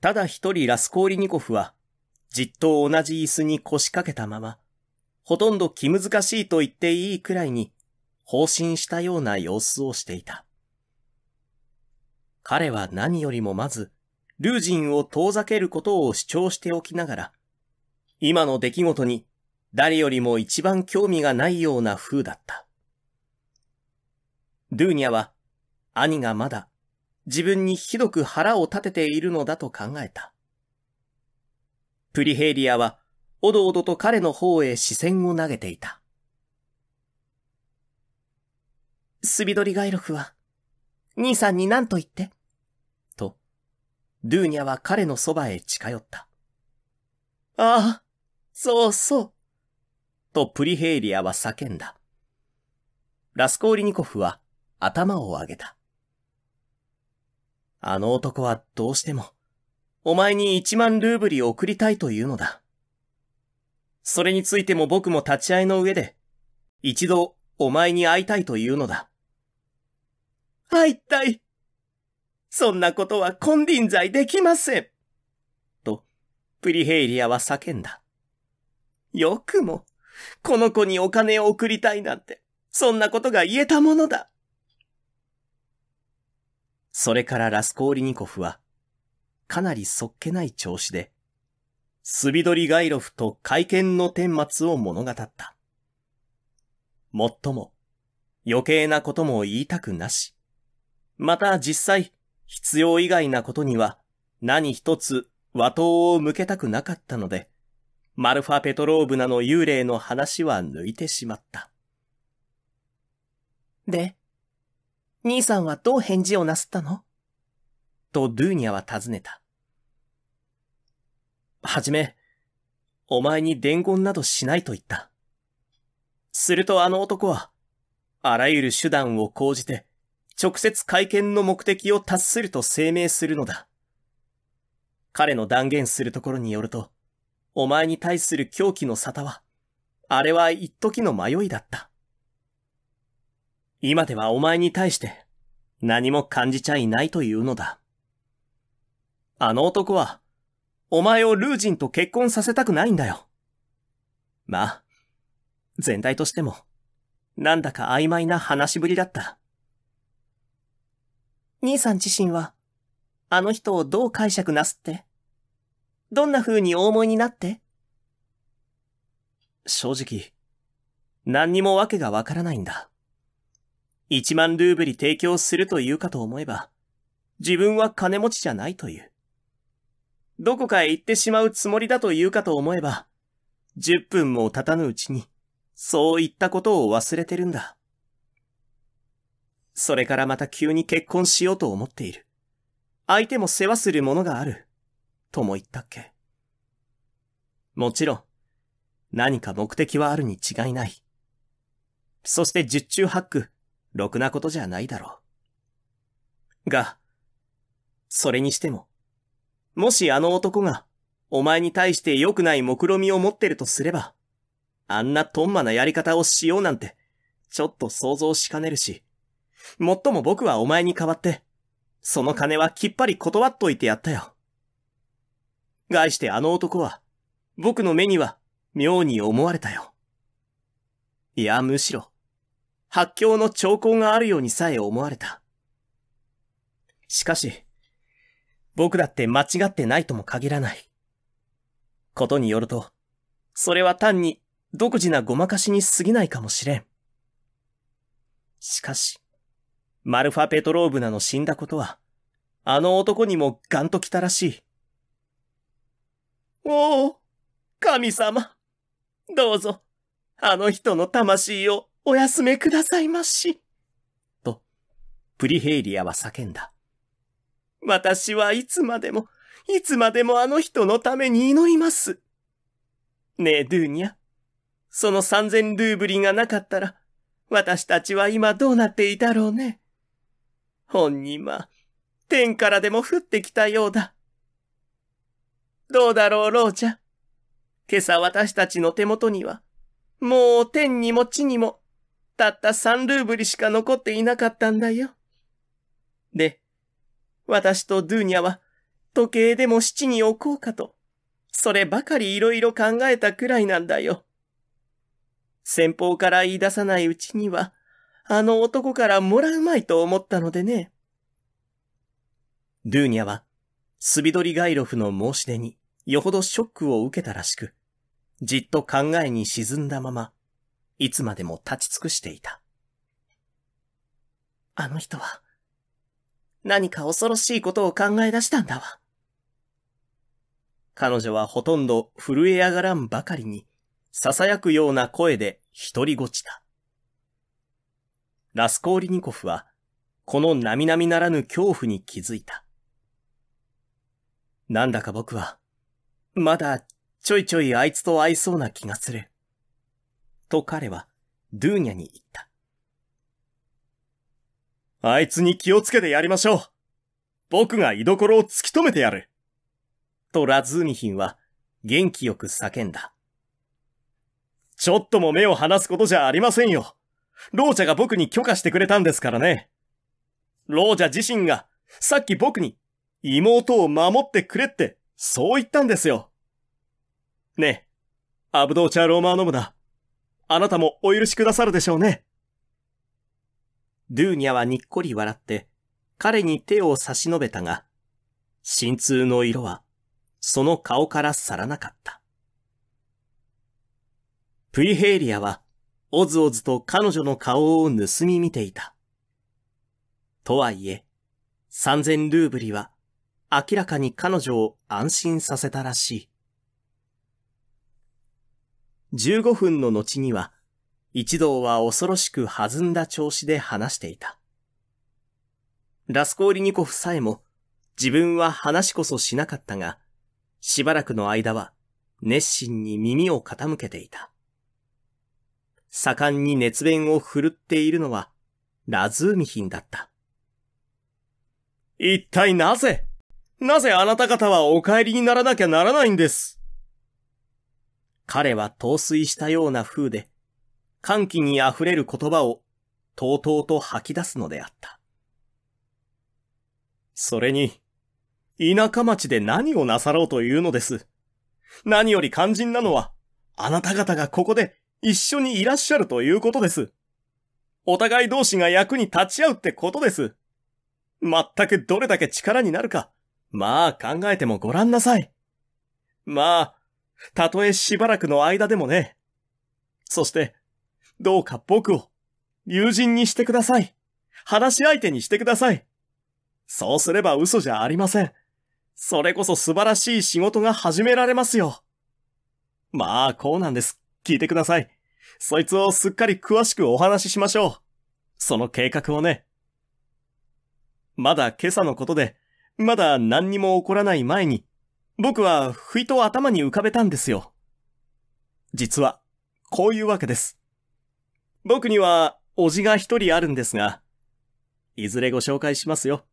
ただ一人ラスコーリニコフは、じっと同じ椅子に腰掛けたまま、ほとんど気難しいと言っていいくらいに、放心したような様子をしていた。彼は何よりもまず、ルージンを遠ざけることを主張しておきながら、今の出来事に誰よりも一番興味がないような風だった。ルーニャは、兄がまだ自分にひどく腹を立てているのだと考えた。プリヘイリアは、おどおどと彼の方へ視線を投げていた。スビドリガイロフは、兄さんに何と言ってと、ドゥーニャは彼のそばへ近寄った。ああ、そうそう。とプリヘイリアは叫んだ。ラスコーリニコフは頭を上げた。あの男はどうしても、お前に一万ルーブリを送りたいというのだ。それについても僕も立ち会いの上で、一度お前に会いたいというのだ。会いたい。そんなことは金輪際できません。と、プリヘイリアは叫んだ。よくも、この子にお金を送りたいなんて、そんなことが言えたものだ。それからラスコーリニコフは、かなりそっけない調子で、スビドリガイロフと会見の顛末を物語った。もっとも、余計なことも言いたくなし。また実際、必要以外なことには、何一つ和刀を向けたくなかったので、マルファ・ペトローブナの幽霊の話は抜いてしまった。で、兄さんはどう返事をなすったのとドゥーニャは尋ねた。はじめ、お前に伝言などしないと言った。するとあの男は、あらゆる手段を講じて、直接会見の目的を達すると声明するのだ。彼の断言するところによると、お前に対する狂気の沙汰は、あれは一時の迷いだった。今ではお前に対して何も感じちゃいないというのだ。あの男は、お前をルージンと結婚させたくないんだよ。まあ、全体としても、なんだか曖昧な話しぶりだった。兄さん自身は、あの人をどう解釈なすってどんな風にお思いになって正直、何にも訳がわからないんだ。1万ルーブリ提供するというかと思えば、自分は金持ちじゃないという。どこかへ行ってしまうつもりだというかと思えば、十分も経たぬうちに、そう言ったことを忘れてるんだ。それからまた急に結婚しようと思っている。相手も世話するものがある。とも言ったっけ。もちろん、何か目的はあるに違いない。そして十中八九、ろくなことじゃないだろう。が、それにしても、もしあの男が、お前に対して良くない目論みを持ってるとすれば、あんなトンマなやり方をしようなんて、ちょっと想像しかねるし、もっとも僕はお前に代わって、その金はきっぱり断っといてやったよ。概してあの男は、僕の目には、妙に思われたよ。いや、むしろ、発狂の兆候があるようにさえ思われた。しかし、僕だって間違ってないとも限らない。ことによると、それは単に独自なごまかしに過ぎないかもしれん。しかし、マルファ・ペトローブナの死んだことは、あの男にもガンと来たらしい。おお、神様。どうぞ、あの人の魂をお休めくださいまし。と、プリヘイリアは叫んだ。私はいつまでも、いつまでもあの人のために祈ります。ねえ、ドゥーニャ。その三千ルーブリがなかったら、私たちは今どうなっていたろうね。本人は、天からでも降ってきたようだ。どうだろう、ローちゃん。今朝私たちの手元には、もう天にも地にも、たった三ルーブリしか残っていなかったんだよ。で、私とドゥーニャは、時計でも七に置こうかと、そればかり色々考えたくらいなんだよ。先方から言い出さないうちには、あの男からもらうまいと思ったのでね。ドゥーニャは、スビドリガイロフの申し出によほどショックを受けたらしく、じっと考えに沈んだまま、いつまでも立ち尽くしていた。あの人は、何か恐ろしいことを考え出したんだわ。彼女はほとんど震え上がらんばかりに、囁くような声で独りごちた。ラスコーリニコフは、この並々ならぬ恐怖に気づいた。なんだか僕は、まだちょいちょいあいつと会いそうな気がする。と彼は、ドゥーニャに言った。あいつに気をつけてやりましょう。僕が居所を突き止めてやる。とラズーミヒンは元気よく叫んだ。ちょっとも目を離すことじゃありませんよ。老者が僕に許可してくれたんですからね。老者自身がさっき僕に妹を守ってくれってそう言ったんですよ。ねえ、アブドーチャーローマーノムだ。あなたもお許しくださるでしょうね。ドゥーニャはにっこり笑って、彼に手を差し伸べたが、心痛の色は、その顔から去らなかった。プリヘイリアは、おずおずと彼女の顔を盗み見ていた。とはいえ、三千ルーブリは、明らかに彼女を安心させたらしい。十五分の後には、一同は恐ろしく弾んだ調子で話していた。ラスコーリニコフさえも自分は話こそしなかったが、しばらくの間は熱心に耳を傾けていた。盛んに熱弁を振るっているのはラズーミヒンだった。一体なぜなぜあなた方はお帰りにならなきゃならないんです彼は陶酔したような風で、歓喜に溢れる言葉を、とうとうと吐き出すのであった。それに、田舎町で何をなさろうというのです。何より肝心なのは、あなた方がここで一緒にいらっしゃるということです。お互い同士が役に立ち合うってことです。まったくどれだけ力になるか、まあ考えてもご覧なさい。まあ、たとえしばらくの間でもね。そして、どうか僕を、友人にしてください。話し相手にしてください。そうすれば嘘じゃありません。それこそ素晴らしい仕事が始められますよ。まあ、こうなんです。聞いてください。そいつをすっかり詳しくお話ししましょう。その計画をね。まだ今朝のことで、まだ何にも起こらない前に、僕はふいと頭に浮かべたんですよ。実は、こういうわけです。僕には、おじが一人あるんですが、いずれご紹介しますよ。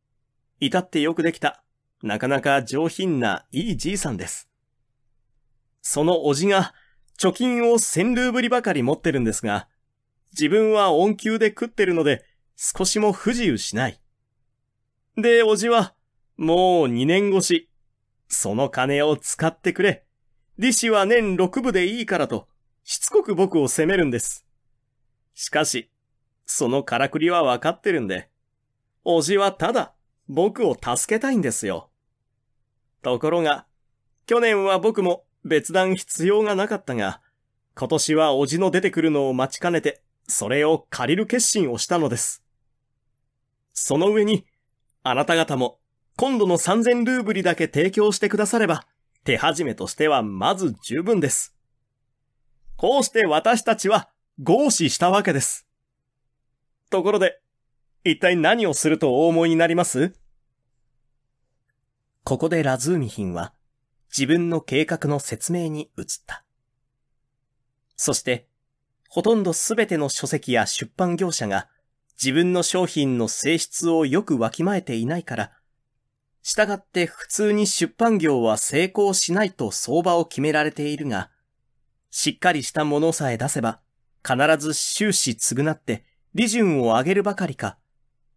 至ってよくできた、なかなか上品ないいじいさんです。そのおじが、貯金を千ルーブリばかり持ってるんですが、自分は恩給で食ってるので、少しも不自由しない。で、おじは、もう2年越し、その金を使ってくれ。利子は年6部でいいからと、しつこく僕を責めるんです。しかし、そのからくりはわかってるんで、おじはただ僕を助けたいんですよ。ところが、去年は僕も別段必要がなかったが、今年はおじの出てくるのを待ちかねて、それを借りる決心をしたのです。その上に、あなた方も、今度の3000ルーブリだけ提供してくだされば、手始めとしてはまず十分です。こうして私たちは、合視したわけです。ところで、一体何をするとお思いになりますここでラズーミヒンは自分の計画の説明に移った。そして、ほとんどすべての書籍や出版業者が自分の商品の性質をよくわきまえていないから、したがって普通に出版業は成功しないと相場を決められているが、しっかりしたものさえ出せば、必ず終始償って利潤を上げるばかりか、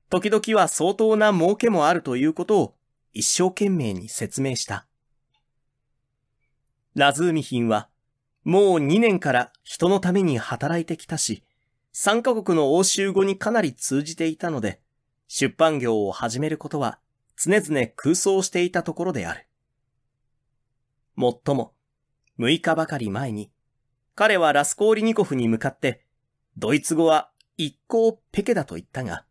時々は相当な儲けもあるということを一生懸命に説明した。ラズーミヒンは、もう2年から人のために働いてきたし、3カ国の欧州語にかなり通じていたので、出版業を始めることは常々空想していたところである。もっとも、6日ばかり前に、彼はラスコーリニコフに向かって、ドイツ語は一向ペケだと言ったが、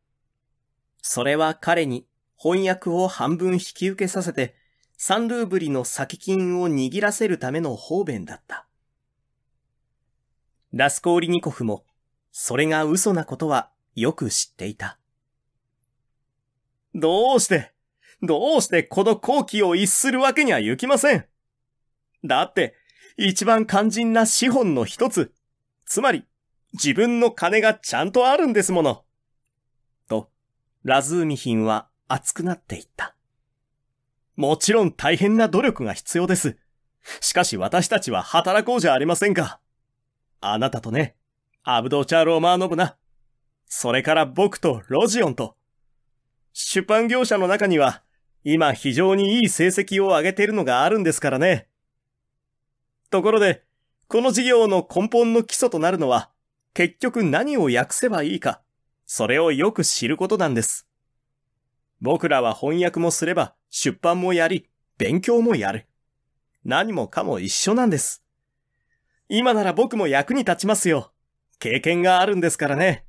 それは彼に翻訳を半分引き受けさせて、サンルーブリの先金を握らせるための方便だった。ラスコーリニコフも、それが嘘なことはよく知っていた。どうして、どうしてこの好機を逸するわけにはいきません。だって、一番肝心な資本の一つ。つまり、自分の金がちゃんとあるんですもの。と、ラズーミヒンは熱くなっていった。もちろん大変な努力が必要です。しかし私たちは働こうじゃありませんか。あなたとね、アブドーチャー・ローマーノブナ。それから僕とロジオンと。出版業者の中には、今非常にいい成績を上げているのがあるんですからね。ところで、この事業の根本の基礎となるのは、結局何を訳せばいいか、それをよく知ることなんです。僕らは翻訳もすれば、出版もやり、勉強もやる。何もかも一緒なんです。今なら僕も役に立ちますよ。経験があるんですからね。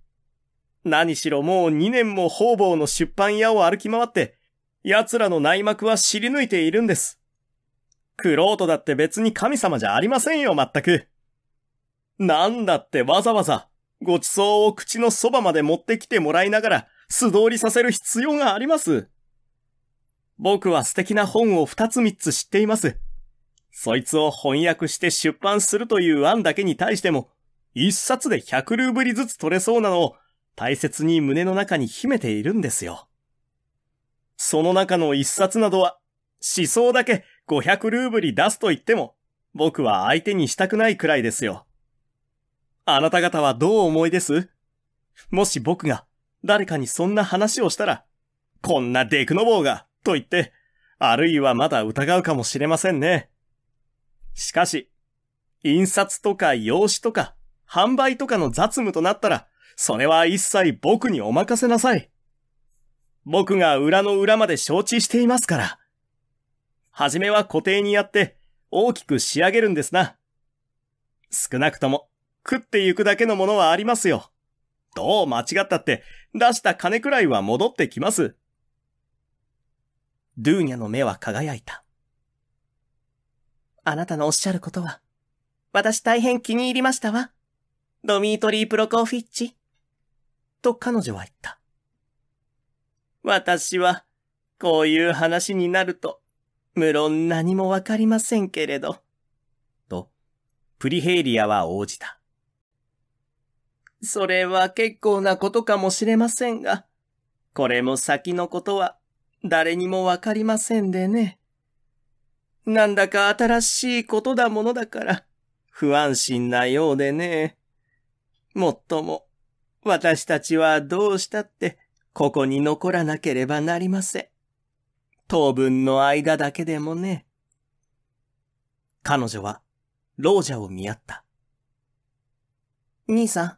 何しろもう2年も方々の出版屋を歩き回って、奴らの内幕は知り抜いているんです。クロートだって別に神様じゃありませんよ、まったく。なんだってわざわざ、ご馳走を口のそばまで持ってきてもらいながら、素通りさせる必要があります。僕は素敵な本を二つ三つ知っています。そいつを翻訳して出版するという案だけに対しても、一冊で100ルーブリずつ取れそうなのを大切に胸の中に秘めているんですよ。その中の一冊などは、思想だけ500ルーブリ出すと言っても、僕は相手にしたくないくらいですよ。あなた方はどう思いですもし僕が誰かにそんな話をしたら、こんなデクノボーが、と言って、あるいはまだ疑うかもしれませんね。しかし、印刷とか用紙とか、販売とかの雑務となったら、それは一切僕にお任せなさい。僕が裏の裏まで承知していますから。はじめは固定にやって大きく仕上げるんですな。少なくとも食ってゆくだけのものはありますよ。どう間違ったって出した金くらいは戻ってきます。ドゥーニャの目は輝いた。あなたのおっしゃることは、私大変気に入りましたわ。ドミートリー・プロコーフィッチ。と彼女は言った。私は、こういう話になると、無論何もわかりませんけれど。と、プリヘイリアは応じた。それは結構なことかもしれませんが、これも先のことは誰にもわかりませんでね。なんだか新しいことだものだから、不安心なようでね。もっとも、私たちはどうしたって、ここに残らなければなりません。当分の間だけでもね。彼女は、老者を見合った。兄さん、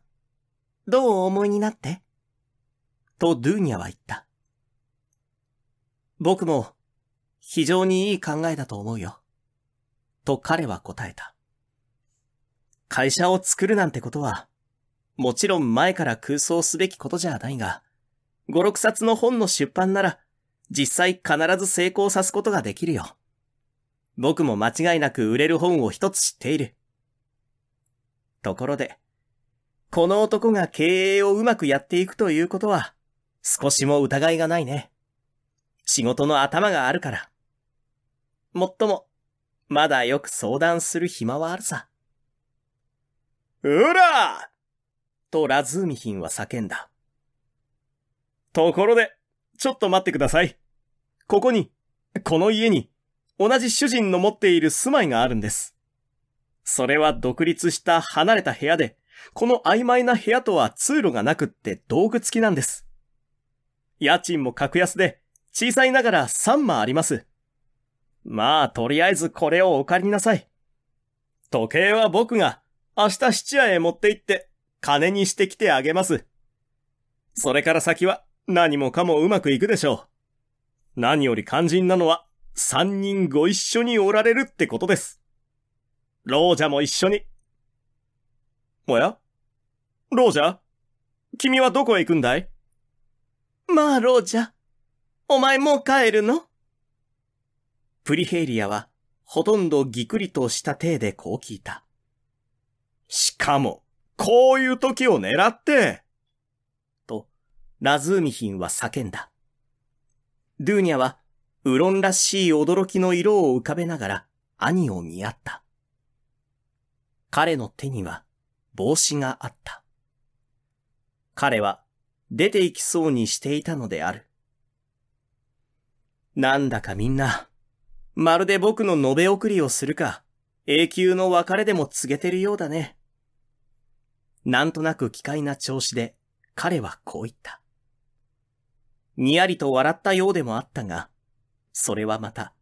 どうお思いになってとドゥーニャは言った。僕も、非常にいい考えだと思うよ。と彼は答えた。会社を作るなんてことは、もちろん前から空想すべきことじゃないが、五六冊の本の出版なら、実際必ず成功さすことができるよ。僕も間違いなく売れる本を一つ知っている。ところで、この男が経営をうまくやっていくということは、少しも疑いがないね。仕事の頭があるから。もっとも、まだよく相談する暇はあるさ。うらとラズーミヒンは叫んだ。ところで、ちょっと待ってください。ここに、この家に、同じ主人の持っている住まいがあるんです。それは独立した離れた部屋で、この曖昧な部屋とは通路がなくって道具付きなんです。家賃も格安で、小さいながら3万あります。まあ、とりあえずこれをお借りなさい。時計は僕が明日質屋へ持って行って金にしてきてあげます。それから先は何もかもうまくいくでしょう。何より肝心なのは、三人ご一緒におられるってことです。老者も一緒に。おや老者君はどこへ行くんだいまあ、老者。お前もう帰るのプリヘイリアは、ほとんどぎくりとした体でこう聞いた。しかも、こういう時を狙って、ラズーミヒンは叫んだ。ドゥーニャは、ウロンらしい驚きの色を浮かべながら兄を見合った。彼の手には帽子があった。彼は出て行きそうにしていたのである。なんだかみんな、まるで僕の延べ送りをするか、永久の別れでも告げてるようだね。なんとなく奇怪な調子で彼はこう言った。にやりと笑ったようでもあったが、それはまた、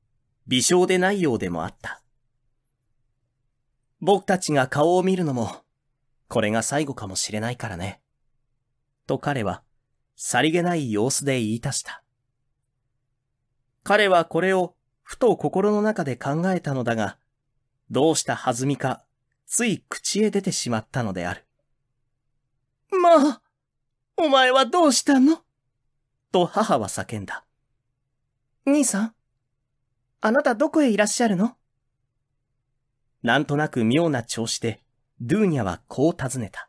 微笑でないようでもあった。僕たちが顔を見るのも、これが最後かもしれないからね。と彼は、さりげない様子で言い出した。彼はこれを、ふと心の中で考えたのだが、どうしたはずみか、つい口へ出てしまったのである。まあ、お前はどうしたのと母は叫んだ。兄さんあなたどこへいらっしゃるのなんとなく妙な調子で、ドゥーニャはこう尋ねた。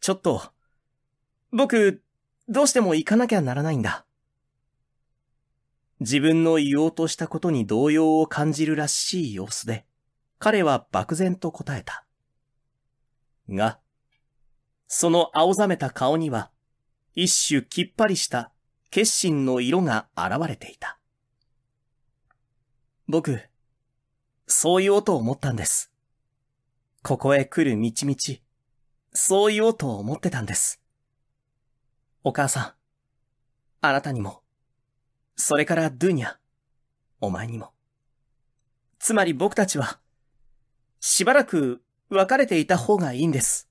ちょっと、僕、どうしても行かなきゃならないんだ。自分の言おうとしたことに動揺を感じるらしい様子で、彼は漠然と答えた。が、その青ざめた顔には、一種きっぱりした決心の色が現れていた。僕、そう言おうと思ったんです。ここへ来る道々、そう言おうと思ってたんです。お母さん、あなたにも、それからドゥニャ、お前にも。つまり僕たちは、しばらく別れていた方がいいんです。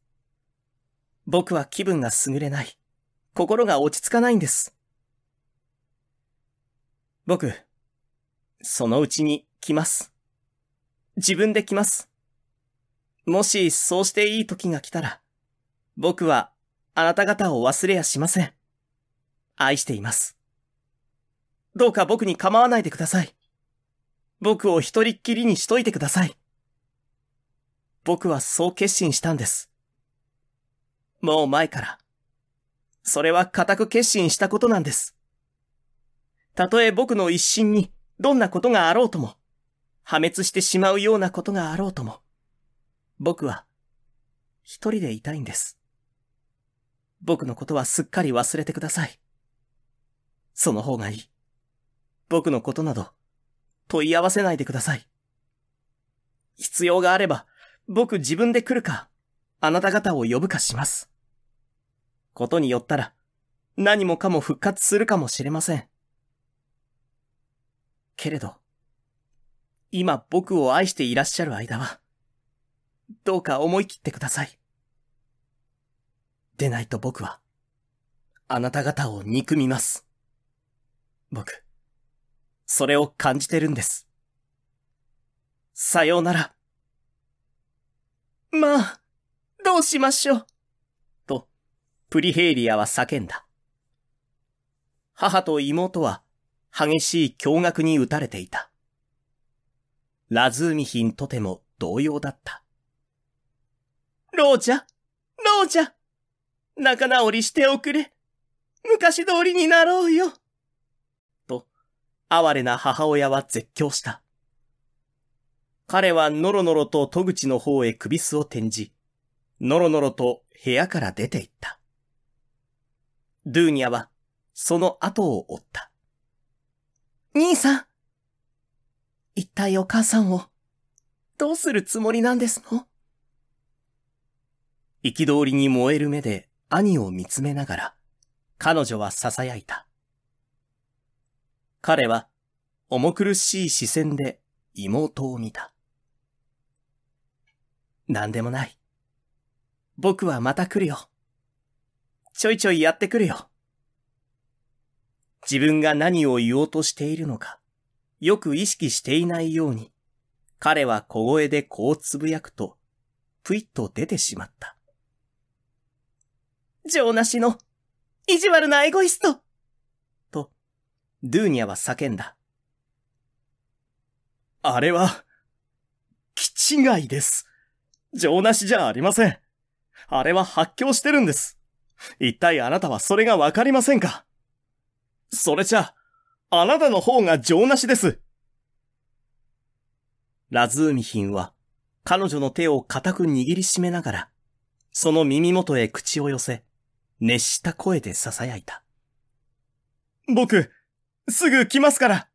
僕は気分が優れない。心が落ち着かないんです。僕、そのうちに来ます。自分で来ます。もしそうしていい時が来たら、僕はあなた方を忘れやしません。愛しています。どうか僕に構わないでください。僕を一人っきりにしといてください。僕はそう決心したんです。もう前から、それは固く決心したことなんです。たとえ僕の一心にどんなことがあろうとも、破滅してしまうようなことがあろうとも、僕は一人でいたいんです。僕のことはすっかり忘れてください。その方がいい。僕のことなど問い合わせないでください。必要があれば僕自分で来るか、あなた方を呼ぶかします。ことによったら、何もかも復活するかもしれません。けれど、今僕を愛していらっしゃる間は、どうか思い切ってください。でないと僕は、あなた方を憎みます。僕、それを感じてるんです。さようなら。まあ、どうしましょう。プリヘイリアは叫んだ。母と妹は激しい驚愕に打たれていた。ラズーミヒンとても同様だった。ロー老ャローャ仲直りしておくれ昔通りになろうよと、哀れな母親は絶叫した。彼はノロノロと戸口の方へ首すを転じ、ノロノロと部屋から出て行った。ドゥーニャは、その後を追った。兄さん一体お母さんを、どうするつもりなんですの憤りに燃える目で兄を見つめながら、彼女は囁いた。彼は、重苦しい視線で妹を見た。何でもない。僕はまた来るよ。ちょいちょいやってくるよ。自分が何を言おうとしているのか、よく意識していないように、彼は小声でこうつぶやくと、ぷいっと出てしまった。情なしの、意地悪なエゴイストと、ドゥーニャは叫んだ。あれは、気違いです。情なしじゃありません。あれは発狂してるんです。一体あなたはそれがわかりませんかそれじゃ、あなたの方が情なしです。ラズーミヒンは、彼女の手を固く握りしめながら、その耳元へ口を寄せ、熱した声で囁いた。僕、すぐ来ますから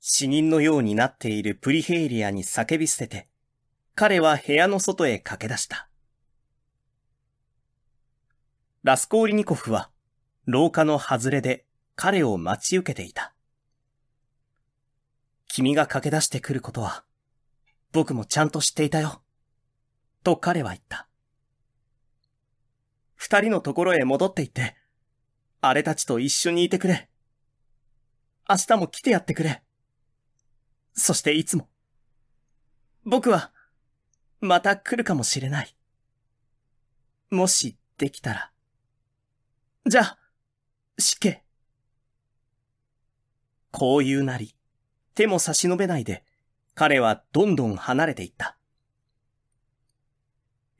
死人のようになっているプリヘイリアに叫び捨てて、彼は部屋の外へ駆け出した。ラスコーリニコフは、廊下の外れで彼を待ち受けていた。君が駆け出してくることは、僕もちゃんと知っていたよ。と彼は言った。二人のところへ戻って行って、あれたちと一緒にいてくれ。明日も来てやってくれ。そしていつも。僕は、また来るかもしれない。もしできたら。じゃ、あ、死刑。こう言うなり、手も差し伸べないで、彼はどんどん離れていった。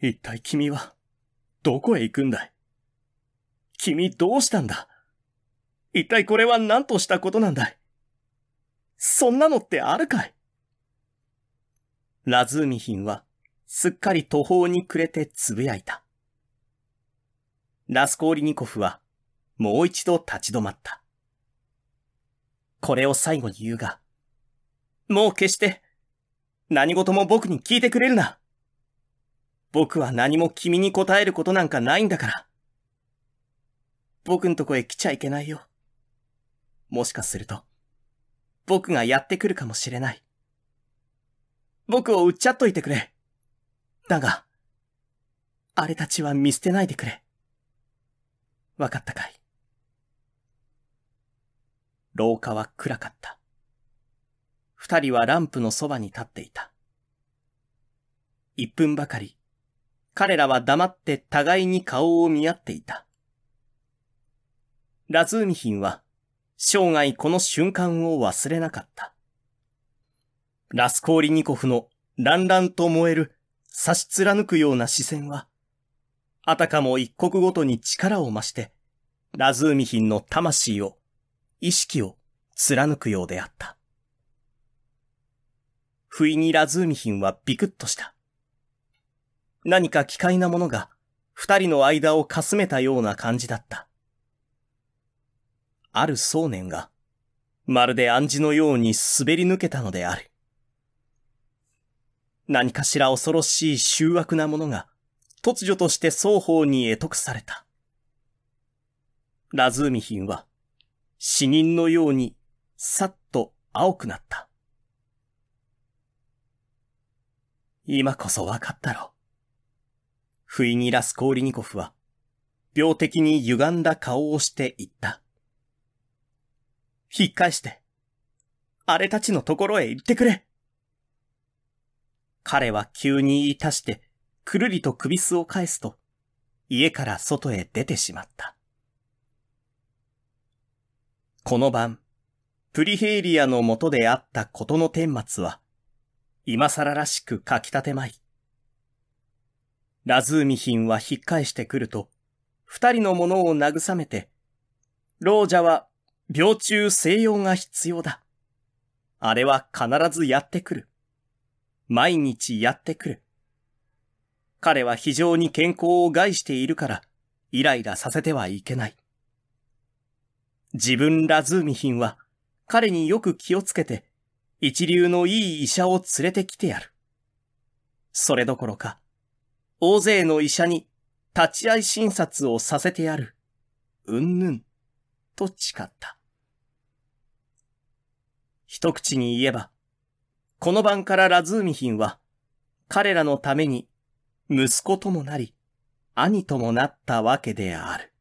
一体君は、どこへ行くんだい君どうしたんだ一体これは何としたことなんだいそんなのってあるかいラズーミヒンは、すっかり途方に暮れてつぶやいた。ラスコーリニコフは、もう一度立ち止まった。これを最後に言うが、もう決して、何事も僕に聞いてくれるな。僕は何も君に答えることなんかないんだから。僕んとこへ来ちゃいけないよ。もしかすると、僕がやってくるかもしれない。僕を売っちゃっといてくれ。だが、あれたちは見捨てないでくれ。わかったかい廊下は暗かった。二人はランプのそばに立っていた。一分ばかり、彼らは黙って互いに顔を見合っていた。ラズーミヒンは、生涯この瞬間を忘れなかった。ラスコーリニコフの乱々と燃える、差し貫くような視線は、あたかも一刻ごとに力を増して、ラズーミヒンの魂を、意識を貫くようであった。不意にラズーミヒンはビクッとした。何か奇怪なものが二人の間をかすめたような感じだった。ある想念が、まるで暗示のように滑り抜けたのである。何かしら恐ろしい醜悪なものが、突如として双方に得得された。ラズーミヒンは死人のようにさっと青くなった。今こそ分かったろ。不意にラスコーリニコフは病的に歪んだ顔をして言った。引っ返して、あれたちのところへ行ってくれ。彼は急に言い足してくるりと首すを返すと、家から外へ出てしまった。この晩、プリヘイリアの元であったことの顛末は、今更らしく書き立てまい。ラズーミヒンは引っ返してくると、二人の者を慰めて、老者は病中静養が必要だ。あれは必ずやってくる。毎日やってくる。彼は非常に健康を害しているから、イライラさせてはいけない。自分ラズーミヒンは、彼によく気をつけて、一流のいい医者を連れてきてやる。それどころか、大勢の医者に立ち会い診察をさせてやる、うんぬん、と誓った。一口に言えば、この晩からラズーミヒンは、彼らのために息子ともなり、兄ともなったわけである。